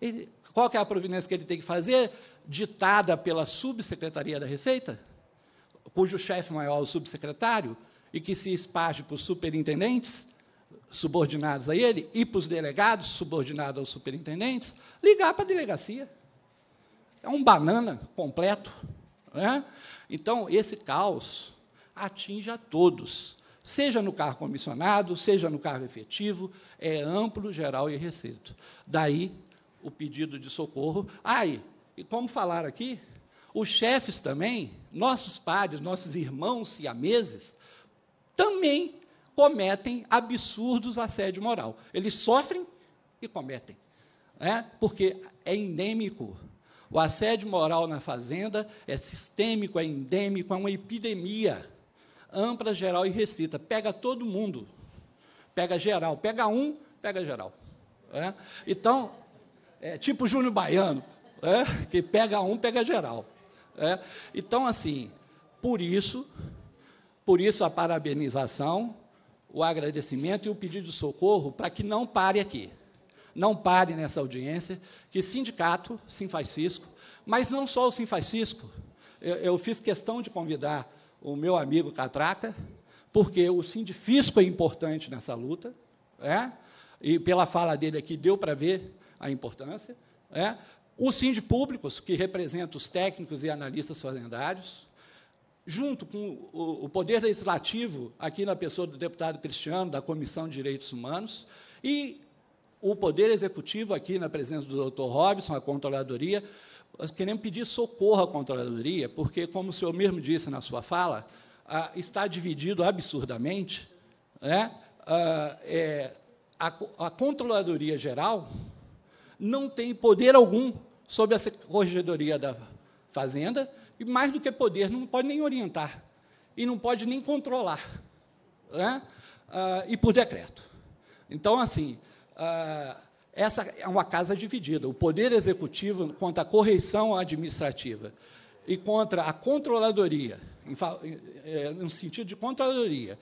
Ele, qual é a providência que ele tem que fazer? Ditada pela subsecretaria da Receita, cujo chefe maior é o subsecretário, e que se espaje para os superintendentes, subordinados a ele, e para os delegados, subordinados aos superintendentes, ligar para a delegacia. É um banana completo. Né? Então, esse caos atinge a todos, seja no cargo comissionado, seja no cargo efetivo, é amplo, geral e receito. Daí o pedido de socorro. Aí, ah, e, e como falar aqui, os chefes também, nossos padres, nossos irmãos siameses, também cometem absurdos assédio moral. Eles sofrem e cometem, né? porque é endêmico. O assédio moral na fazenda é sistêmico, é endêmico, é uma epidemia ampla, geral e restrita. Pega todo mundo, pega geral, pega um, pega geral. Né? Então, é tipo Júnior Baiano, né? que pega um, pega geral. Né? Então, assim, por isso, por isso a parabenização, o agradecimento e o pedido de socorro para que não pare aqui. Não pare nessa audiência, que sindicato, faz Fisco, mas não só o faz Fisco. Eu, eu fiz questão de convidar o meu amigo Catraca, porque o sindifisco é importante nessa luta, é? e pela fala dele aqui deu para ver a importância. É? O Sindipúblicos, que representa os técnicos e analistas fazendários, junto com o, o Poder Legislativo, aqui na pessoa do deputado Cristiano, da Comissão de Direitos Humanos, e o Poder Executivo, aqui na presença do doutor Robson, a Controladoria, nós queremos pedir socorro à Controladoria, porque, como o senhor mesmo disse na sua fala, está dividido absurdamente. Né? é, a, a, Controladoria Geral não tem poder algum sobre a Corregedoria da Fazenda e mais do que poder, não pode nem orientar. E não pode nem controlar. Né? Ah, e por decreto. Então, assim, ah, essa é uma casa dividida. O poder executivo contra a correição administrativa e contra a controladoria, em, eh, eh, no sentido de controladoria,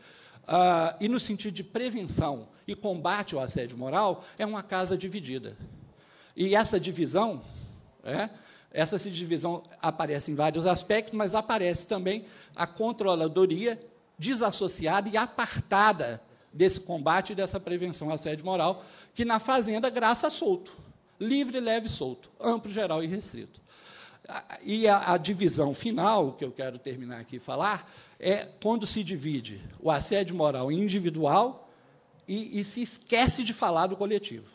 ah, e no sentido de prevenção e combate ao assédio moral, é uma casa dividida. E essa divisão é, essa divisão aparece em vários aspectos, mas aparece também a controladoria desassociada e apartada desse combate e dessa prevenção ao assédio moral, que na Fazenda graça solto, livre, leve, solto, amplo, geral e restrito. E a, a divisão final, que eu quero terminar aqui falar, é quando se divide o assédio moral individual e, e se esquece de falar do coletivo.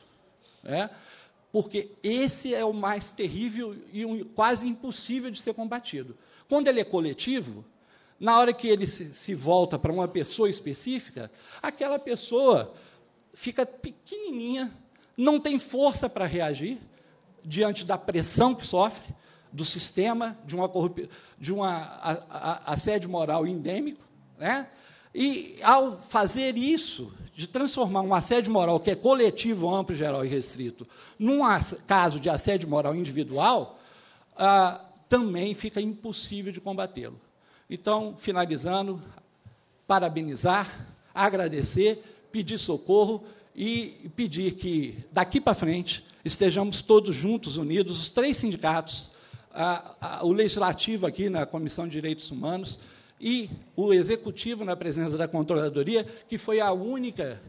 É? porque esse é o mais terrível e um, quase impossível de ser combatido. Quando ele é coletivo, na hora que ele se, se volta para uma pessoa específica, aquela pessoa fica pequenininha, não tem força para reagir diante da pressão que sofre, do sistema, de, uma de uma, a, assédio moral endêmico, né? E ao fazer isso, de transformar um assédio moral que é coletivo, amplo, geral e restrito, num caso de assédio moral individual, ah, também fica impossível de combatê-lo. Então, finalizando, parabenizar, agradecer, pedir socorro e pedir que, daqui para frente, estejamos todos juntos, unidos, os três sindicatos, ah, ah, o legislativo aqui na Comissão de Direitos Humanos, e o executivo na presença da controladoria, que foi a única,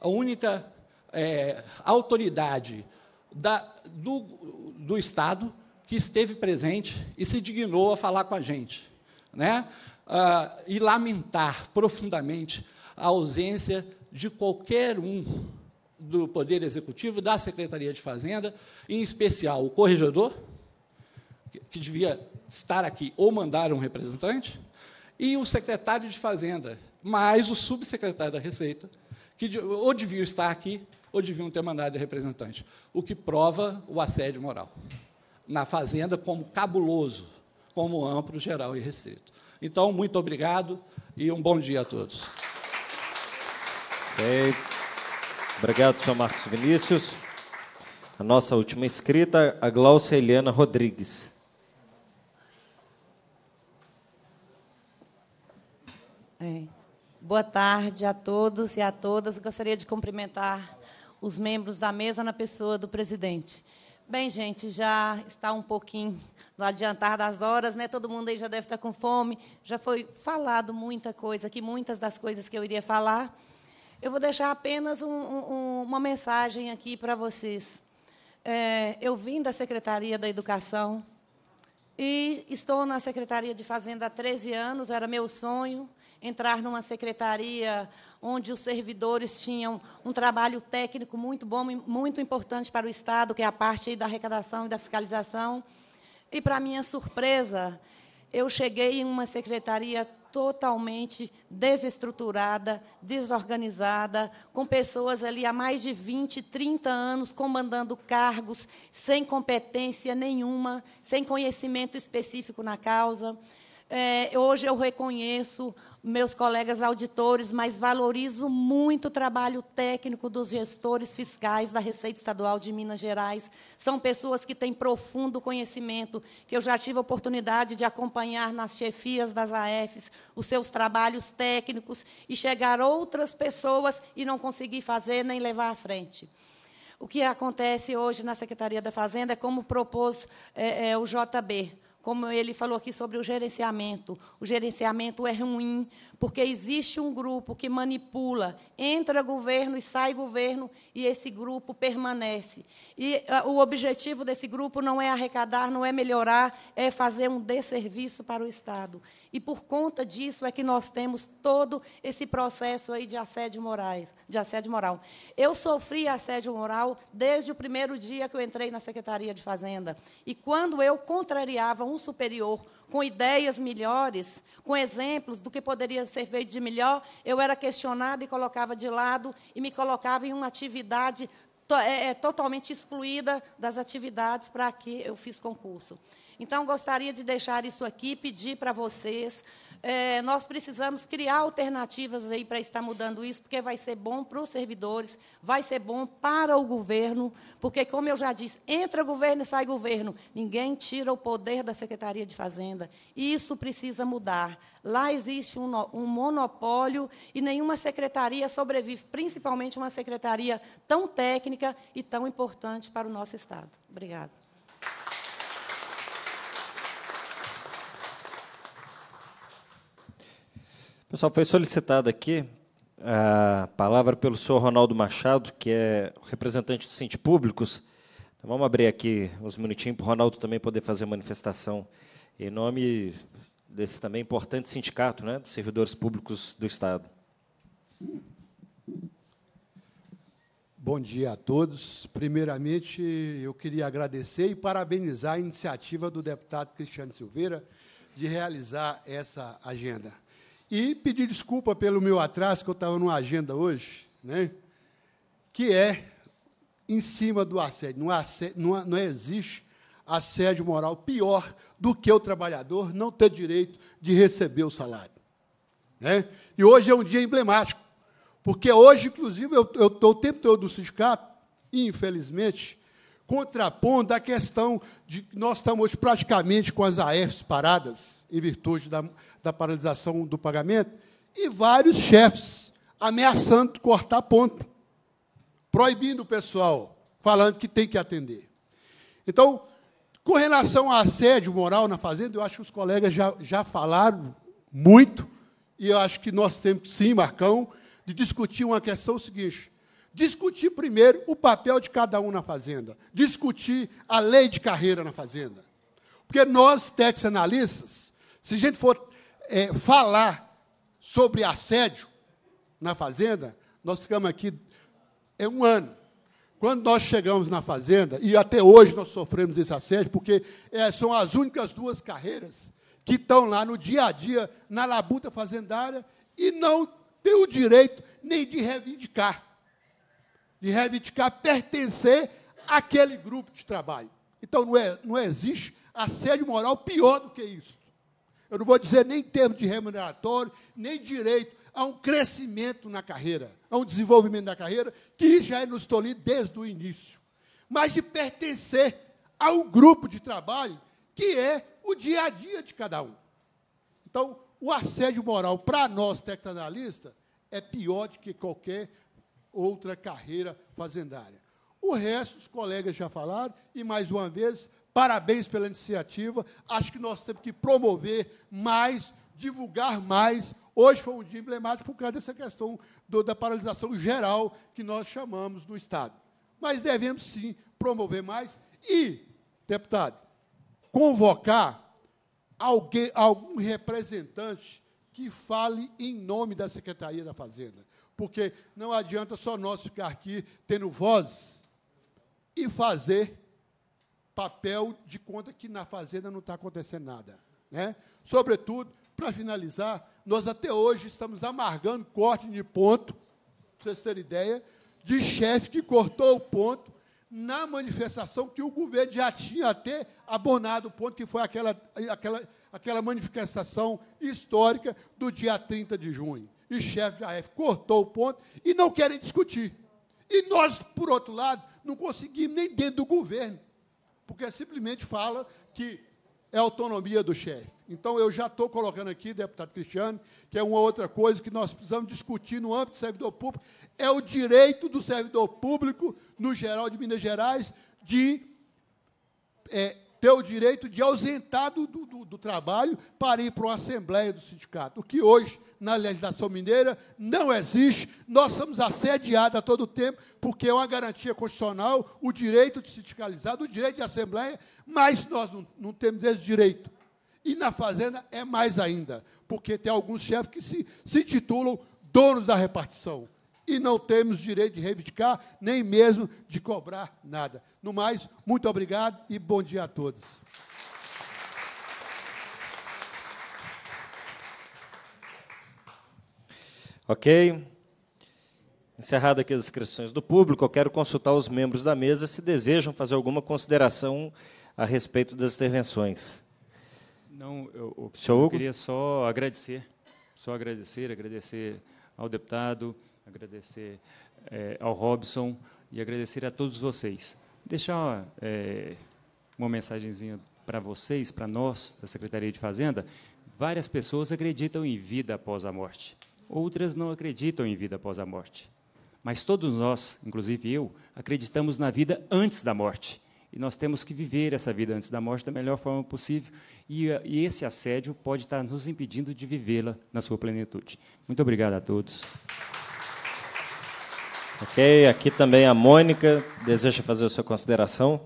a única é, autoridade da, do, do Estado que esteve presente e se dignou a falar com a gente, né? Ah, e lamentar profundamente a ausência de qualquer um do Poder Executivo, da Secretaria de Fazenda, em especial o corregedor, que devia estar aqui ou mandar um representante, e o secretário de Fazenda, mais o subsecretário da Receita, que ou deviam estar aqui ou deviam ter mandado representante, o que prova o assédio moral na Fazenda como cabuloso, como amplo, geral e restrito. Então, muito obrigado e um bom dia a todos. Obrigado, senhor Marcos Vinícius. A nossa última inscrita, a Glaucia Eliana Rodrigues. É. Boa tarde a todos e a todas. Gostaria de cumprimentar os membros da mesa na pessoa do presidente. Bem, gente, já está um pouquinho no adiantar das horas, né? Todo mundo aí já deve estar com fome. Já foi falado muita coisa aqui, muitas das coisas que eu iria falar. Eu vou deixar apenas um, um, uma mensagem aqui para vocês. É, eu vim da Secretaria da Educação e estou na Secretaria de Fazenda há 13 anos, era meu sonho entrar numa secretaria onde os servidores tinham um trabalho técnico muito bom, muito importante para o Estado, que é a parte da arrecadação e da fiscalização. E, para minha surpresa, eu cheguei em uma secretaria totalmente desestruturada, desorganizada, com pessoas ali há mais de 20, 30 anos comandando cargos sem competência nenhuma, sem conhecimento específico na causa. É, hoje eu reconheço meus colegas auditores, mas valorizo muito o trabalho técnico dos gestores fiscais da Receita Estadual de Minas Gerais. São pessoas que têm profundo conhecimento, que eu já tive a oportunidade de acompanhar nas chefias das AFs, os seus trabalhos técnicos, e chegar outras pessoas e não conseguir fazer nem levar à frente. O que acontece hoje na Secretaria da Fazenda é como propôs é, é, o JB como ele falou aqui sobre o gerenciamento. O gerenciamento é ruim, porque existe um grupo que manipula, entra governo e sai governo, e esse grupo permanece. E a, ah, o objetivo desse grupo não é arrecadar, não é melhorar, é fazer um desserviço para o Estado. E por conta disso é que nós temos todo esse processo aí de assédio, moral. de assédio moral. Eu sofri assédio moral desde o primeiro dia que eu entrei na Secretaria de Fazenda. E quando eu contrariava um superior com ideias melhores, com exemplos do que poderia ser feito de melhor, eu era questionada e colocava de lado e me colocava em uma atividade to é, é totalmente excluída das atividades para que eu fiz concurso. Então, gostaria de deixar isso aqui, pedir para vocês. É, nós precisamos criar alternativas aí para estar mudando isso, porque vai ser bom para os servidores, vai ser bom para o governo, porque, como eu já disse, entra governo e sai governo, ninguém tira o poder da Secretaria de Fazenda. Isso precisa mudar. Lá existe um, um monopólio e nenhuma secretaria sobrevive, principalmente uma secretaria tão técnica e tão importante para o nosso Estado. Obrigada. Pessoal, foi solicitada aqui a palavra pelo senhor Ronaldo Machado, que é representante do Cinti Públicos. Então, vamos abrir aqui uns minutinhos para o Ronaldo também poder fazer a manifestação em nome desse também importante sindicato né, de servidores públicos do Estado. Bom dia a todos. Primeiramente, eu queria agradecer e parabenizar a iniciativa do deputado Cristiano Silveira de realizar essa agenda e pedir desculpa pelo meu atraso, que eu estava numa agenda hoje, né? que é em cima do assédio. Não, assédio, não, não existe assédio moral pior do que o trabalhador não ter direito de receber o salário. Né? E hoje é um dia emblemático, porque hoje, inclusive, eu estou o tempo todo do sindicato, infelizmente, contrapondo a questão de que nós estamos praticamente com as AFs paradas, em virtude da, da paralisação do pagamento, e vários chefes ameaçando cortar ponto, proibindo o pessoal, falando que tem que atender. Então, com relação a assédio moral na Fazenda, eu acho que os colegas já, já falaram muito, e eu acho que nós temos, sim, Marcão, de discutir uma questão seguinte: discutir primeiro o papel de cada um na Fazenda, discutir a lei de carreira na Fazenda. Porque nós, analistas, se a gente for é, falar sobre assédio na fazenda, nós ficamos aqui é um ano. Quando nós chegamos na fazenda, e até hoje nós sofremos esse assédio, porque é, são as únicas duas carreiras que estão lá no dia a dia, na labuta fazendária, e não têm o direito nem de reivindicar, de reivindicar pertencer àquele grupo de trabalho. Então, não, é, não existe assédio moral pior do que isso. Eu não vou dizer nem em termos de remuneratório, nem direito. Há um crescimento na carreira, há um desenvolvimento da carreira que já é nos tolhi desde o início. Mas de pertencer a um grupo de trabalho que é o dia a dia de cada um. Então, o assédio moral para nós tecnanalistas é pior do que qualquer outra carreira fazendária. O resto, os colegas já falaram, e mais uma vez, parabéns pela iniciativa. Acho que nós temos que promover mais, divulgar mais. Hoje foi um dia emblemático por causa dessa questão do, da paralisação geral que nós chamamos no Estado. Mas devemos sim promover mais e, deputado, convocar alguém, algum representante que fale em nome da Secretaria da Fazenda. Porque não adianta só nós ficar aqui tendo voz e fazer papel de conta que na fazenda não está acontecendo nada. Né? Sobretudo, para finalizar, nós até hoje estamos amargando corte de ponto, para vocês terem ideia, de chefe que cortou o ponto na manifestação que o governo já tinha até abonado o ponto, que foi aquela, aquela, aquela manifestação histórica do dia 30 de junho. E chefe da AF cortou o ponto e não querem discutir. E nós, por outro lado, não conseguimos, nem dentro do governo, porque é simplesmente fala que é autonomia do chefe. Então, eu já estou colocando aqui, deputado Cristiano, que é uma outra coisa que nós precisamos discutir no âmbito do servidor público, é o direito do servidor público, no geral de Minas Gerais, de é, ter o direito de ausentar do, do, do trabalho para ir para uma assembleia do sindicato, o que hoje, na legislação mineira, não existe. Nós somos assediados a todo tempo, porque é uma garantia constitucional o direito de sindicalizar, o direito de assembleia, mas nós não, não temos esse direito. E na Fazenda é mais ainda, porque tem alguns chefes que se, se titulam donos da repartição e não temos direito de reivindicar, nem mesmo de cobrar nada. No mais, muito obrigado e bom dia a todos. Ok. Encerrado aqui as inscrições do público, eu quero consultar os membros da mesa se desejam fazer alguma consideração a respeito das intervenções. Não, eu, eu, eu queria só agradecer, só agradecer, agradecer ao deputado, agradecer é, ao Robson e agradecer a todos vocês. Deixar é, eh, uma mensagenzinha para vocês, para nós, da Secretaria de Fazenda. Várias pessoas acreditam em vida após a morte, outras não acreditam em vida após a morte. Mas todos nós, inclusive eu, acreditamos na vida antes da morte. E nós temos que viver essa vida antes da morte da melhor forma possível. E, e esse assédio pode estar nos impedindo de vivê-la na sua plenitude. Muito obrigado a todos. Ok, aqui também a Mônica deseja fazer a sua consideração.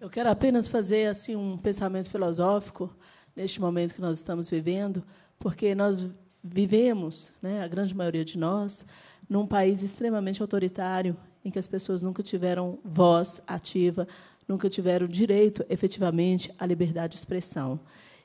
Eu quero apenas fazer assim um pensamento filosófico neste momento que nós estamos vivendo, porque nós vivemos, né, a grande maioria de nós, num país extremamente autoritário, em que as pessoas nunca tiveram voz ativa, nunca tiveram direito efetivamente à liberdade de expressão.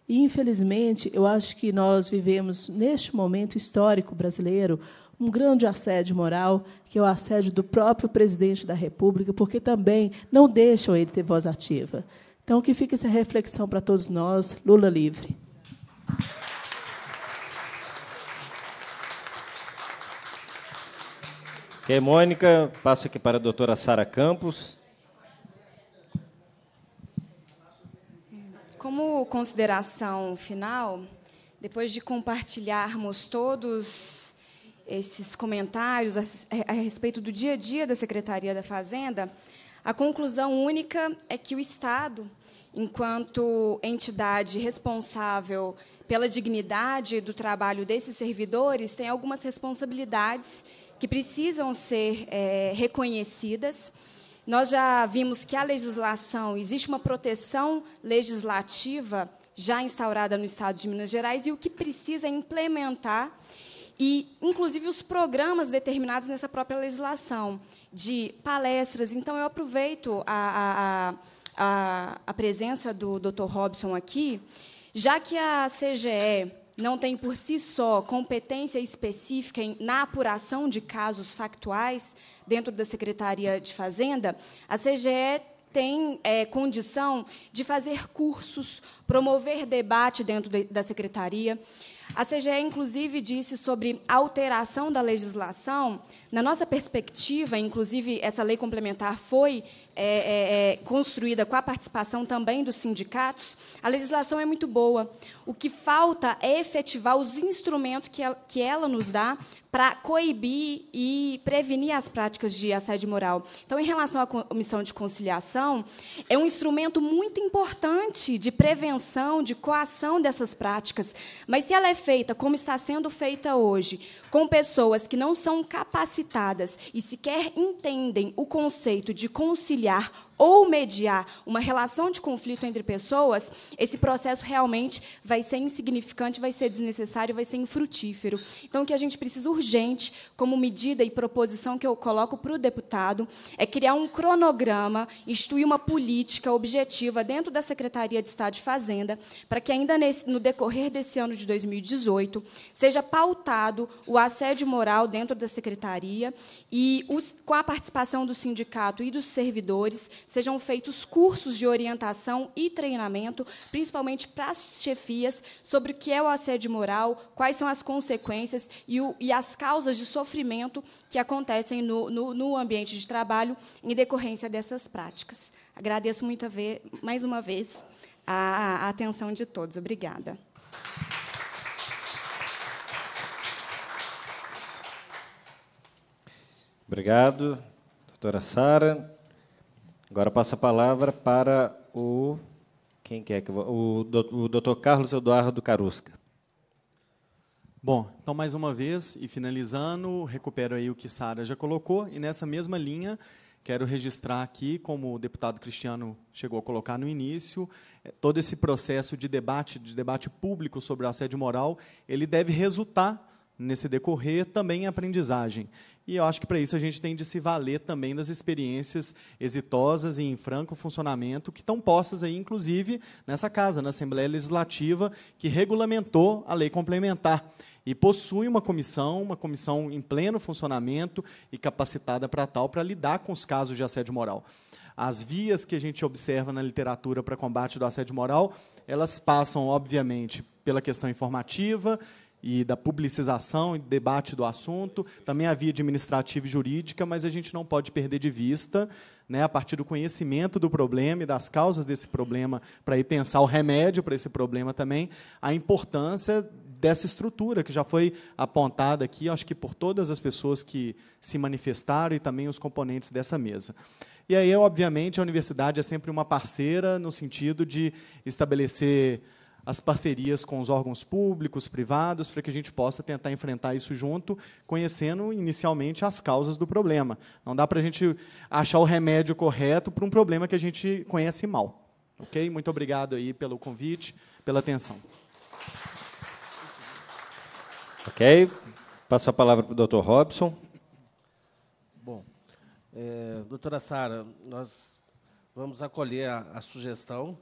E, infelizmente, eu acho que nós vivemos, neste momento histórico brasileiro, um grande assédio moral, que é o assédio do próprio presidente da República, porque também não deixam ele ter voz ativa. Então, que fique essa reflexão para todos nós. Lula livre. Ok, Mônica, passo aqui para a doutora Sara Campos. Como consideração final, depois de compartilharmos todos esses comentários a, respeito do dia a dia da Secretaria da Fazenda, a conclusão única é que o Estado, enquanto entidade responsável pela dignidade do trabalho desses servidores, tem algumas responsabilidades que precisam ser é, reconhecidas. Nós já vimos que a legislação, existe uma proteção legislativa já instaurada no Estado de Minas Gerais e o que precisa implementar e, inclusive, os programas determinados nessa própria legislação, de palestras. Então, eu aproveito a, a, a, a presença do Dr. Robson aqui, já que a CGE não tem por si só competência específica na apuração de casos factuais dentro da Secretaria de Fazenda, a CGE tem é, condição de fazer cursos, promover debate dentro da secretaria, a CGE, inclusive, disse sobre alteração da legislação. Na nossa perspectiva, inclusive, essa lei complementar foi é, é, é, construída com a participação também dos sindicatos, a legislação é muito boa. O que falta é efetivar os instrumentos que ela, que ela nos dá para coibir e prevenir as práticas de assédio moral. Então, em relação à comissão de conciliação, é um instrumento muito importante de prevenção, de coação dessas práticas. Mas se ela é feita como está sendo feita hoje, com pessoas que não são capacitadas e sequer entendem o conceito de conciliação, Yeah. ou mediar uma relação de conflito entre pessoas, esse processo realmente vai ser insignificante, vai ser desnecessário, vai ser infrutífero. Então, o que a gente precisa urgente, como medida e proposição que eu coloco para o deputado, é criar um cronograma, instituir uma política objetiva dentro da Secretaria de Estado de Fazenda, para que ainda nesse, no decorrer desse ano de 2018 seja pautado o assédio moral dentro da Secretaria e os, com a participação do sindicato e dos servidores sejam feitos cursos de orientação e treinamento, principalmente para as chefias, sobre o que é o assédio moral, quais são as consequências e, o, e as causas de sofrimento que acontecem no, no, no ambiente de trabalho em decorrência dessas práticas. Agradeço muito mais uma vez a, atenção de todos. Obrigada. Obrigado, doutora Sara. Agora passo a palavra para o. Quem quer que é O doutor Carlos Eduardo Carusca. Bom, então mais uma vez e finalizando, recupero aí o que Sara já colocou e nessa mesma linha quero registrar aqui, como o deputado Cristiano chegou a colocar no início, eh, todo esse processo de debate, de debate público sobre o assédio moral, ele deve resultar nesse decorrer também em aprendizagem. E eu acho que para isso a gente tem de se valer também das experiências exitosas e em franco funcionamento que estão postas aí, inclusive, nessa casa, na Assembleia Legislativa, que regulamentou a lei complementar e possui uma comissão, uma comissão em pleno funcionamento e capacitada para tal, para lidar com os casos de assédio moral. As vias que a gente observa na literatura para combate do assédio moral, elas passam, obviamente, pela questão informativa, e da publicização e debate do assunto, também a via administrativa e jurídica, mas a gente não pode perder de vista, né, a partir do conhecimento do problema e das causas desse problema, para ir pensar o remédio para esse problema também, a importância dessa estrutura que já foi apontada aqui, acho que por todas as pessoas que se manifestaram e também os componentes dessa mesa. E aí, obviamente, a universidade é sempre uma parceira no sentido de estabelecer as parcerias com os órgãos públicos, privados, para que a gente possa tentar enfrentar isso junto, conhecendo inicialmente as causas do problema. Não dá para a gente achar o remédio correto para um problema que a gente conhece mal. Ok? Muito obrigado aí pelo convite, pela atenção. Ok. Passo a palavra para o doutor Robson. Bom, é, doutora Sara, nós vamos acolher a, a sugestão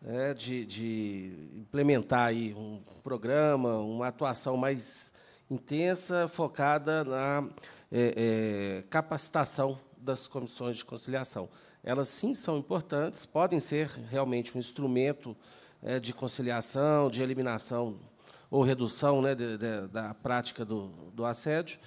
né, de, de, implementar aí um programa, uma atuação mais intensa, focada na é, é, capacitação das comissões de conciliação. Elas sim são importantes, podem ser realmente um instrumento é, de conciliação, de eliminação ou redução né, de, de, da prática do, do assédio,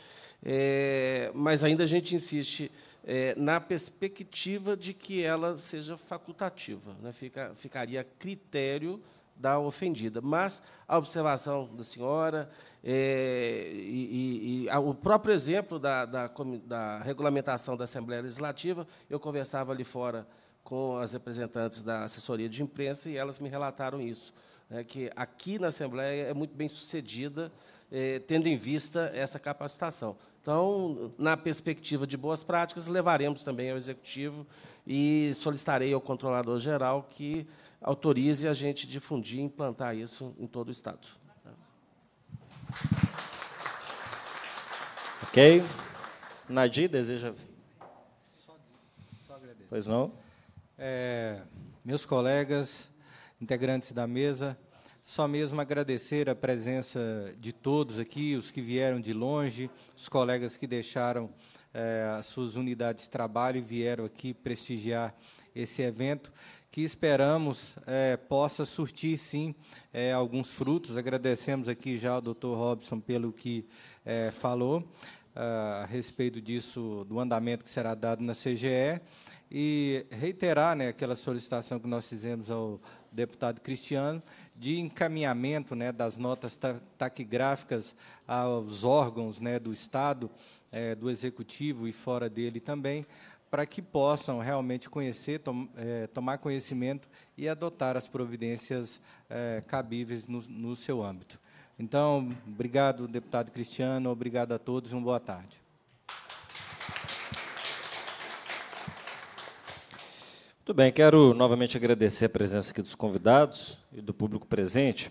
é, mas ainda a gente insiste é, na perspectiva de que ela seja facultativa, né? Fica, ficaria a critério da ofendida. Mas a observação da senhora é, e, e, e a, o próprio exemplo da, da, da, regulamentação da Assembleia Legislativa, eu conversava ali fora com as representantes da assessoria de imprensa e elas me relataram isso, né, que aqui na Assembleia é muito bem sucedida eh, tendo em vista essa capacitação. Então, na perspectiva de boas práticas, levaremos também ao executivo e solicitarei ao controlador geral que autorize a gente difundir e implantar isso em todo o Estado. Ok. Nadir, deseja. Só, só agradecer. Pois não? É, meus colegas, integrantes da mesa, só mesmo agradecer a presença de todos aqui, os que vieram de longe, os colegas que deixaram eh, as suas unidades de trabalho e vieram aqui prestigiar esse evento, que esperamos eh, possa surtir, sim, eh, alguns frutos. Agradecemos aqui já ao doutor Robson pelo que falou ah, a respeito disso, do andamento que será dado na CGE, e reiterar né, aquela solicitação que nós fizemos ao deputado Cristiano, de encaminhamento né, das notas taquigráficas aos órgãos né, do Estado, é, do Executivo e fora dele também, para que possam realmente conhecer, tom, é, tomar conhecimento e adotar as providências é, cabíveis no, no seu âmbito. Então, obrigado, deputado Cristiano, obrigado a todos, uma boa tarde. Muito bem, quero novamente agradecer a presença aqui dos convidados e do público presente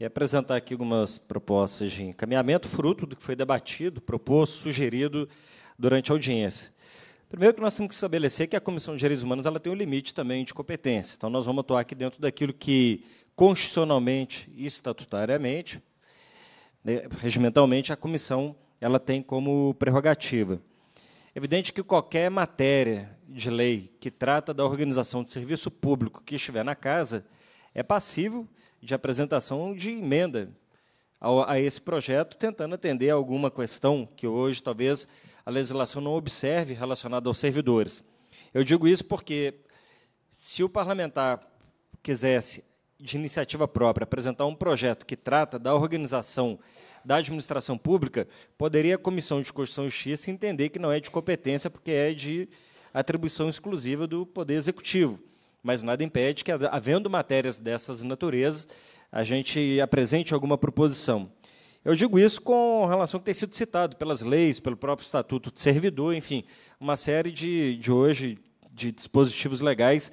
e apresentar aqui algumas propostas de encaminhamento, fruto do que foi debatido, proposto, sugerido durante a audiência. Primeiro que nós temos que estabelecer que a Comissão de Direitos Humanos ela tem um limite também de competência. Então, nós vamos atuar aqui dentro daquilo que constitucionalmente e estatutariamente, né, regimentalmente, a Comissão ela tem como prerrogativa. É evidente que qualquer matéria de lei que trata da organização de serviço público que estiver na casa é passível de apresentação de emenda a, a esse projeto, tentando atender alguma questão que hoje talvez a legislação não observe relacionada aos servidores. Eu digo isso porque, se o parlamentar quisesse, de iniciativa própria, apresentar um projeto que trata da organização da administração pública, poderia a Comissão de Constituição e Justiça entender que não é de competência, porque é de atribuição exclusiva do Poder Executivo. Mas nada impede que, havendo matérias dessas naturezas, a gente apresente alguma proposição. Eu digo isso com relação ao que tem sido citado pelas leis, pelo próprio Estatuto de Servidor, enfim, uma série de, de hoje de dispositivos legais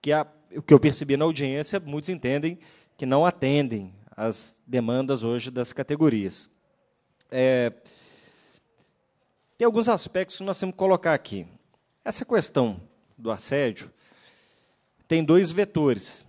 que, o que eu percebi na audiência, muitos entendem que não atendem às demandas hoje das categorias. É, tem alguns aspectos que nós temos que colocar aqui. Essa questão do assédio tem dois vetores.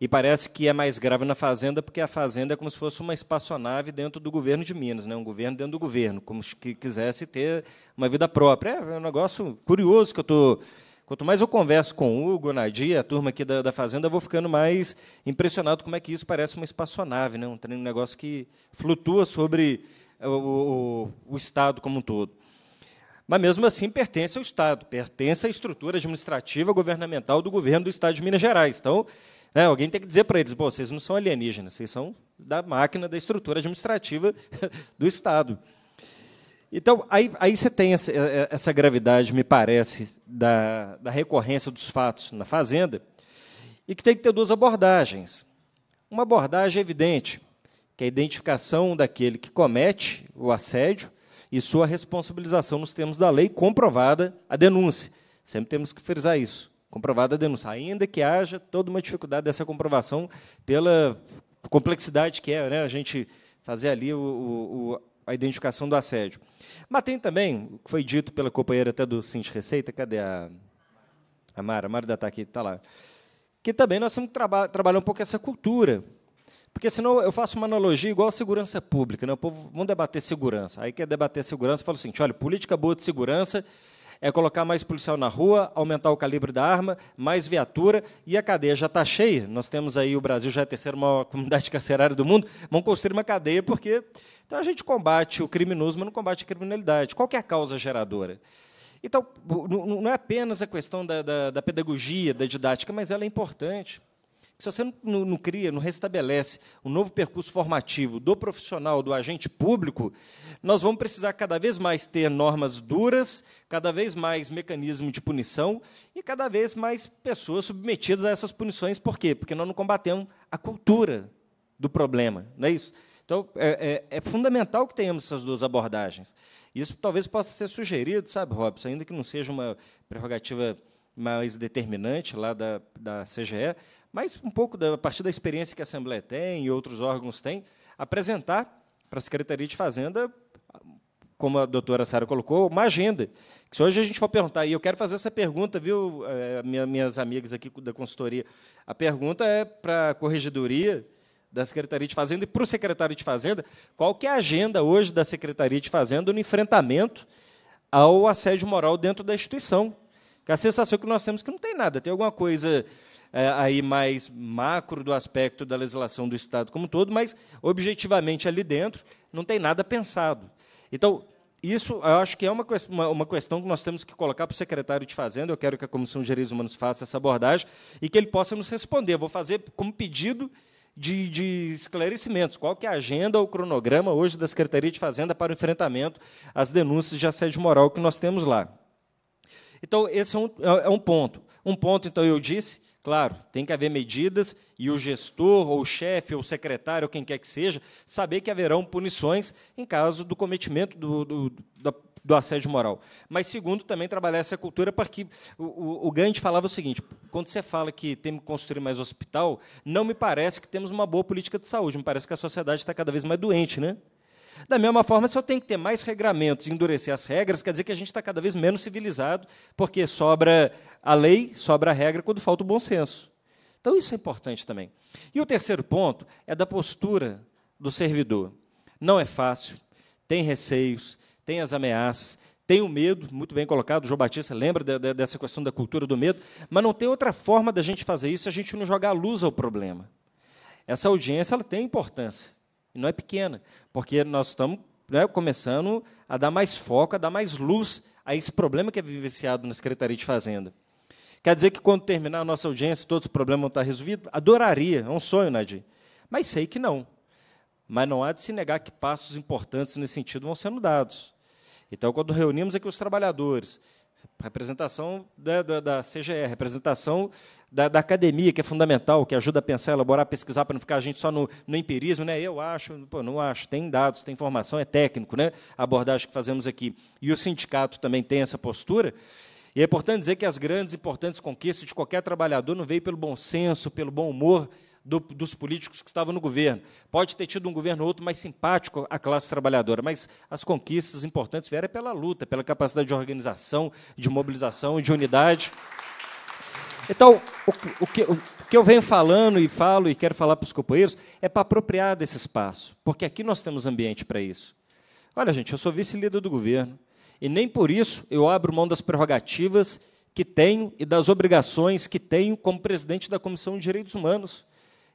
E parece que é mais grave na Fazenda, porque a Fazenda é como se fosse uma espaçonave dentro do governo de Minas, né? um governo dentro do governo, como se quisesse ter uma vida própria. É, é um negócio curioso que eu estou. Quanto mais eu converso com o Hugo, Nadia, a turma aqui da, da Fazenda, eu vou ficando mais impressionado como é que isso parece uma espaçonave, né? um negócio que flutua sobre o, o, o Estado como um todo mas mesmo assim pertence ao Estado, pertence à estrutura administrativa governamental do governo do Estado de Minas Gerais. Então, né, alguém tem que dizer para eles: vocês não são alienígenas, vocês são da máquina da estrutura administrativa [LAUGHS] do Estado. Então, aí, aí você tem essa, é, é, essa gravidade, me parece, da, da recorrência dos fatos na Fazenda, e que tem que ter duas abordagens. Uma abordagem evidente, que é a identificação daquele que comete o assédio, e sua responsabilização nos termos da lei, comprovada a denúncia. Sempre temos que frisar isso, comprovada a denúncia, ainda que haja toda uma dificuldade dessa comprovação pela complexidade que é né, a gente fazer ali o, o, a identificação do assédio. Mas tem também, o que foi dito pela companheira até do Cinti Receita, cadê a, a Mara? A Mara está aqui, está lá. Que também nós temos que traba trabalhar um pouco essa cultura porque senão eu faço uma analogia igual à segurança pública. Né? O povo, vamos debater segurança. Aí quer debater segurança, fala o seguinte: olha, política boa de segurança é colocar mais policial na rua, aumentar o calibre da arma, mais viatura, e a cadeia já está cheia. Nós temos aí, o Brasil já é a terceira maior [LAUGHS] comunidade carcerária do mundo, vão construir uma cadeia, porque. Então a gente combate o criminoso, mas não combate a criminalidade. Qual é a causa geradora? Então, não é apenas a questão da, da, da pedagogia, da didática, mas ela é importante. Se você não, não cria, não restabelece um novo percurso formativo do profissional, do agente público, nós vamos precisar cada vez mais ter normas duras, cada vez mais mecanismo de punição e cada vez mais pessoas submetidas a essas punições. Por quê? Porque nós não combatemos a cultura do problema, não é isso? Então, é, é, é, fundamental que tenhamos essas duas abordagens. Isso talvez possa ser sugerido, sabe, Robson, ainda que não seja uma prerrogativa mais determinante lá da, da CGE, mas um pouco da, a partir da experiência que a Assembleia tem e outros órgãos têm, apresentar para a Secretaria de Fazenda, como a doutora Sara colocou, uma agenda. Que se hoje a gente for perguntar, e eu quero fazer essa pergunta, viu, eh, minha, minhas amigas aqui da consultoria, a pergunta é para a corregedoria da Secretaria de Fazenda e para o secretário de Fazenda, qual que é a agenda hoje da Secretaria de Fazenda no enfrentamento ao assédio moral dentro da instituição? Que é a sensação que nós temos é que não tem nada, tem alguma coisa é, aí mais macro do aspecto da legislação do Estado como um todo, mas objetivamente ali dentro não tem nada pensado. Então, isso eu acho que é uma, uma questão que nós temos que colocar para o secretário de Fazenda. Eu quero que a Comissão de Direitos Humanos faça essa abordagem e que ele possa nos responder. Eu vou fazer como pedido de, de, esclarecimentos. Qual que é a agenda ou cronograma hoje da Secretaria de Fazenda para o enfrentamento às denúncias de assédio moral que nós temos lá? Então, esse é um, é, é um ponto. Um ponto, então, eu disse, Claro, tem que haver medidas e o gestor, ou o chefe, ou o secretário, ou quem quer que seja, saber que haverão punições em caso do cometimento do, do, do assédio moral. Mas, segundo, também trabalhar essa cultura para que. O, o, o Gandhi falava o seguinte: quando você fala que tem que construir mais hospital, não me parece que temos uma boa política de saúde, me parece que a sociedade está cada vez mais doente, né? Da mesma forma, só tem que ter mais regramentos, endurecer as regras, quer dizer que a gente está cada vez menos civilizado, porque sobra a lei, sobra a regra quando falta o bom senso. Então, isso é importante também. E o terceiro ponto é da postura do servidor. Não é fácil, tem receios, tem as ameaças, tem o medo, muito bem colocado, o João Batista lembra de, de, dessa questão da cultura do medo, mas não tem outra forma da gente fazer isso se a gente não jogar a luz ao problema. Essa audiência ela tem importância. E não é pequena, porque nós estamos né, começando a dar mais foco, a dar mais luz a esse problema que é vivenciado na Secretaria de Fazenda. Quer dizer que quando terminar a nossa audiência, todos os problemas vão estar resolvidos? Adoraria, é um sonho, Nadir. Mas sei que não. Mas não há de se negar que passos importantes nesse sentido vão sendo dados. Então, quando reunimos aqui os trabalhadores, representação da, da, da CGE, representação da, da, academia, que é fundamental, que ajuda a pensar, elaborar, pesquisar, para não ficar a gente só no, no empirismo, né? eu acho, pô, não acho, tem dados, tem informação, é técnico, né? a abordagem que fazemos aqui. E o sindicato também tem essa postura. E é importante dizer que as grandes, importantes conquistas de qualquer trabalhador não veio pelo bom senso, pelo bom humor, do, dos políticos que estavam no governo. Pode ter tido um governo ou outro mais simpático à classe trabalhadora, mas as conquistas importantes vieram pela luta, pela capacidade de organização, de mobilização, de unidade. Então, o, o que, o, que eu venho falando e falo e quero falar para os companheiros é para apropriar desse espaço, porque aqui nós temos ambiente para isso. Olha, gente, eu sou vice-líder do governo e nem por isso eu abro mão das prerrogativas que tenho e das obrigações que tenho como presidente da Comissão de Direitos Humanos.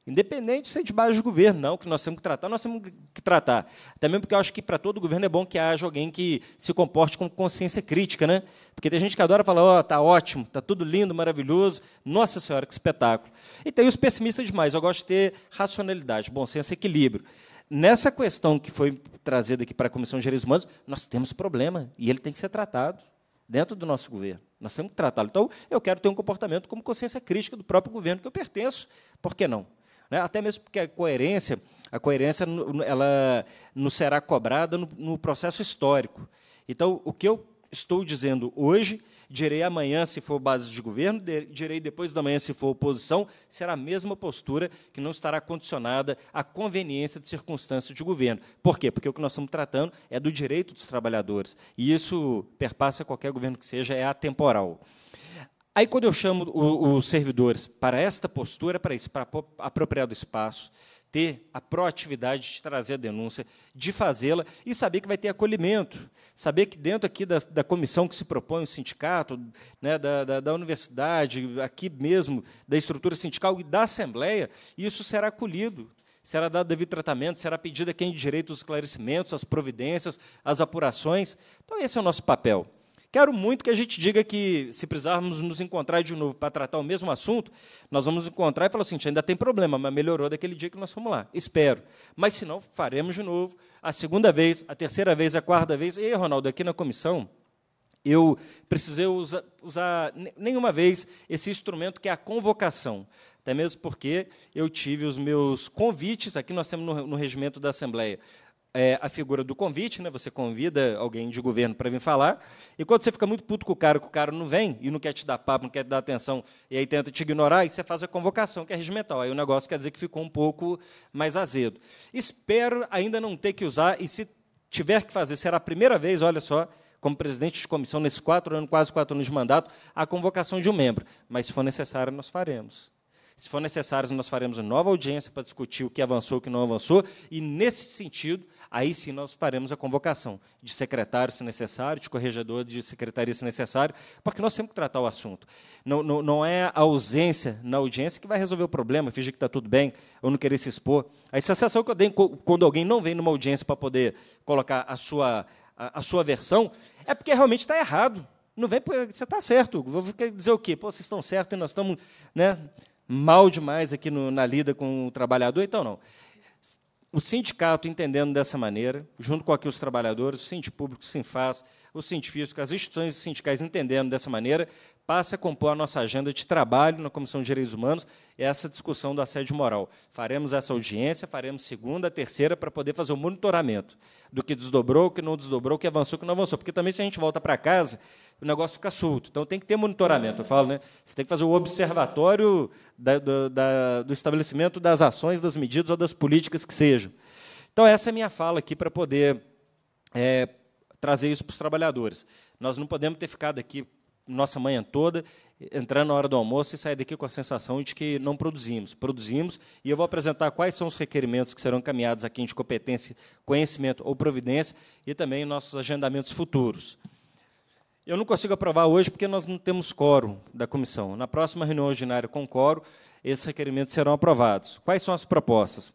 Independente se a gente do governo, não, que nós temos que tratar, nós temos que tratar. Também porque eu acho que para todo governo é bom que haja alguém que se comporte com consciência crítica, né? Porque tem gente que adora falar, ó, oh, tá ótimo, tá tudo lindo, maravilhoso, nossa senhora, que espetáculo. E tem os pessimistas demais, eu gosto de ter racionalidade, bom senso, equilíbrio. Nessa questão que foi trazida aqui para a Comissão de Direitos Humanos, nós temos problema e ele tem que ser tratado dentro do nosso governo. Nós temos que tratá-lo. Então, eu quero ter um comportamento como consciência crítica do próprio governo que eu pertenço. Por que não? Né? Até mesmo porque a coerência, a coerência ela nos será cobrada no, no processo histórico. Então, o que eu estou dizendo hoje, direi amanhã se for base de governo, direi depois da manhã se for oposição, será a mesma postura que não estará condicionada à conveniência de circunstância de governo. Por quê? Porque o que nós estamos tratando é do direito dos trabalhadores. E isso perpassa qualquer governo que seja, é atemporal. Aí, quando eu chamo os servidores para esta postura, para isso, para apropriar do espaço, ter a proatividade de trazer a denúncia, de fazê-la e saber que vai ter acolhimento. Saber que dentro aqui da, da comissão que se propõe, o sindicato, né, da, da, da, universidade, aqui mesmo, da estrutura sindical e da Assembleia, isso será acolhido. Será dado devido tratamento, será pedido a quem de direito os esclarecimentos, as providências, as apurações. Então, esse é o nosso papel. Quero muito que a gente diga que, se precisarmos nos encontrar de novo para tratar o mesmo assunto, nós vamos nos encontrar e falar assim: ainda tem problema, mas melhorou daquele dia que nós fomos lá. Espero. Mas se não, faremos de novo. A segunda vez, a terceira vez, a quarta vez. E, Ronaldo, aqui na comissão, eu precisei usar, usar nenhuma vez esse instrumento que é a convocação. Até mesmo porque eu tive os meus convites, aqui nós temos no, no regimento da Assembleia é, a figura do convite, né? Você convida alguém de governo para vir falar, e quando você fica muito puto com o cara, que o cara não vem e não quer te dar papo, não quer te dar atenção, e aí tenta te ignorar, aí você faz a convocação, que é regimental. Aí o negócio quer dizer que ficou um pouco mais azedo. Espero ainda não ter que usar, e se tiver que fazer, será a primeira vez, olha só, como presidente de comissão, nesses quatro anos, quase quatro anos de mandato, a convocação de um membro. Mas, se for necessário, nós faremos. Se for necessário, nós faremos uma nova audiência para discutir o que avançou, o que não avançou. E, nesse sentido, aí sim nós faremos a convocação de secretário, se necessário, de corregedor de secretaria, se necessário, porque nós temos que tratar o assunto. Não, não, não é a ausência na audiência que vai resolver o problema, fingir que está tudo bem, ou não querer se expor. A sensação que eu tenho quando alguém não vem numa audiência para poder colocar a sua, a, a sua versão é porque realmente está errado. Não vem porque você está certo. Vou dizer o quê? Pô, vocês estão certos e nós estamos né, mal demais aqui no, na lida com o trabalhador, então não o sindicato entendendo dessa maneira, junto com aqui os trabalhadores, o Sindicato Público, o Sinfaz, o Sinfisco, as instituições sindicais entendendo dessa maneira, passa a compor a nossa agenda de trabalho na Comissão de Direitos Humanos essa discussão do assédio moral. Faremos essa audiência, faremos segunda, terceira, para poder fazer o monitoramento do que desdobrou, o que não desdobrou, o que avançou, o que não avançou. Porque também, se a gente volta para casa, o negócio fica solto. Então, tem que ter monitoramento, eu falo. Né? Você tem que fazer o observatório da, do, da, do estabelecimento das ações, das medidas ou das políticas que sejam. Então, essa é a minha fala aqui para poder é, trazer isso para os trabalhadores. Nós não podemos ter ficado aqui nossa manhã toda, entrando na hora do almoço e sair daqui com a sensação de que não produzimos. Produzimos, e eu vou apresentar quais são os requerimentos que serão encaminhados aqui de competência, conhecimento ou providência, e também nossos agendamentos futuros. Eu não consigo aprovar hoje porque nós não temos quórum da comissão. Na próxima reunião ordinária com quórum, esses requerimentos serão aprovados. Quais são as propostas?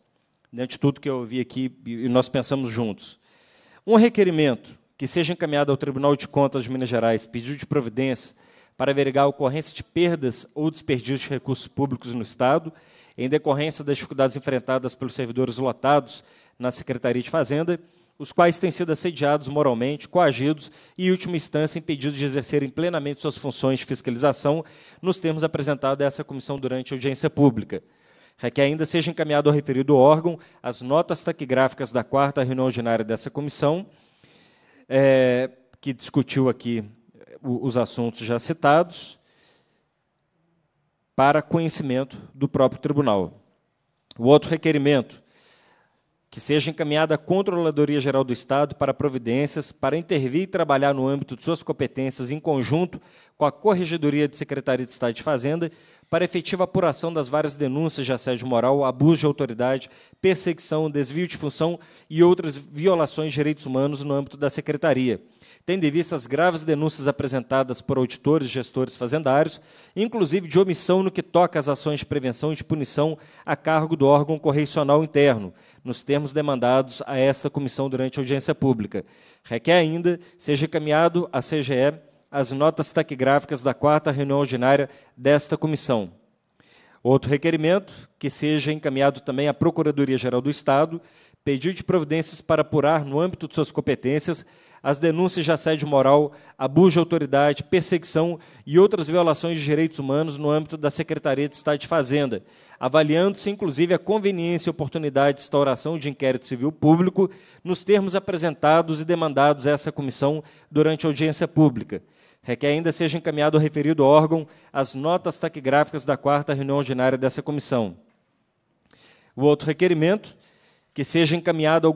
Dentro de tudo que eu vi aqui e nós pensamos juntos. Um requerimento que seja encaminhado ao Tribunal de Contas de Minas Gerais pedido de providência para averiguar a ocorrência de perdas ou desperdícios de recursos públicos no Estado, em decorrência das dificuldades enfrentadas pelos servidores lotados na Secretaria de Fazenda, os quais têm sido assediados moralmente, coagidos e, em última instância, impedidos de exercerem plenamente suas funções de fiscalização nos termos apresentados a essa comissão durante a audiência pública requer ainda seja encaminhado ao referido órgão as notas taquigráficas da quarta reunião ordinária dessa comissão, é, que discutiu aqui é, os assuntos já citados, para conhecimento do próprio tribunal. O outro requerimento que seja encaminhada à Controladoria Geral do Estado para providências para intervir e trabalhar no âmbito de suas competências em conjunto com a Corregedoria de Secretaria de Estado de Fazenda para efetiva apuração das várias denúncias de assédio moral, abuso de autoridade, perseguição, desvio de função e outras violações de direitos humanos no âmbito da Secretaria tendo em vista as graves denúncias apresentadas por auditores e gestores fazendários, inclusive de omissão no que toca às ações de prevenção e de punição a cargo do órgão correicional interno, nos termos demandados a esta comissão durante a audiência pública. Requer ainda seja encaminhado à CGE as notas taquigráficas da quarta reunião ordinária desta comissão. Outro requerimento, que seja encaminhado também à Procuradoria-Geral do Estado, pedido de providências para apurar, no âmbito de suas competências, as denúncias de assédio moral, abuso de autoridade, perseguição e outras violações de direitos humanos no âmbito da Secretaria de Estado de Fazenda, avaliando-se inclusive a conveniência e oportunidade de instauração de inquérito civil público nos termos apresentados e demandados a essa comissão durante a audiência pública. Requer ainda seja encaminhado ao referido órgão as notas taquigráficas da quarta reunião ordinária dessa comissão. O outro requerimento que seja encaminhado ao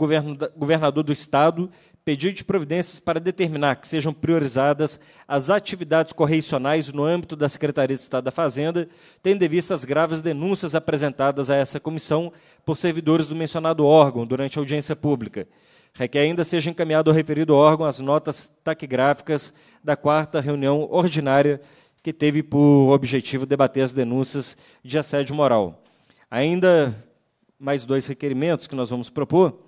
governador do Estado pediu de providências para determinar que sejam priorizadas as atividades correcionais no âmbito da Secretaria de Estado da Fazenda, tendo em vista as graves denúncias apresentadas a essa comissão por servidores do mencionado órgão durante a audiência pública. Requer ainda seja encaminhado ao referido órgão as notas taquigráficas da quarta reunião ordinária que teve por objetivo debater as denúncias de assédio moral. Ainda mais dois requerimentos que nós vamos propor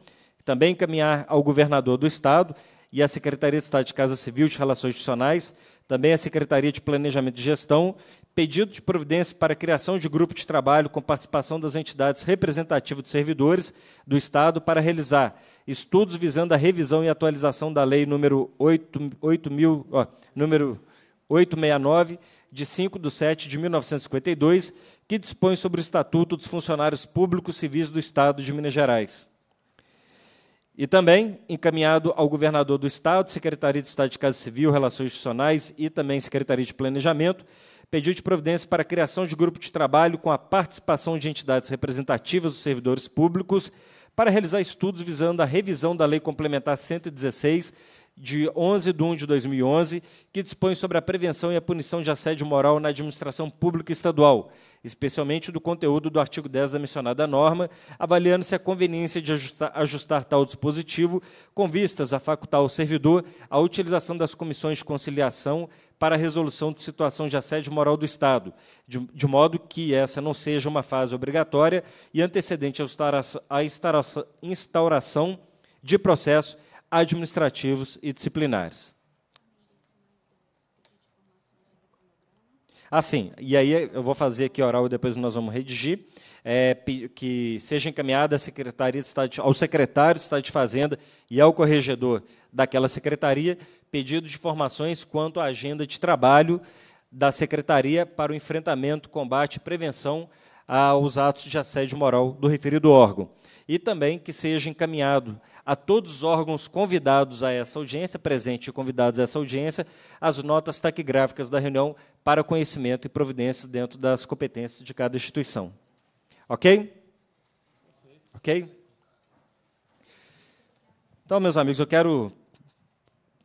também encaminhar ao governador do Estado e à Secretaria de Estado de Casa Civil de Relações Institucionais, também à Secretaria de Planejamento e Gestão, pedido de providência para a criação de grupo de trabalho com participação das entidades representativas dos servidores do Estado para realizar estudos visando a revisão e atualização da Lei número 8, 8 mil, ó, número 869, de 5 de 7 de 1952, que dispõe sobre o Estatuto dos Funcionários Públicos Civis do Estado de Minas Gerais. E também encaminhado ao governador do Estado, Secretaria de Estado de Casa Civil, Relações Institucionais e também Secretaria de Planejamento, pedido de providência para a criação de grupo de trabalho com a participação de entidades representativas dos servidores públicos para realizar estudos visando a revisão da Lei Complementar 116, de 11 de 1 de 2011, que dispõe sobre a prevenção e a punição de assédio moral na administração pública estadual, especialmente do conteúdo do artigo 10 da mencionada norma, avaliando-se a conveniência de ajustar, ajustar, tal dispositivo com vistas a facultar ao servidor a utilização das comissões de conciliação para a resolução de situação de assédio moral do Estado, de, de modo que essa não seja uma fase obrigatória e antecedente à instauração de processo administrativos e disciplinares. Assim, e aí eu vou fazer aqui oral e depois nós vamos redigir, é, que seja encaminhada à Secretaria de Estado de, ao secretário de Estado de Fazenda e ao corregedor daquela secretaria pedido de informações quanto à agenda de trabalho da secretaria para o enfrentamento, combate e prevenção aos atos de assédio moral do referido órgão e também que seja encaminhado a todos os órgãos convidados a essa audiência, presente e convidados a essa audiência, as notas taquigráficas da reunião para conhecimento e providências dentro das competências de cada instituição. Ok? Ok? Então, meus amigos, eu quero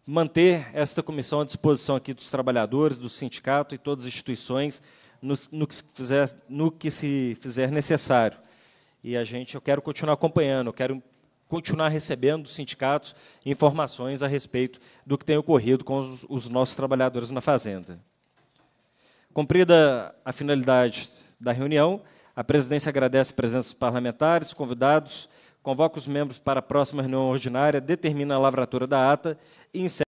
manter esta comissão à disposição aqui dos trabalhadores, do sindicato e todas as instituições no, no, que, fizer, no que se fizer necessário. E a gente, eu quero continuar acompanhando, eu quero continuar recebendo dos sindicatos informações a respeito do que tem ocorrido com os, os nossos trabalhadores na Fazenda. Cumprida a finalidade da reunião, a presidência agradece a presença dos parlamentares, convidados, convoca os membros para a próxima reunião ordinária, determina a lavratura da ata e encerra.